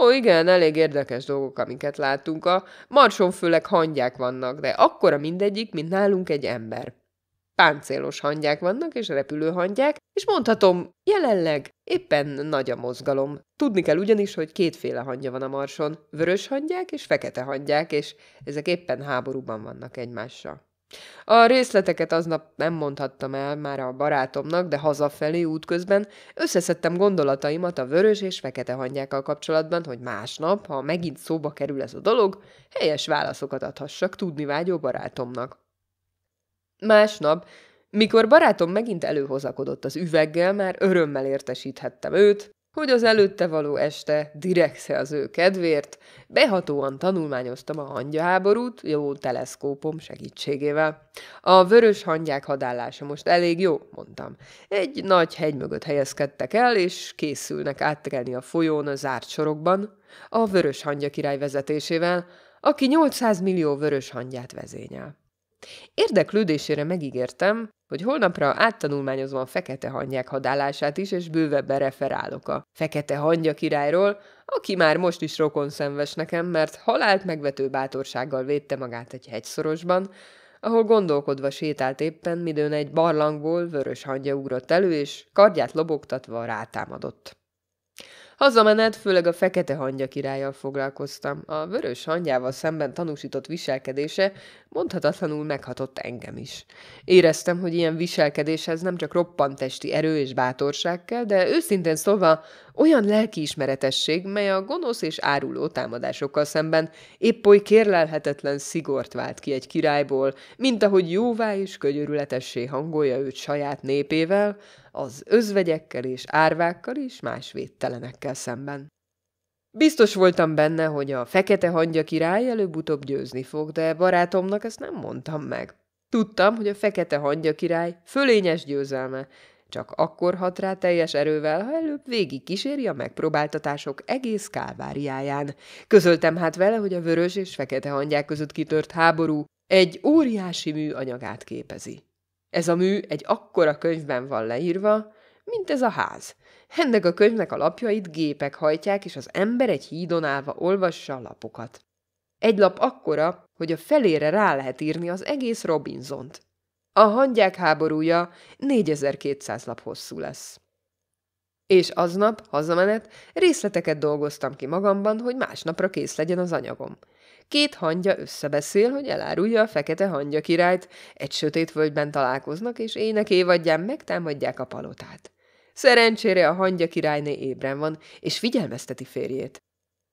Ó, igen, elég érdekes dolgok, amiket látunk. A marson főleg hangyák vannak, de akkora mindegyik, mint nálunk egy ember. Páncélos hangyák vannak, és repülő hangyák, és mondhatom, jelenleg éppen nagy a mozgalom. Tudni kell ugyanis, hogy kétféle hangya van a marson, vörös hangyák és fekete hangyák, és ezek éppen háborúban vannak egymással. A részleteket aznap nem mondhattam el már a barátomnak, de hazafelé útközben összeszedtem gondolataimat a vörös és fekete hangyákkal kapcsolatban, hogy másnap, ha megint szóba kerül ez a dolog, helyes válaszokat adhassak tudni vágyó barátomnak. Másnap, mikor barátom megint előhozakodott az üveggel, már örömmel értesíthettem őt, hogy az előtte való este, direkse az ő kedvéért, behatóan tanulmányoztam a hangyaháborút jó teleszkópom segítségével. A vörös hangyák hadállása most elég jó, mondtam. Egy nagy hegy mögött helyezkedtek el, és készülnek átkelni a folyón a zárt sorokban, a vörös hangya király vezetésével, aki 800 millió vörös hangyát vezényel. Érdeklődésére megígértem, hogy holnapra áttanulmányozom a fekete hangyák hadálását is, és bővebben referálok a fekete hangya királyról, aki már most is rokon szenves nekem, mert halált megvető bátorsággal védte magát egy hegyszorosban, ahol gondolkodva sétált éppen, midőn egy barlangból vörös hangya ugrott elő, és kardját lobogtatva rátámadott. Hazamenet főleg a fekete hangya királlyal foglalkoztam. A vörös hangyával szemben tanúsított viselkedése mondhatatlanul meghatott engem is. Éreztem, hogy ilyen viselkedéshez nem csak roppantesti erő és bátorság kell, de őszintén szólva olyan lelkiismeretesség, mely a gonosz és áruló támadásokkal szemben épp oly kérlelhetetlen szigort vált ki egy királyból, mint ahogy jóvá és könyörületessé hangolja őt saját népével, az özvegyekkel és árvákkal is más védtelenekkel szemben. Biztos voltam benne, hogy a fekete hangya király előbb-utóbb győzni fog, de barátomnak ezt nem mondtam meg. Tudtam, hogy a fekete hangya király fölényes győzelme, csak akkor hat rá teljes erővel, ha előbb végig kíséri a megpróbáltatások egész kálváriáján. Közöltem hát vele, hogy a vörös és fekete hangyák között kitört háború egy óriási mű anyagát képezi. Ez a mű egy akkora könyvben van leírva, mint ez a ház. Ennek a könyvnek a lapjait gépek hajtják, és az ember egy hídon állva olvassa a lapokat. Egy lap akkora, hogy a felére rá lehet írni az egész Robinzont. A hangyák háborúja 4200 lap hosszú lesz. És aznap, hazamenet, részleteket dolgoztam ki magamban, hogy másnapra kész legyen az anyagom – Két hangya összebeszél, hogy elárulja a fekete hangya királyt. Egy sötét völgyben találkoznak, és ének évadján megtámadják a palotát. Szerencsére a hangya királyné ébren van, és figyelmezteti férjét.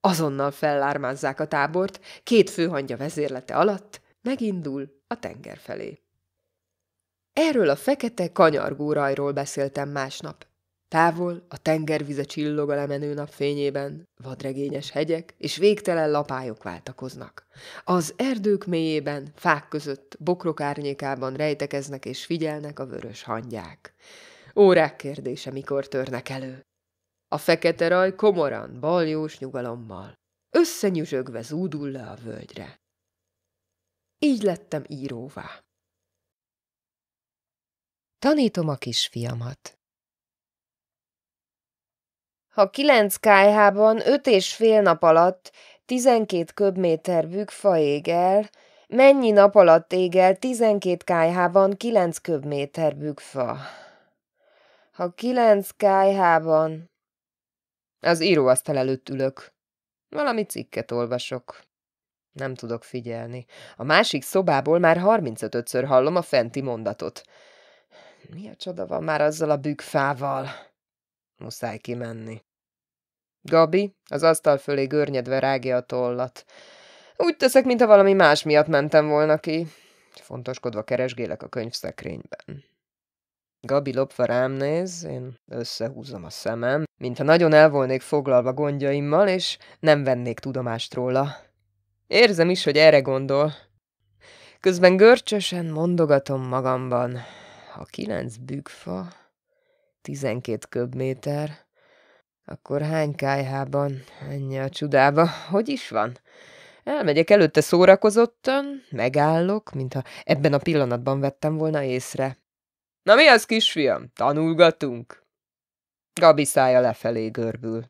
Azonnal fellármázzák a tábort, két főhangya vezérlete alatt megindul a tenger felé. Erről a fekete kanyargó rajról beszéltem másnap. Távol a tengervize csillog a lemenő napfényében, vadregényes hegyek és végtelen lapályok váltakoznak. Az erdők mélyében, fák között, bokrok árnyékában rejtekeznek és figyelnek a vörös hangyák. Órák kérdése, mikor törnek elő. A fekete raj komoran, baljós nyugalommal. Összenyüzsögve zúdul le a völgyre. Így lettem íróvá. Tanítom a kisfiamat. Ha 9 kájhában öt és fél nap alatt 12 köbméter bükfa ég el, mennyi nap alatt ég el 12 kájhában 9 köbméter bükfa? Ha 9 kájhában... Az íróasztal előtt ülök. Valami cikket olvasok. Nem tudok figyelni. A másik szobából már 35-ször hallom a fenti mondatot. Mi a csoda van már azzal a bükfával? Muszáj kimenni. Gabi az asztal fölé görnyedve rágja a tollat. Úgy teszek, mintha valami más miatt mentem volna ki. Fontoskodva keresgélek a könyvszekrényben. Gabi lopva rám néz, én összehúzom a szemem, mintha nagyon el volnék foglalva gondjaimmal, és nem vennék tudomást róla. Érzem is, hogy erre gondol. Közben görcsösen mondogatom magamban. A kilenc bükfa, tizenkét köbméter, akkor hány kájhában, ennyi a csodába, hogy is van? Elmegyek előtte szórakozottan, megállok, mintha ebben a pillanatban vettem volna észre. Na mi az, kisfiam? Tanulgatunk? Gabi szája lefelé görbül.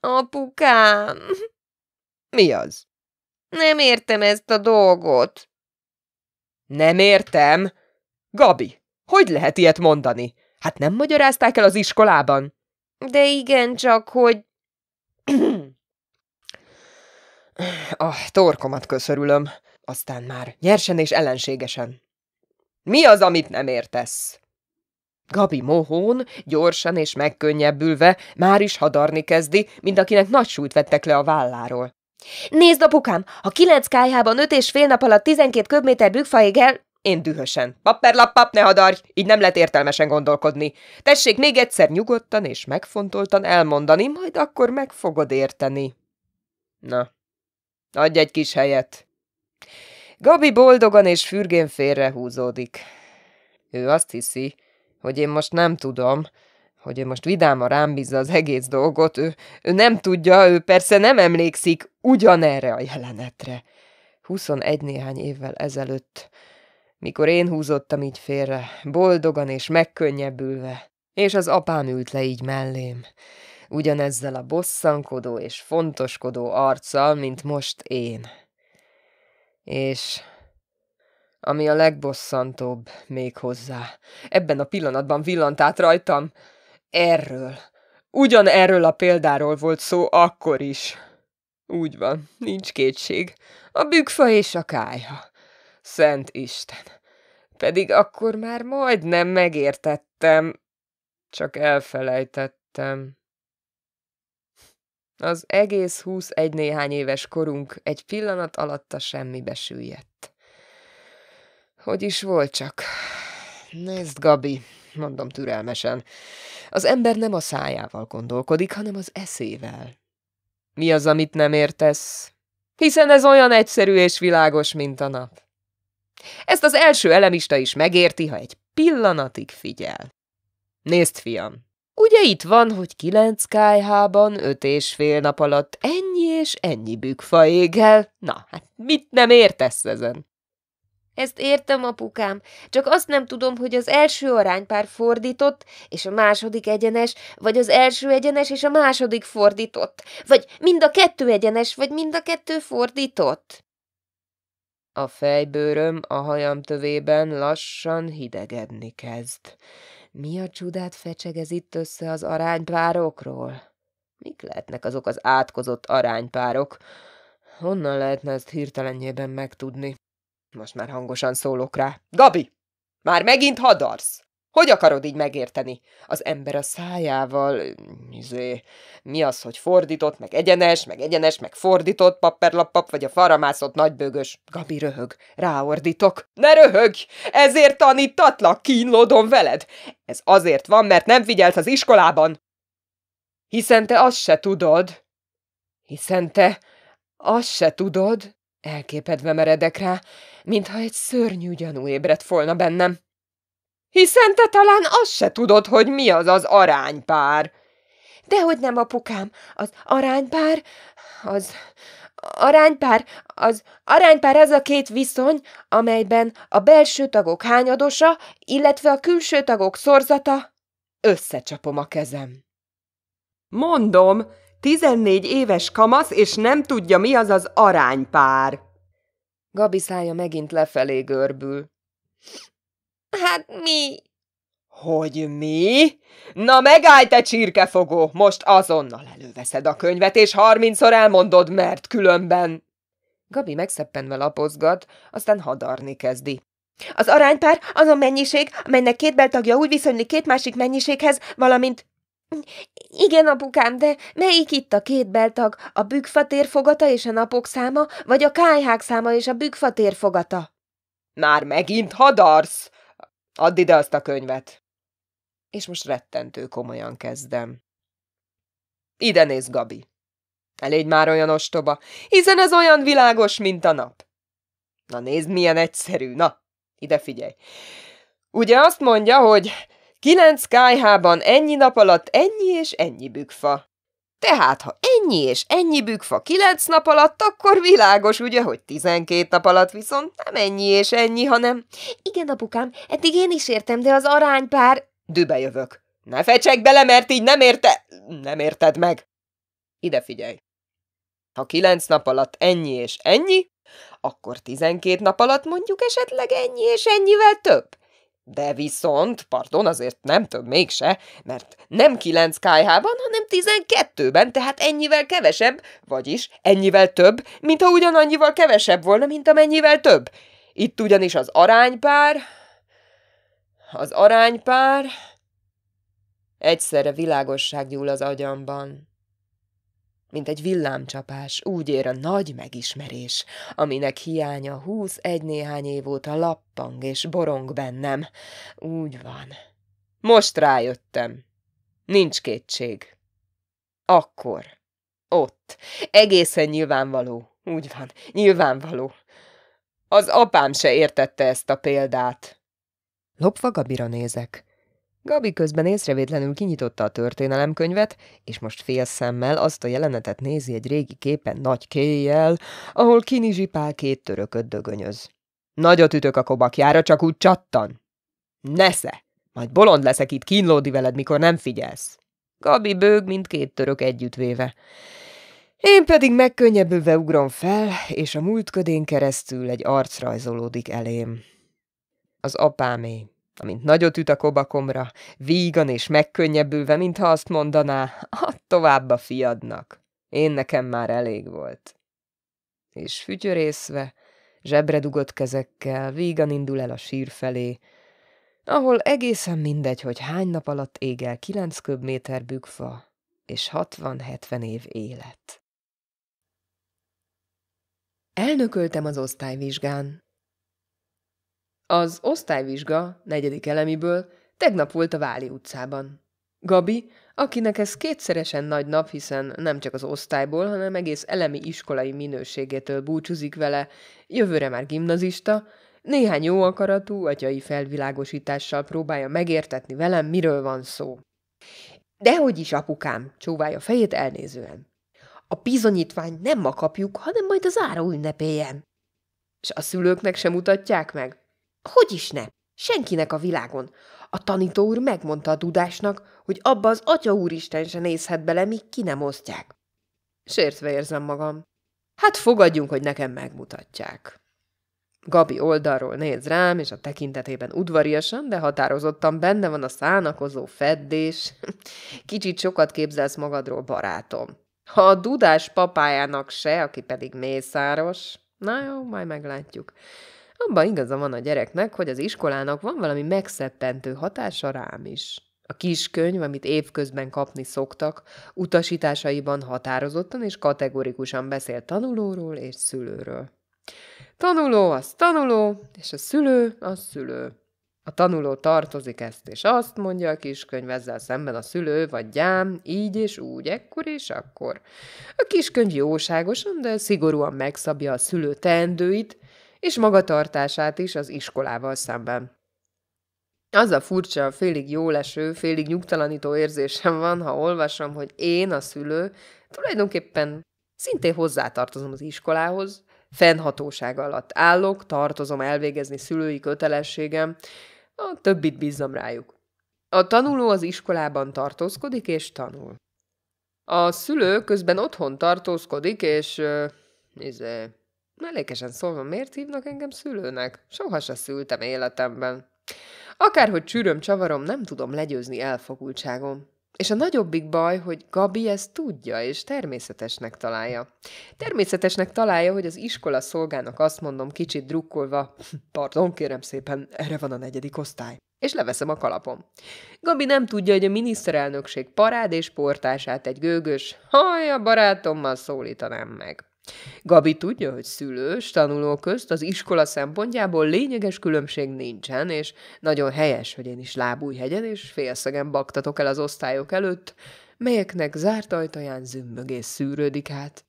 Apukám! Mi az? Nem értem ezt a dolgot. Nem értem? Gabi, hogy lehet ilyet mondani? Hát nem magyarázták el az iskolában? De igen, csak hogy... A torkomat köszörülöm, aztán már nyersen és ellenségesen. Mi az, amit nem értesz? Gabi mohón, gyorsan és megkönnyebbülve, már is hadarni kezdi, mint akinek nagy súlyt vettek le a válláról. Nézd, apukám, a kilenc kájhában öt és fél nap alatt tizenkét köbméter bükfaig el... Én dühösen. pap, ne hadarj, így nem lehet értelmesen gondolkodni. Tessék még egyszer nyugodtan és megfontoltan elmondani, majd akkor meg fogod érteni. Na, adj egy kis helyet. Gabi boldogan és fürgén húzódik. Ő azt hiszi, hogy én most nem tudom, hogy ő most vidáma rám bízza az egész dolgot, ő, ő nem tudja, ő persze nem emlékszik ugyanerre a jelenetre. 21 néhány évvel ezelőtt mikor én húzottam így félre, boldogan és megkönnyebbülve, és az apám ült le így mellém, ugyanezzel a bosszankodó és fontoskodó arccal, mint most én. És ami a legbosszantóbb még hozzá, ebben a pillanatban villant át rajtam, erről, ugyan erről a példáról volt szó akkor is. Úgy van, nincs kétség, a bükfa és a kája. Szent Isten! Pedig akkor már majdnem megértettem, csak elfelejtettem. Az egész húsz egy néhány éves korunk egy pillanat alatt a semmibe süllyedt. Hogy is volt csak. Nézd, Gabi, mondom türelmesen. Az ember nem a szájával gondolkodik, hanem az eszével. Mi az, amit nem értesz? Hiszen ez olyan egyszerű és világos, mint a nap. Ezt az első elemista is megérti, ha egy pillanatig figyel. Nézd, fiam, ugye itt van, hogy kilenc kájhában öt és fél nap alatt ennyi és ennyi bükfa égel. Na, hát mit nem értesz ezen? Ezt értem, apukám, csak azt nem tudom, hogy az első aránypár fordított, és a második egyenes, vagy az első egyenes és a második fordított, vagy mind a kettő egyenes, vagy mind a kettő fordított. A fejbőröm a hajam tövében lassan hidegedni kezd. Mi a csodát fecsegez itt össze az aránypárokról? Mik lehetnek azok az átkozott aránypárok? Honnan lehetne ezt hirtelenjében megtudni? Most már hangosan szólok rá. Gabi! Már megint hadarsz! Hogy akarod így megérteni? Az ember a szájával, izé, mi az, hogy fordított, meg egyenes, meg egyenes, meg fordított papperlappap, vagy a faramászott nagybögös? Gabi röhög, ráordítok. Ne röhögj! Ezért tanítatlak, kínlódom veled! Ez azért van, mert nem figyelt az iskolában. Hiszen te azt se tudod. Hiszen te azt se tudod. Elképedve meredek rá, mintha egy szörnyű gyanú ébredt volna bennem. Hiszen te talán azt se tudod, hogy mi az az aránypár. Dehogy nem, apukám, az aránypár, az aránypár, az aránypár az a két viszony, amelyben a belső tagok hányadosa, illetve a külső tagok szorzata. Összecsapom a kezem. Mondom, tizennégy éves kamasz, és nem tudja, mi az az aránypár. Gabi szája megint lefelé görbül. Hát mi? Hogy mi? Na megállj, te csirkefogó! Most azonnal előveszed a könyvet, és harmincszor elmondod, mert különben... Gabi megszeppenve lapozgat, aztán hadarni kezdi. Az aránypár az a mennyiség, amelynek két beltagja úgy viszonylik két másik mennyiséghez, valamint... Igen, apukám, de melyik itt a két beltag? A bükfa térfogata és a napok száma, vagy a kájhák száma és a bükfa térfogata? Már megint hadarsz? Add ide azt a könyvet! És most rettentő komolyan kezdem. Ide néz, Gabi! Elégy már olyan ostoba, hiszen ez olyan világos, mint a nap. Na nézd, milyen egyszerű, na, ide figyelj. Ugye azt mondja, hogy kilenc kájhában ennyi nap alatt ennyi és ennyi bükfa. Tehát, ha ennyi és ennyi bükfa kilenc nap alatt, akkor világos, ugye, hogy tizenkét nap alatt viszont nem ennyi és ennyi, hanem... Igen, apukám, eddig én is értem, de az aránypár... Dübe jövök. Ne fecsek bele, mert így nem érte... Nem érted meg. Ide figyelj. Ha kilenc nap alatt ennyi és ennyi, akkor tizenkét nap alatt mondjuk esetleg ennyi és ennyivel több. De viszont, pardon, azért nem több mégse, mert nem kilenc kájhában, hanem tizenkettőben, tehát ennyivel kevesebb, vagyis ennyivel több, mint ha ugyanannyival kevesebb volna, mint amennyivel több. Itt ugyanis az aránypár... Az aránypár... Egyszerre világosság gyúl az agyamban mint egy villámcsapás, úgy ér a nagy megismerés, aminek hiánya húsz egy néhány év óta lappang és borong bennem. Úgy van. Most rájöttem. Nincs kétség. Akkor. Ott. Egészen nyilvánvaló. Úgy van. Nyilvánvaló. Az apám se értette ezt a példát. Lopva Gabira nézek. Gabi közben észrevétlenül kinyitotta a történelemkönyvet, és most fél szemmel azt a jelenetet nézi egy régi képen nagy kéjjel, ahol zsipál két törököt dögönyöz. Nagyot ütök a kobakjára, csak úgy csattan. Nesze! Majd bolond leszek itt kínlódi veled, mikor nem figyelsz. Gabi bőg, mint két török együttvéve. Én pedig megkönnyebbülve ugrom fel, és a múltködén keresztül egy arc rajzolódik elém. Az apámé amint nagyot üt a kobakomra, vígan és megkönnyebbülve, mintha azt mondaná, add tovább a fiadnak, én nekem már elég volt. És fütyörészve, zsebre dugott kezekkel, vígan indul el a sír felé, ahol egészen mindegy, hogy hány nap alatt ég el kilenc köbméter bükfa és hatvan hetven év élet. Elnököltem az osztályvizsgán, az osztályvizsga negyedik elemiből tegnap volt a Váli utcában. Gabi, akinek ez kétszeresen nagy nap, hiszen nem csak az osztályból, hanem egész elemi iskolai minőségétől búcsúzik vele, jövőre már gimnazista, néhány jó akaratú, atyai felvilágosítással próbálja megértetni velem, miről van szó. Dehogy is, apukám, csóválja fejét elnézően. A bizonyítvány nem ma kapjuk, hanem majd az ára ünnepélyen. És a szülőknek sem mutatják meg? Hogy is ne? Senkinek a világon. A tanító úr megmondta a dudásnak, hogy abba az atya úristen se nézhet bele, míg ki nem osztják. Sértve érzem magam. Hát fogadjunk, hogy nekem megmutatják. Gabi oldalról néz rám, és a tekintetében udvariasan, de határozottan benne van a szánakozó feddés. <laughs> Kicsit sokat képzelsz magadról, barátom. Ha a dudás papájának se, aki pedig mészáros, na jó, majd meglátjuk. Abban igaza van a gyereknek, hogy az iskolának van valami megszeppentő hatása rám is. A kiskönyv, amit évközben kapni szoktak, utasításaiban határozottan és kategorikusan beszél tanulóról és szülőről. Tanuló az tanuló, és a szülő az szülő. A tanuló tartozik ezt és azt, mondja a kiskönyv, ezzel szemben a szülő vagy gyám, így és úgy, ekkor és akkor. A kiskönyv jóságosan, de szigorúan megszabja a szülő teendőit, és magatartását is az iskolával szemben. Az a furcsa, félig jóleső, félig nyugtalanító érzésem van, ha olvasom, hogy én, a szülő, tulajdonképpen szintén hozzátartozom az iskolához, fennhatóság alatt állok, tartozom elvégezni szülői kötelességem, a többit bízzam rájuk. A tanuló az iskolában tartózkodik és tanul. A szülő közben otthon tartózkodik, és... Euh, nézze, Mellékesen szólva, miért hívnak engem szülőnek? Soha se szültem életemben. Akárhogy csűröm, csavarom, nem tudom legyőzni elfogultságom. És a nagyobbik baj, hogy Gabi ezt tudja, és természetesnek találja. Természetesnek találja, hogy az iskola szolgának azt mondom kicsit drukkolva, hm, pardon kérem szépen, erre van a negyedik osztály. És leveszem a kalapom. Gabi nem tudja, hogy a miniszterelnökség parád és portását egy gőgös, haj, a barátommal szólítanám meg. Gabi tudja, hogy szülős tanuló közt az iskola szempontjából lényeges különbség nincsen, és nagyon helyes, hogy én is lábújhegyen és félszegen baktatok el az osztályok előtt, melyeknek zárt ajtaján zümmögés szűrődik hát.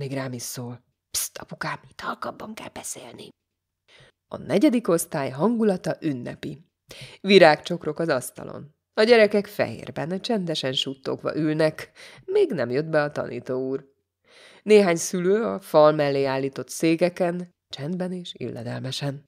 Még rám is szól. Pszt, apukám, itt halkabban kell beszélni. A negyedik osztály hangulata ünnepi. Virágcsokrok az asztalon. A gyerekek fehérben, csendesen suttogva ülnek, még nem jött be a tanító úr. Néhány szülő a fal mellé állított szégeken, csendben és illedelmesen.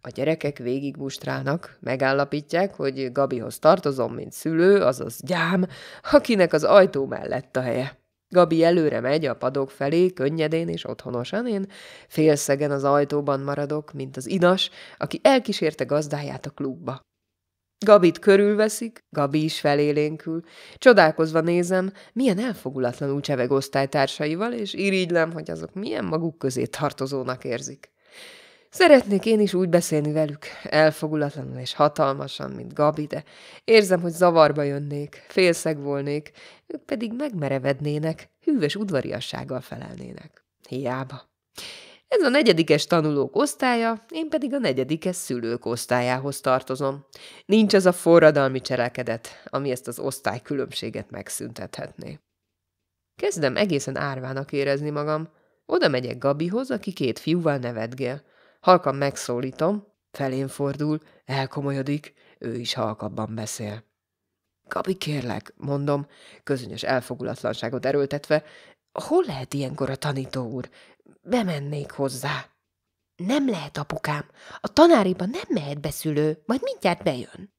A gyerekek végig bustrálnak, megállapítják, hogy Gabihoz tartozom, mint szülő, azaz gyám, akinek az ajtó mellett a helye. Gabi előre megy a padok felé, könnyedén és otthonosan, én félszegen az ajtóban maradok, mint az inas, aki elkísérte gazdáját a klubba. Gabit körülveszik, Gabi is felélénkül. Csodálkozva nézem, milyen elfogulatlanul cseveg osztálytársaival, és irigylem, hogy azok milyen maguk közé tartozónak érzik. Szeretnék én is úgy beszélni velük, elfogulatlanul és hatalmasan, mint Gabi, de érzem, hogy zavarba jönnék, félszeg volnék, ők pedig megmerevednének, hűvös udvariassággal felelnének. Hiába. Ez a negyedikes tanulók osztálya, én pedig a negyedikes szülők osztályához tartozom. Nincs az a forradalmi cselekedet, ami ezt az osztálykülönbséget megszüntethetné. Kezdem egészen árvának érezni magam. Oda megyek Gabihoz, aki két fiúval nevetgél. Halkan megszólítom, felén fordul, elkomolyodik, ő is halkabban beszél. Gabi, kérlek, mondom, közönös elfogulatlanságot erőltetve, hol lehet ilyenkor a tanító úr? bemennék hozzá. Nem lehet, apukám. A tanáriba nem mehet beszülő, majd mindjárt bejön.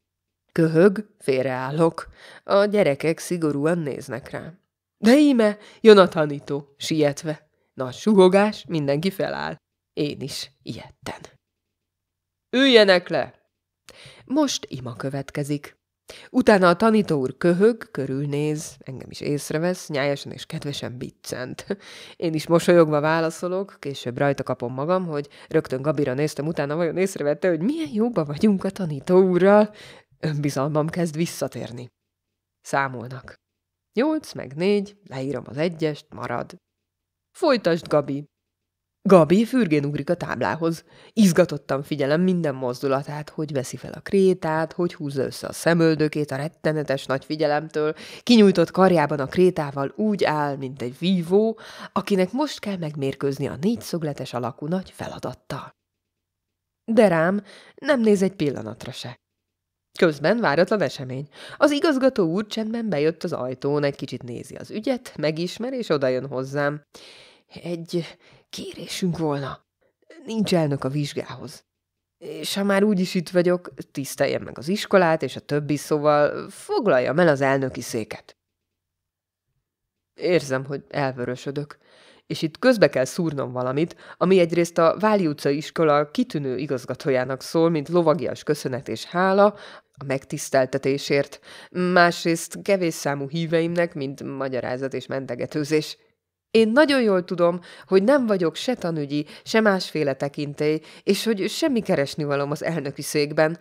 Köhög, félreállok. A gyerekek szigorúan néznek rám. De íme, jön a tanító, sietve. Na, suhogás, mindenki feláll. Én is ilyetten. Üljenek le! Most ima következik. Utána a tanító úr köhög, körülnéz, engem is észrevesz, nyájasan és kedvesen biccent. Én is mosolyogva válaszolok, később rajta kapom magam, hogy rögtön Gabira néztem, utána vajon észrevette, hogy milyen jóba vagyunk a tanító úrral. Önbizalmam kezd visszatérni. Számolnak. Nyolc meg négy, leírom az egyest, marad. Folytasd, Gabi, Gabi fürgén ugrik a táblához. Izgatottan figyelem minden mozdulatát, hogy veszi fel a krétát, hogy húzza össze a szemöldökét a rettenetes nagy figyelemtől. Kinyújtott karjában a krétával úgy áll, mint egy vívó, akinek most kell megmérkőzni a négyszögletes alakú nagy feladattal. De rám nem néz egy pillanatra se. Közben váratlan esemény. Az igazgató úr csendben bejött az ajtón, egy kicsit nézi az ügyet, megismer és odajön hozzám. Egy kérésünk volna. Nincs elnök a vizsgához. És ha már is itt vagyok, tiszteljem meg az iskolát és a többi, szóval foglaljam el az elnöki széket. Érzem, hogy elvörösödök, és itt közbe kell szúrnom valamit, ami egyrészt a Váli utca iskola kitűnő igazgatójának szól, mint lovagias köszönet és hála, a megtiszteltetésért, másrészt kevés számú híveimnek, mint magyarázat és mentegetőzés. Én nagyon jól tudom, hogy nem vagyok se tanügyi, se másféle tekintély, és hogy semmi keresni valom az elnöki székben.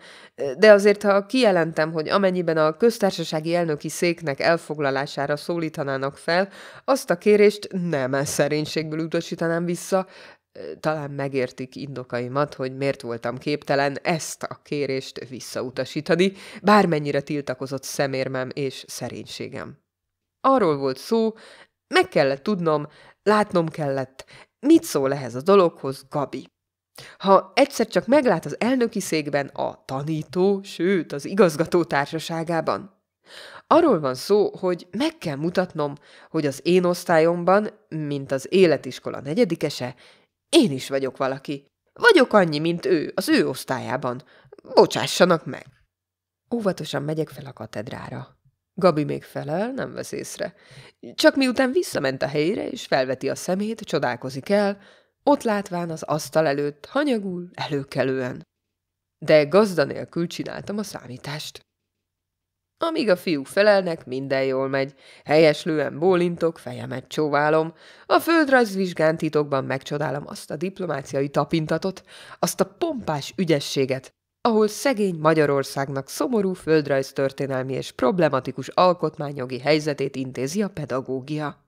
De azért, ha kijelentem, hogy amennyiben a köztársasági elnöki széknek elfoglalására szólítanának fel, azt a kérést nem e szerénységből utasítanám vissza, talán megértik indokaimat, hogy miért voltam képtelen ezt a kérést visszautasítani, bármennyire tiltakozott szemérmem és szerénységem. Arról volt szó, meg kellett tudnom, látnom kellett, mit szól ehhez a dologhoz Gabi. Ha egyszer csak meglát az elnöki székben a tanító, sőt az igazgató társaságában. Arról van szó, hogy meg kell mutatnom, hogy az én osztályomban, mint az életiskola negyedikese, én is vagyok valaki. Vagyok annyi, mint ő, az ő osztályában. Bocsássanak meg! Óvatosan megyek fel a katedrára. Gabi még felel, nem vesz észre. Csak miután visszament a helyére, és felveti a szemét, csodálkozik el, ott látván az asztal előtt, hanyagul, előkelően. De gazda nélkül csináltam a számítást. Amíg a fiúk felelnek, minden jól megy. Helyeslően bólintok, fejemet csóválom. A földrajzvizsgán titokban megcsodálom azt a diplomáciai tapintatot, azt a pompás ügyességet, ahol szegény Magyarországnak szomorú földrajztörténelmi és problematikus alkotmányjogi helyzetét intézi a pedagógia.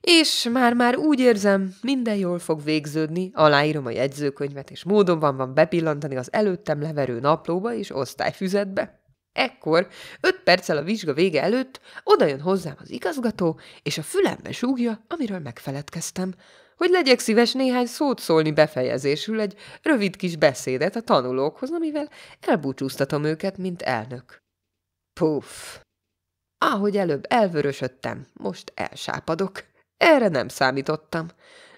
És már-már úgy érzem, minden jól fog végződni, aláírom a jegyzőkönyvet, és módonban van bepillantani az előttem leverő naplóba és osztályfüzetbe. Ekkor, öt perccel a vizsga vége előtt, odajön hozzám az igazgató, és a fülembe súgja, amiről megfeledkeztem, hogy legyek szíves néhány szót szólni befejezésül egy rövid kis beszédet a tanulókhoz, amivel elbúcsúztatom őket, mint elnök. Puff! Ahogy előbb elvörösödtem, most elsápadok. Erre nem számítottam.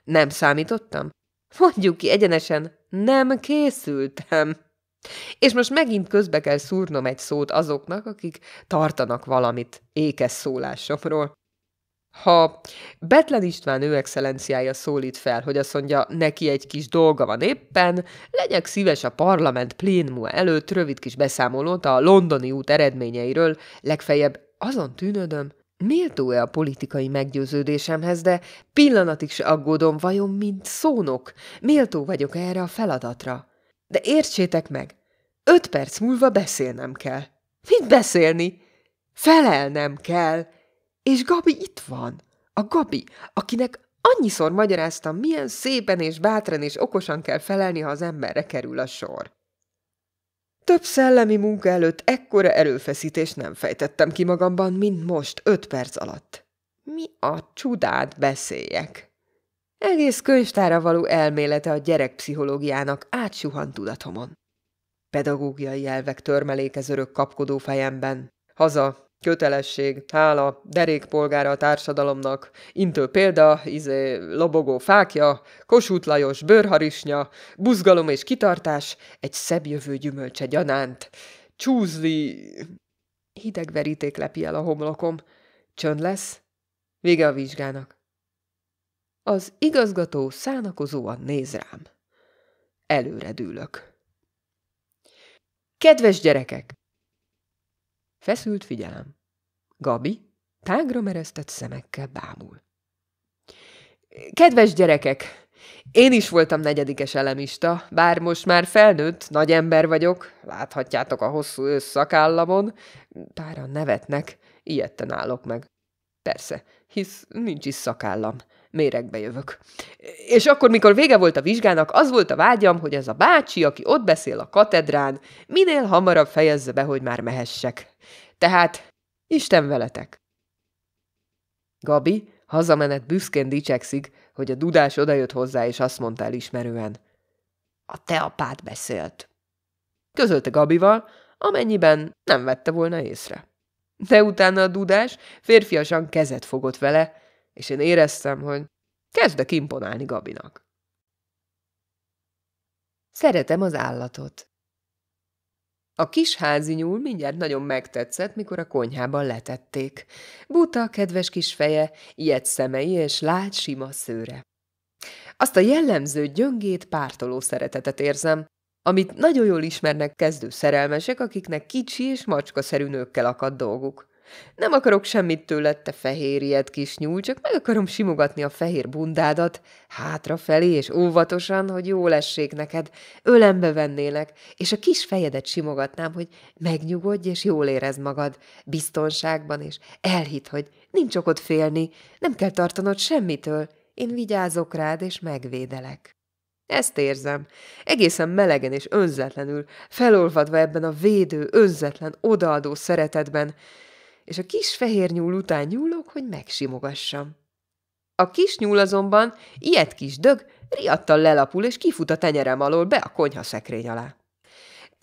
Nem számítottam? Mondjuk ki egyenesen, nem készültem. És most megint közbe kell szúrnom egy szót azoknak, akik tartanak valamit ékes szólásomról. Ha Betlen István ő excellenciája szólít fel, hogy azt mondja, neki egy kis dolga van éppen, legyek szíves a parlament plénuma előtt rövid kis beszámolót a londoni út eredményeiről, legfeljebb azon tűnödöm, Méltó-e a politikai meggyőződésemhez, de pillanatig se aggódom, vajon mint szónok, méltó vagyok -e erre a feladatra. De értsétek meg, öt perc múlva beszélnem kell. Mit beszélni? Felelnem kell. És Gabi itt van. A Gabi, akinek annyiszor magyaráztam, milyen szépen és bátran és okosan kell felelni, ha az emberre kerül a sor. Több szellemi munka előtt ekkora erőfeszítést nem fejtettem ki magamban, mint most, öt perc alatt. Mi a csodát beszéljek? Egész könyvtára való elmélete a gyerekpszichológiának átsuhant tudatomon. Pedagógiai elvek törmelékez örök kapkodó fejemben. Haza, kötelesség, hála, derékpolgára a társadalomnak, intő példa, izé, lobogó fákja, Kossuth Lajos bőrharisnya, buzgalom és kitartás, egy szebb jövő gyümölcse gyanánt, csúzli... Hideg veríték lepi el a homlokom. Csönd lesz? Vége a vizsgának. Az igazgató szánakozóan néz rám. Előre dűlök. Kedves gyerekek! Feszült figyelem. Gabi tágra mereztett szemekkel bámul. Kedves gyerekek! Én is voltam negyedikes elemista, bár most már felnőtt, nagy ember vagyok, láthatjátok a hosszú összakállamon, páran nevetnek, ilyetten állok meg. Persze, hisz nincs is szakállam. Méregbe jövök. És akkor, mikor vége volt a vizsgának, az volt a vágyam, hogy ez a bácsi, aki ott beszél a katedrán, minél hamarabb fejezze be, hogy már mehessek tehát Isten veletek! Gabi hazamenet büszkén dicsekszik, hogy a dudás odajött hozzá, és azt mondta elismerően. A te apád beszélt. Közölte Gabival, amennyiben nem vette volna észre. De utána a dudás férfiasan kezet fogott vele, és én éreztem, hogy kezdek imponálni Gabinak. Szeretem az állatot, a kis házi nyúl mindjárt nagyon megtetszett, mikor a konyhában letették. Buta, kedves kis feje, ilyet szemei és lágy sima szőre. Azt a jellemző gyöngét pártoló szeretetet érzem, amit nagyon jól ismernek kezdő szerelmesek, akiknek kicsi és macskaszerű nőkkel akad dolguk. Nem akarok semmit tőled, te fehér ilyet kis nyúl, csak meg akarom simogatni a fehér bundádat, hátrafelé és óvatosan, hogy jó lessék neked, ölembe vennélek, és a kis fejedet simogatnám, hogy megnyugodj és jól érezd magad, biztonságban, és elhit, hogy nincs okod félni, nem kell tartanod semmitől, én vigyázok rád és megvédelek. Ezt érzem. Egészen melegen és önzetlenül, felolvadva ebben a védő, önzetlen, odaadó szeretetben, és a kis fehér nyúl után nyúlok, hogy megsimogassam. A kis nyúl azonban, ilyet kis dög, riadtan lelapul, és kifut a tenyerem alól be a konyha szekrény alá.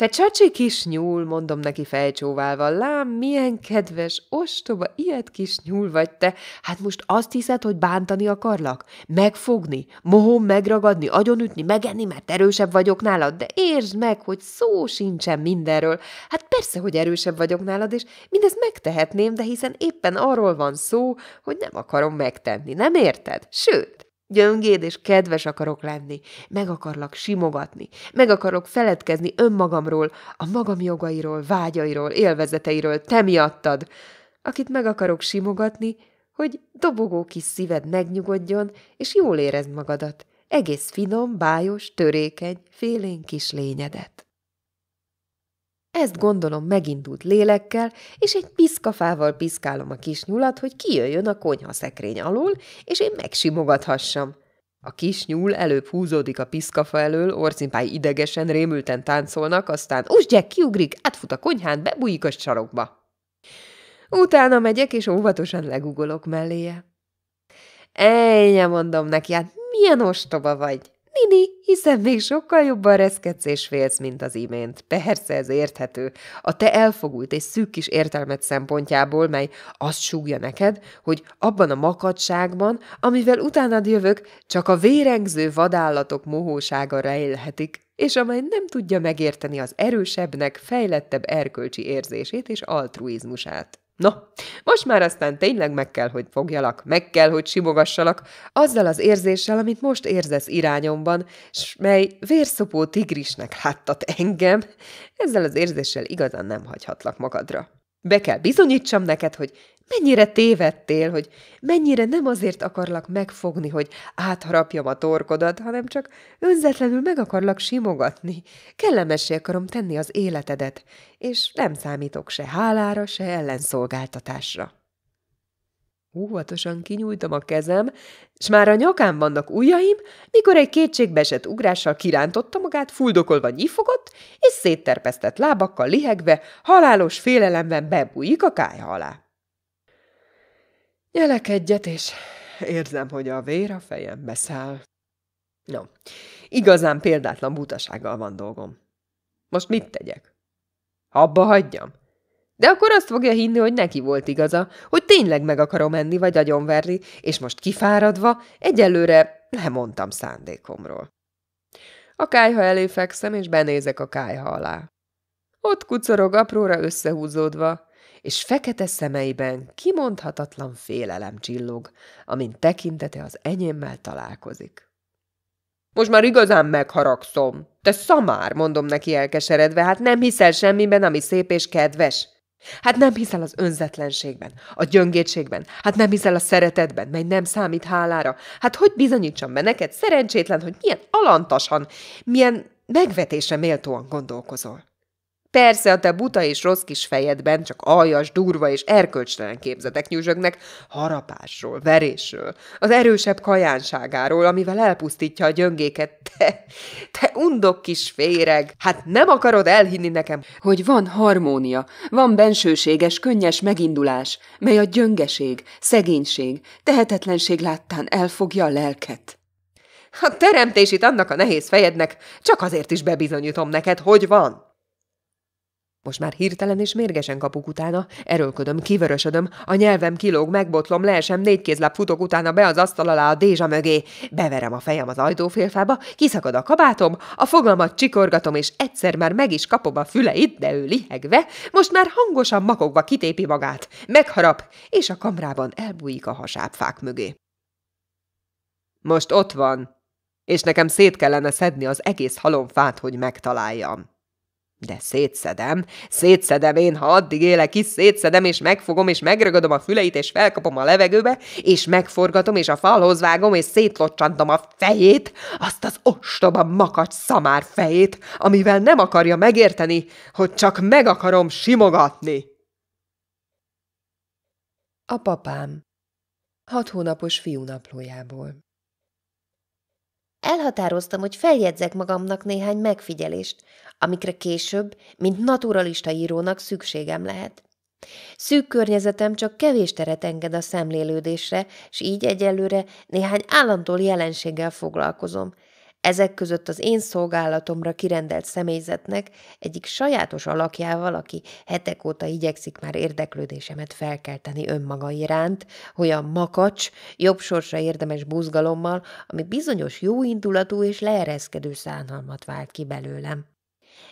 Te csacsi kis nyúl, mondom neki fejcsóválva, lám, milyen kedves, ostoba, ilyet kis nyúl vagy te. Hát most azt hiszed, hogy bántani akarlak? Megfogni, mohom megragadni, agyonütni, megenni, mert erősebb vagyok nálad, de értsd meg, hogy szó sincsen mindenről. Hát persze, hogy erősebb vagyok nálad, és mindezt megtehetném, de hiszen éppen arról van szó, hogy nem akarom megtenni, nem érted? Sőt, Gyöngéd és kedves akarok lenni, meg akarlak simogatni, meg akarok feledkezni önmagamról, a magam jogairól, vágyairól, élvezeteiről, te miattad, akit meg akarok simogatni, hogy dobogó kis szíved megnyugodjon, és jól érezd magadat, egész finom, bájos, törékeny, félén kis lényedet. Ezt gondolom megindult lélekkel, és egy piszkafával piszkálom a kis nyulat, hogy kijöjjön a konyha szekrény alól, és én megsimogathassam. A kis nyúl előbb húzódik a piszkafa elől, orcimpály idegesen, rémülten táncolnak, aztán úsgyek, kiugrik, átfut a konyhán, bebújik a sarokba. Utána megyek, és óvatosan legugolok melléje. Ejje, mondom neki, hát milyen ostoba vagy! Mini, hiszen még sokkal jobban reszketsz és félsz, mint az imént. Persze ez érthető. A te elfogult és szűk kis értelmet szempontjából, mely azt súgja neked, hogy abban a makadságban, amivel utánad jövök, csak a vérengző vadállatok mohósága rejlhetik, és amely nem tudja megérteni az erősebbnek, fejlettebb erkölcsi érzését és altruizmusát. No, most már aztán tényleg meg kell, hogy fogjalak, meg kell, hogy simogassalak, azzal az érzéssel, amit most érzesz irányomban, s mely vérszopó tigrisnek láttat engem, ezzel az érzéssel igazán nem hagyhatlak magadra. Be kell bizonyítsam neked, hogy Mennyire tévedtél, hogy mennyire nem azért akarlak megfogni, hogy átharapjam a torkodat, hanem csak önzetlenül meg akarlak simogatni. Kellemessé akarom tenni az életedet, és nem számítok se hálára, se ellenszolgáltatásra. Óvatosan kinyújtom a kezem, és már a nyakán vannak ujjaim, mikor egy kétségbeesett ugrással kirántotta magát, fuldokolva nyifogott, és szétterpesztett lábakkal lihegve, halálos félelemben bebújik a kája alá. Nyelek egyet, és érzem, hogy a vér a fejembe száll. No, igazán példátlan butasággal van dolgom. Most mit tegyek? Abba hagyjam. De akkor azt fogja hinni, hogy neki volt igaza, hogy tényleg meg akarom enni vagy agyonverni, és most kifáradva, egyelőre lemondtam szándékomról. A kájha elé fekszem, és benézek a kájha alá. Ott kucorog apróra összehúzódva, és fekete szemeiben kimondhatatlan félelem csillog, amint tekintete az enyémmel találkozik. Most már igazán megharagszom. Te szamár, mondom neki elkeseredve, hát nem hiszel semmiben, ami szép és kedves. Hát nem hiszel az önzetlenségben, a gyöngétségben, hát nem hiszel a szeretetben, mely nem számít hálára. Hát hogy bizonyítsam be neked, szerencsétlen, hogy milyen alantasan, milyen megvetése méltóan gondolkozol? Persze a te buta és rossz kis fejedben csak aljas, durva és erkölcstelen képzetek nyűzsögnek harapásról, verésről, az erősebb kajánságáról, amivel elpusztítja a gyöngéket. Te, te undok kis féreg, hát nem akarod elhinni nekem, hogy van harmónia, van bensőséges, könnyes megindulás, mely a gyöngeség, szegénység, tehetetlenség láttán elfogja a lelket. A teremtés itt annak a nehéz fejednek, csak azért is bebizonyítom neked, hogy van. Most már hirtelen és mérgesen kapuk utána, erőlködöm, kivörösödöm, a nyelvem kilóg, megbotlom, leesem, négy kézláb futok utána be az asztal alá a dézsa mögé, beverem a fejem az ajtófélfába, kiszakad a kabátom, a fogamat csikorgatom, és egyszer már meg is kapom a füleit, de ő lihegve, most már hangosan makogva kitépi magát, megharap, és a kamrában elbújik a hasábfák mögé. Most ott van, és nekem szét kellene szedni az egész halomfát, hogy megtaláljam. De szétszedem, szétszedem én, ha addig élek is, szétszedem, és megfogom, és megragadom a füleit, és felkapom a levegőbe, és megforgatom, és a falhoz vágom, és szétlocsantom a fejét, azt az ostoba makacs szamár fejét, amivel nem akarja megérteni, hogy csak meg akarom simogatni. A papám Hat hónapos fiú naplójából Elhatároztam, hogy feljegyzek magamnak néhány megfigyelést, amikre később, mint naturalista írónak szükségem lehet. Szűk környezetem csak kevés teret enged a szemlélődésre, s így egyelőre néhány állandó jelenséggel foglalkozom. Ezek között az én szolgálatomra kirendelt személyzetnek egyik sajátos alakjával, aki hetek óta igyekszik már érdeklődésemet felkelteni önmaga iránt, olyan makacs, jobb sorsa érdemes buzgalommal, ami bizonyos jóindulatú és leereszkedő szánalmat vált ki belőlem.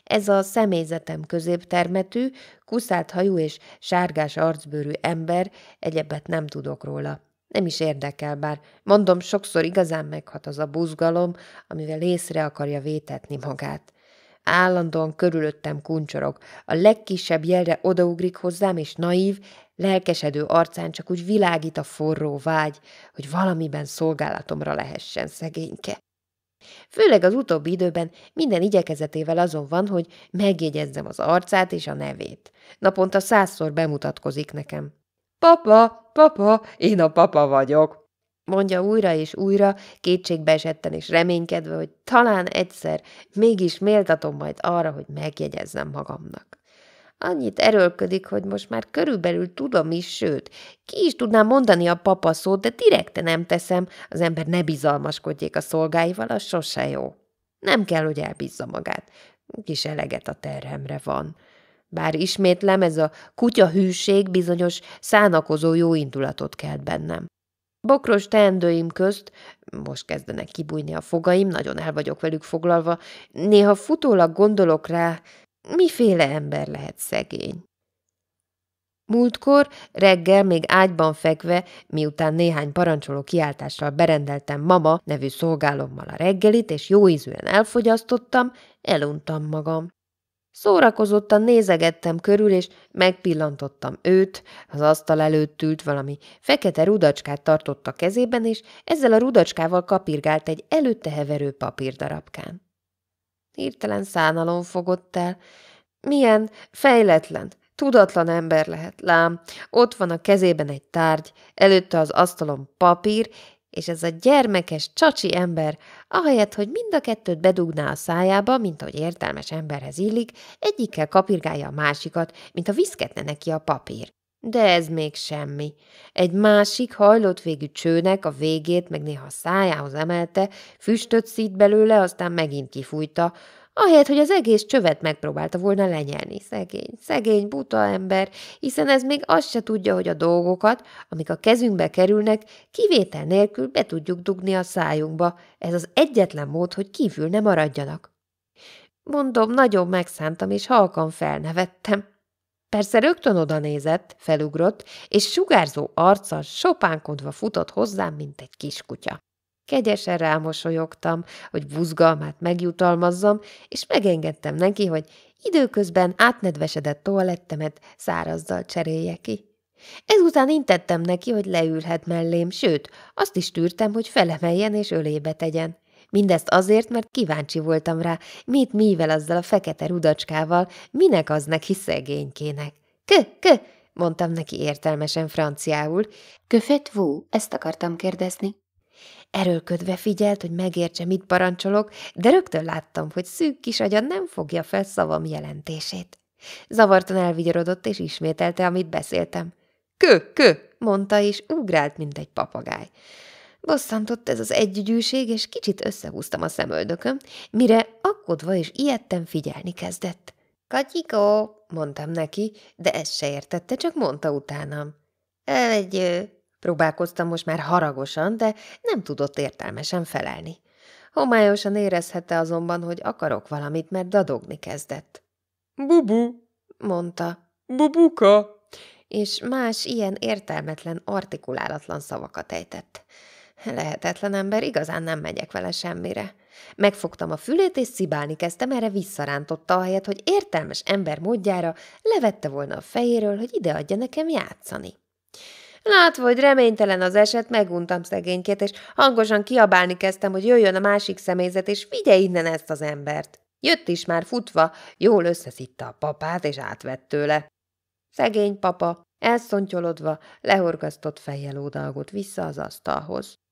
Ez a személyzetem középtermetű, kuszált hajú és sárgás arcbőrű ember, egyebet nem tudok róla. Nem is érdekel, bár mondom, sokszor igazán meghat az a buzgalom, amivel észre akarja vétetni magát. Állandóan körülöttem kuncsorok, a legkisebb jelre odaugrik hozzám, és naív, lelkesedő arcán csak úgy világít a forró vágy, hogy valamiben szolgálatomra lehessen szegényke. Főleg az utóbbi időben minden igyekezetével azon van, hogy megjegyezzem az arcát és a nevét. Naponta százszor bemutatkozik nekem. Papa, papa, én a papa vagyok, mondja újra és újra, kétségbeesetten és reménykedve, hogy talán egyszer mégis méltatom majd arra, hogy megjegyezzem magamnak. Annyit erőlködik, hogy most már körülbelül tudom is, sőt, ki is tudnám mondani a papa szót, de direkte nem teszem, az ember ne bizalmaskodjék a szolgáival, az sose jó. Nem kell, hogy elbízza magát. Kis eleget a terhemre van. Bár ismétlem, ez a kutya hűség bizonyos szánakozó jó indulatot kelt bennem. Bokros teendőim közt, most kezdenek kibújni a fogaim, nagyon el vagyok velük foglalva, néha futólag gondolok rá, Miféle ember lehet szegény? Múltkor reggel még ágyban fekve, miután néhány parancsoló kiáltással berendeltem mama nevű szolgálommal a reggelit, és jó ízűen elfogyasztottam, eluntam magam. Szórakozottan nézegettem körül, és megpillantottam őt, az asztal előtt ült valami fekete rudacskát tartott a kezében, és ezzel a rudacskával kapirgált egy előtte heverő papírdarabkán. Hirtelen szánalom fogott el. Milyen fejletlen, tudatlan ember lehet, lám. Ott van a kezében egy tárgy, előtte az asztalon papír, és ez a gyermekes, csacsi ember, ahelyett, hogy mind a kettőt bedugná a szájába, mint ahogy értelmes emberhez illik, egyikkel kapirgálja a másikat, mint a viszketne neki a papír. De ez még semmi. Egy másik hajlott végű csőnek a végét meg néha szájához emelte, füstöt szít belőle, aztán megint kifújta, ahelyett, hogy az egész csövet megpróbálta volna lenyelni. Szegény, szegény, buta ember, hiszen ez még azt se tudja, hogy a dolgokat, amik a kezünkbe kerülnek, kivétel nélkül be tudjuk dugni a szájunkba. Ez az egyetlen mód, hogy kívül ne maradjanak. Mondom, nagyon megszántam, és halkan felnevettem. Persze rögtön oda nézett, felugrott, és sugárzó arccal sopánkodva futott hozzám, mint egy kiskutya. Kegyesen rámosolyogtam, hogy buzgalmát megjutalmazzam, és megengedtem neki, hogy időközben átnedvesedett toalettemet szárazzal cserélje ki. Ezután intettem neki, hogy leülhet mellém, sőt, azt is tűrtem, hogy felemeljen és ölébe tegyen. Mindezt azért, mert kíváncsi voltam rá, mit mivel azzal a fekete rudacskával, minek az neki szegénykének. Kö, kö, mondtam neki értelmesen franciául. Köfet faites Ezt akartam kérdezni. Erőlködve figyelt, hogy megértse, mit parancsolok, de rögtön láttam, hogy szűk kis agyan nem fogja fel szavam jelentését. Zavartan elvigyorodott, és ismételte, amit beszéltem. Kö, kö, mondta, és ugrált, mint egy papagáj. Bosszantott ez az együgyűség, és kicsit összehúztam a szemöldököm, mire akkodva és ijedten figyelni kezdett. – Katyiko! – mondtam neki, de ezt se értette, csak mondta utánam. – Elvegyő! – próbálkoztam most már haragosan, de nem tudott értelmesen felelni. Homályosan érezhette azonban, hogy akarok valamit, mert dadogni kezdett. – Bubu! – mondta. – Bubuka! – és más ilyen értelmetlen, artikulálatlan szavakat ejtett. Lehetetlen ember, igazán nem megyek vele semmire. Megfogtam a fülét, és szibálni kezdtem, erre visszarántotta a helyet, hogy értelmes ember módjára levette volna a fejéről, hogy ide adja nekem játszani. Látva, hogy reménytelen az eset, meguntam szegénykét, és hangosan kiabálni kezdtem, hogy jöjjön a másik személyzet, és vigye innen ezt az embert. Jött is már futva, jól összeszitta a papát, és átvett tőle. Szegény papa, elszontyolodva, lehorgasztott fejjel ódalgott vissza az asztalhoz.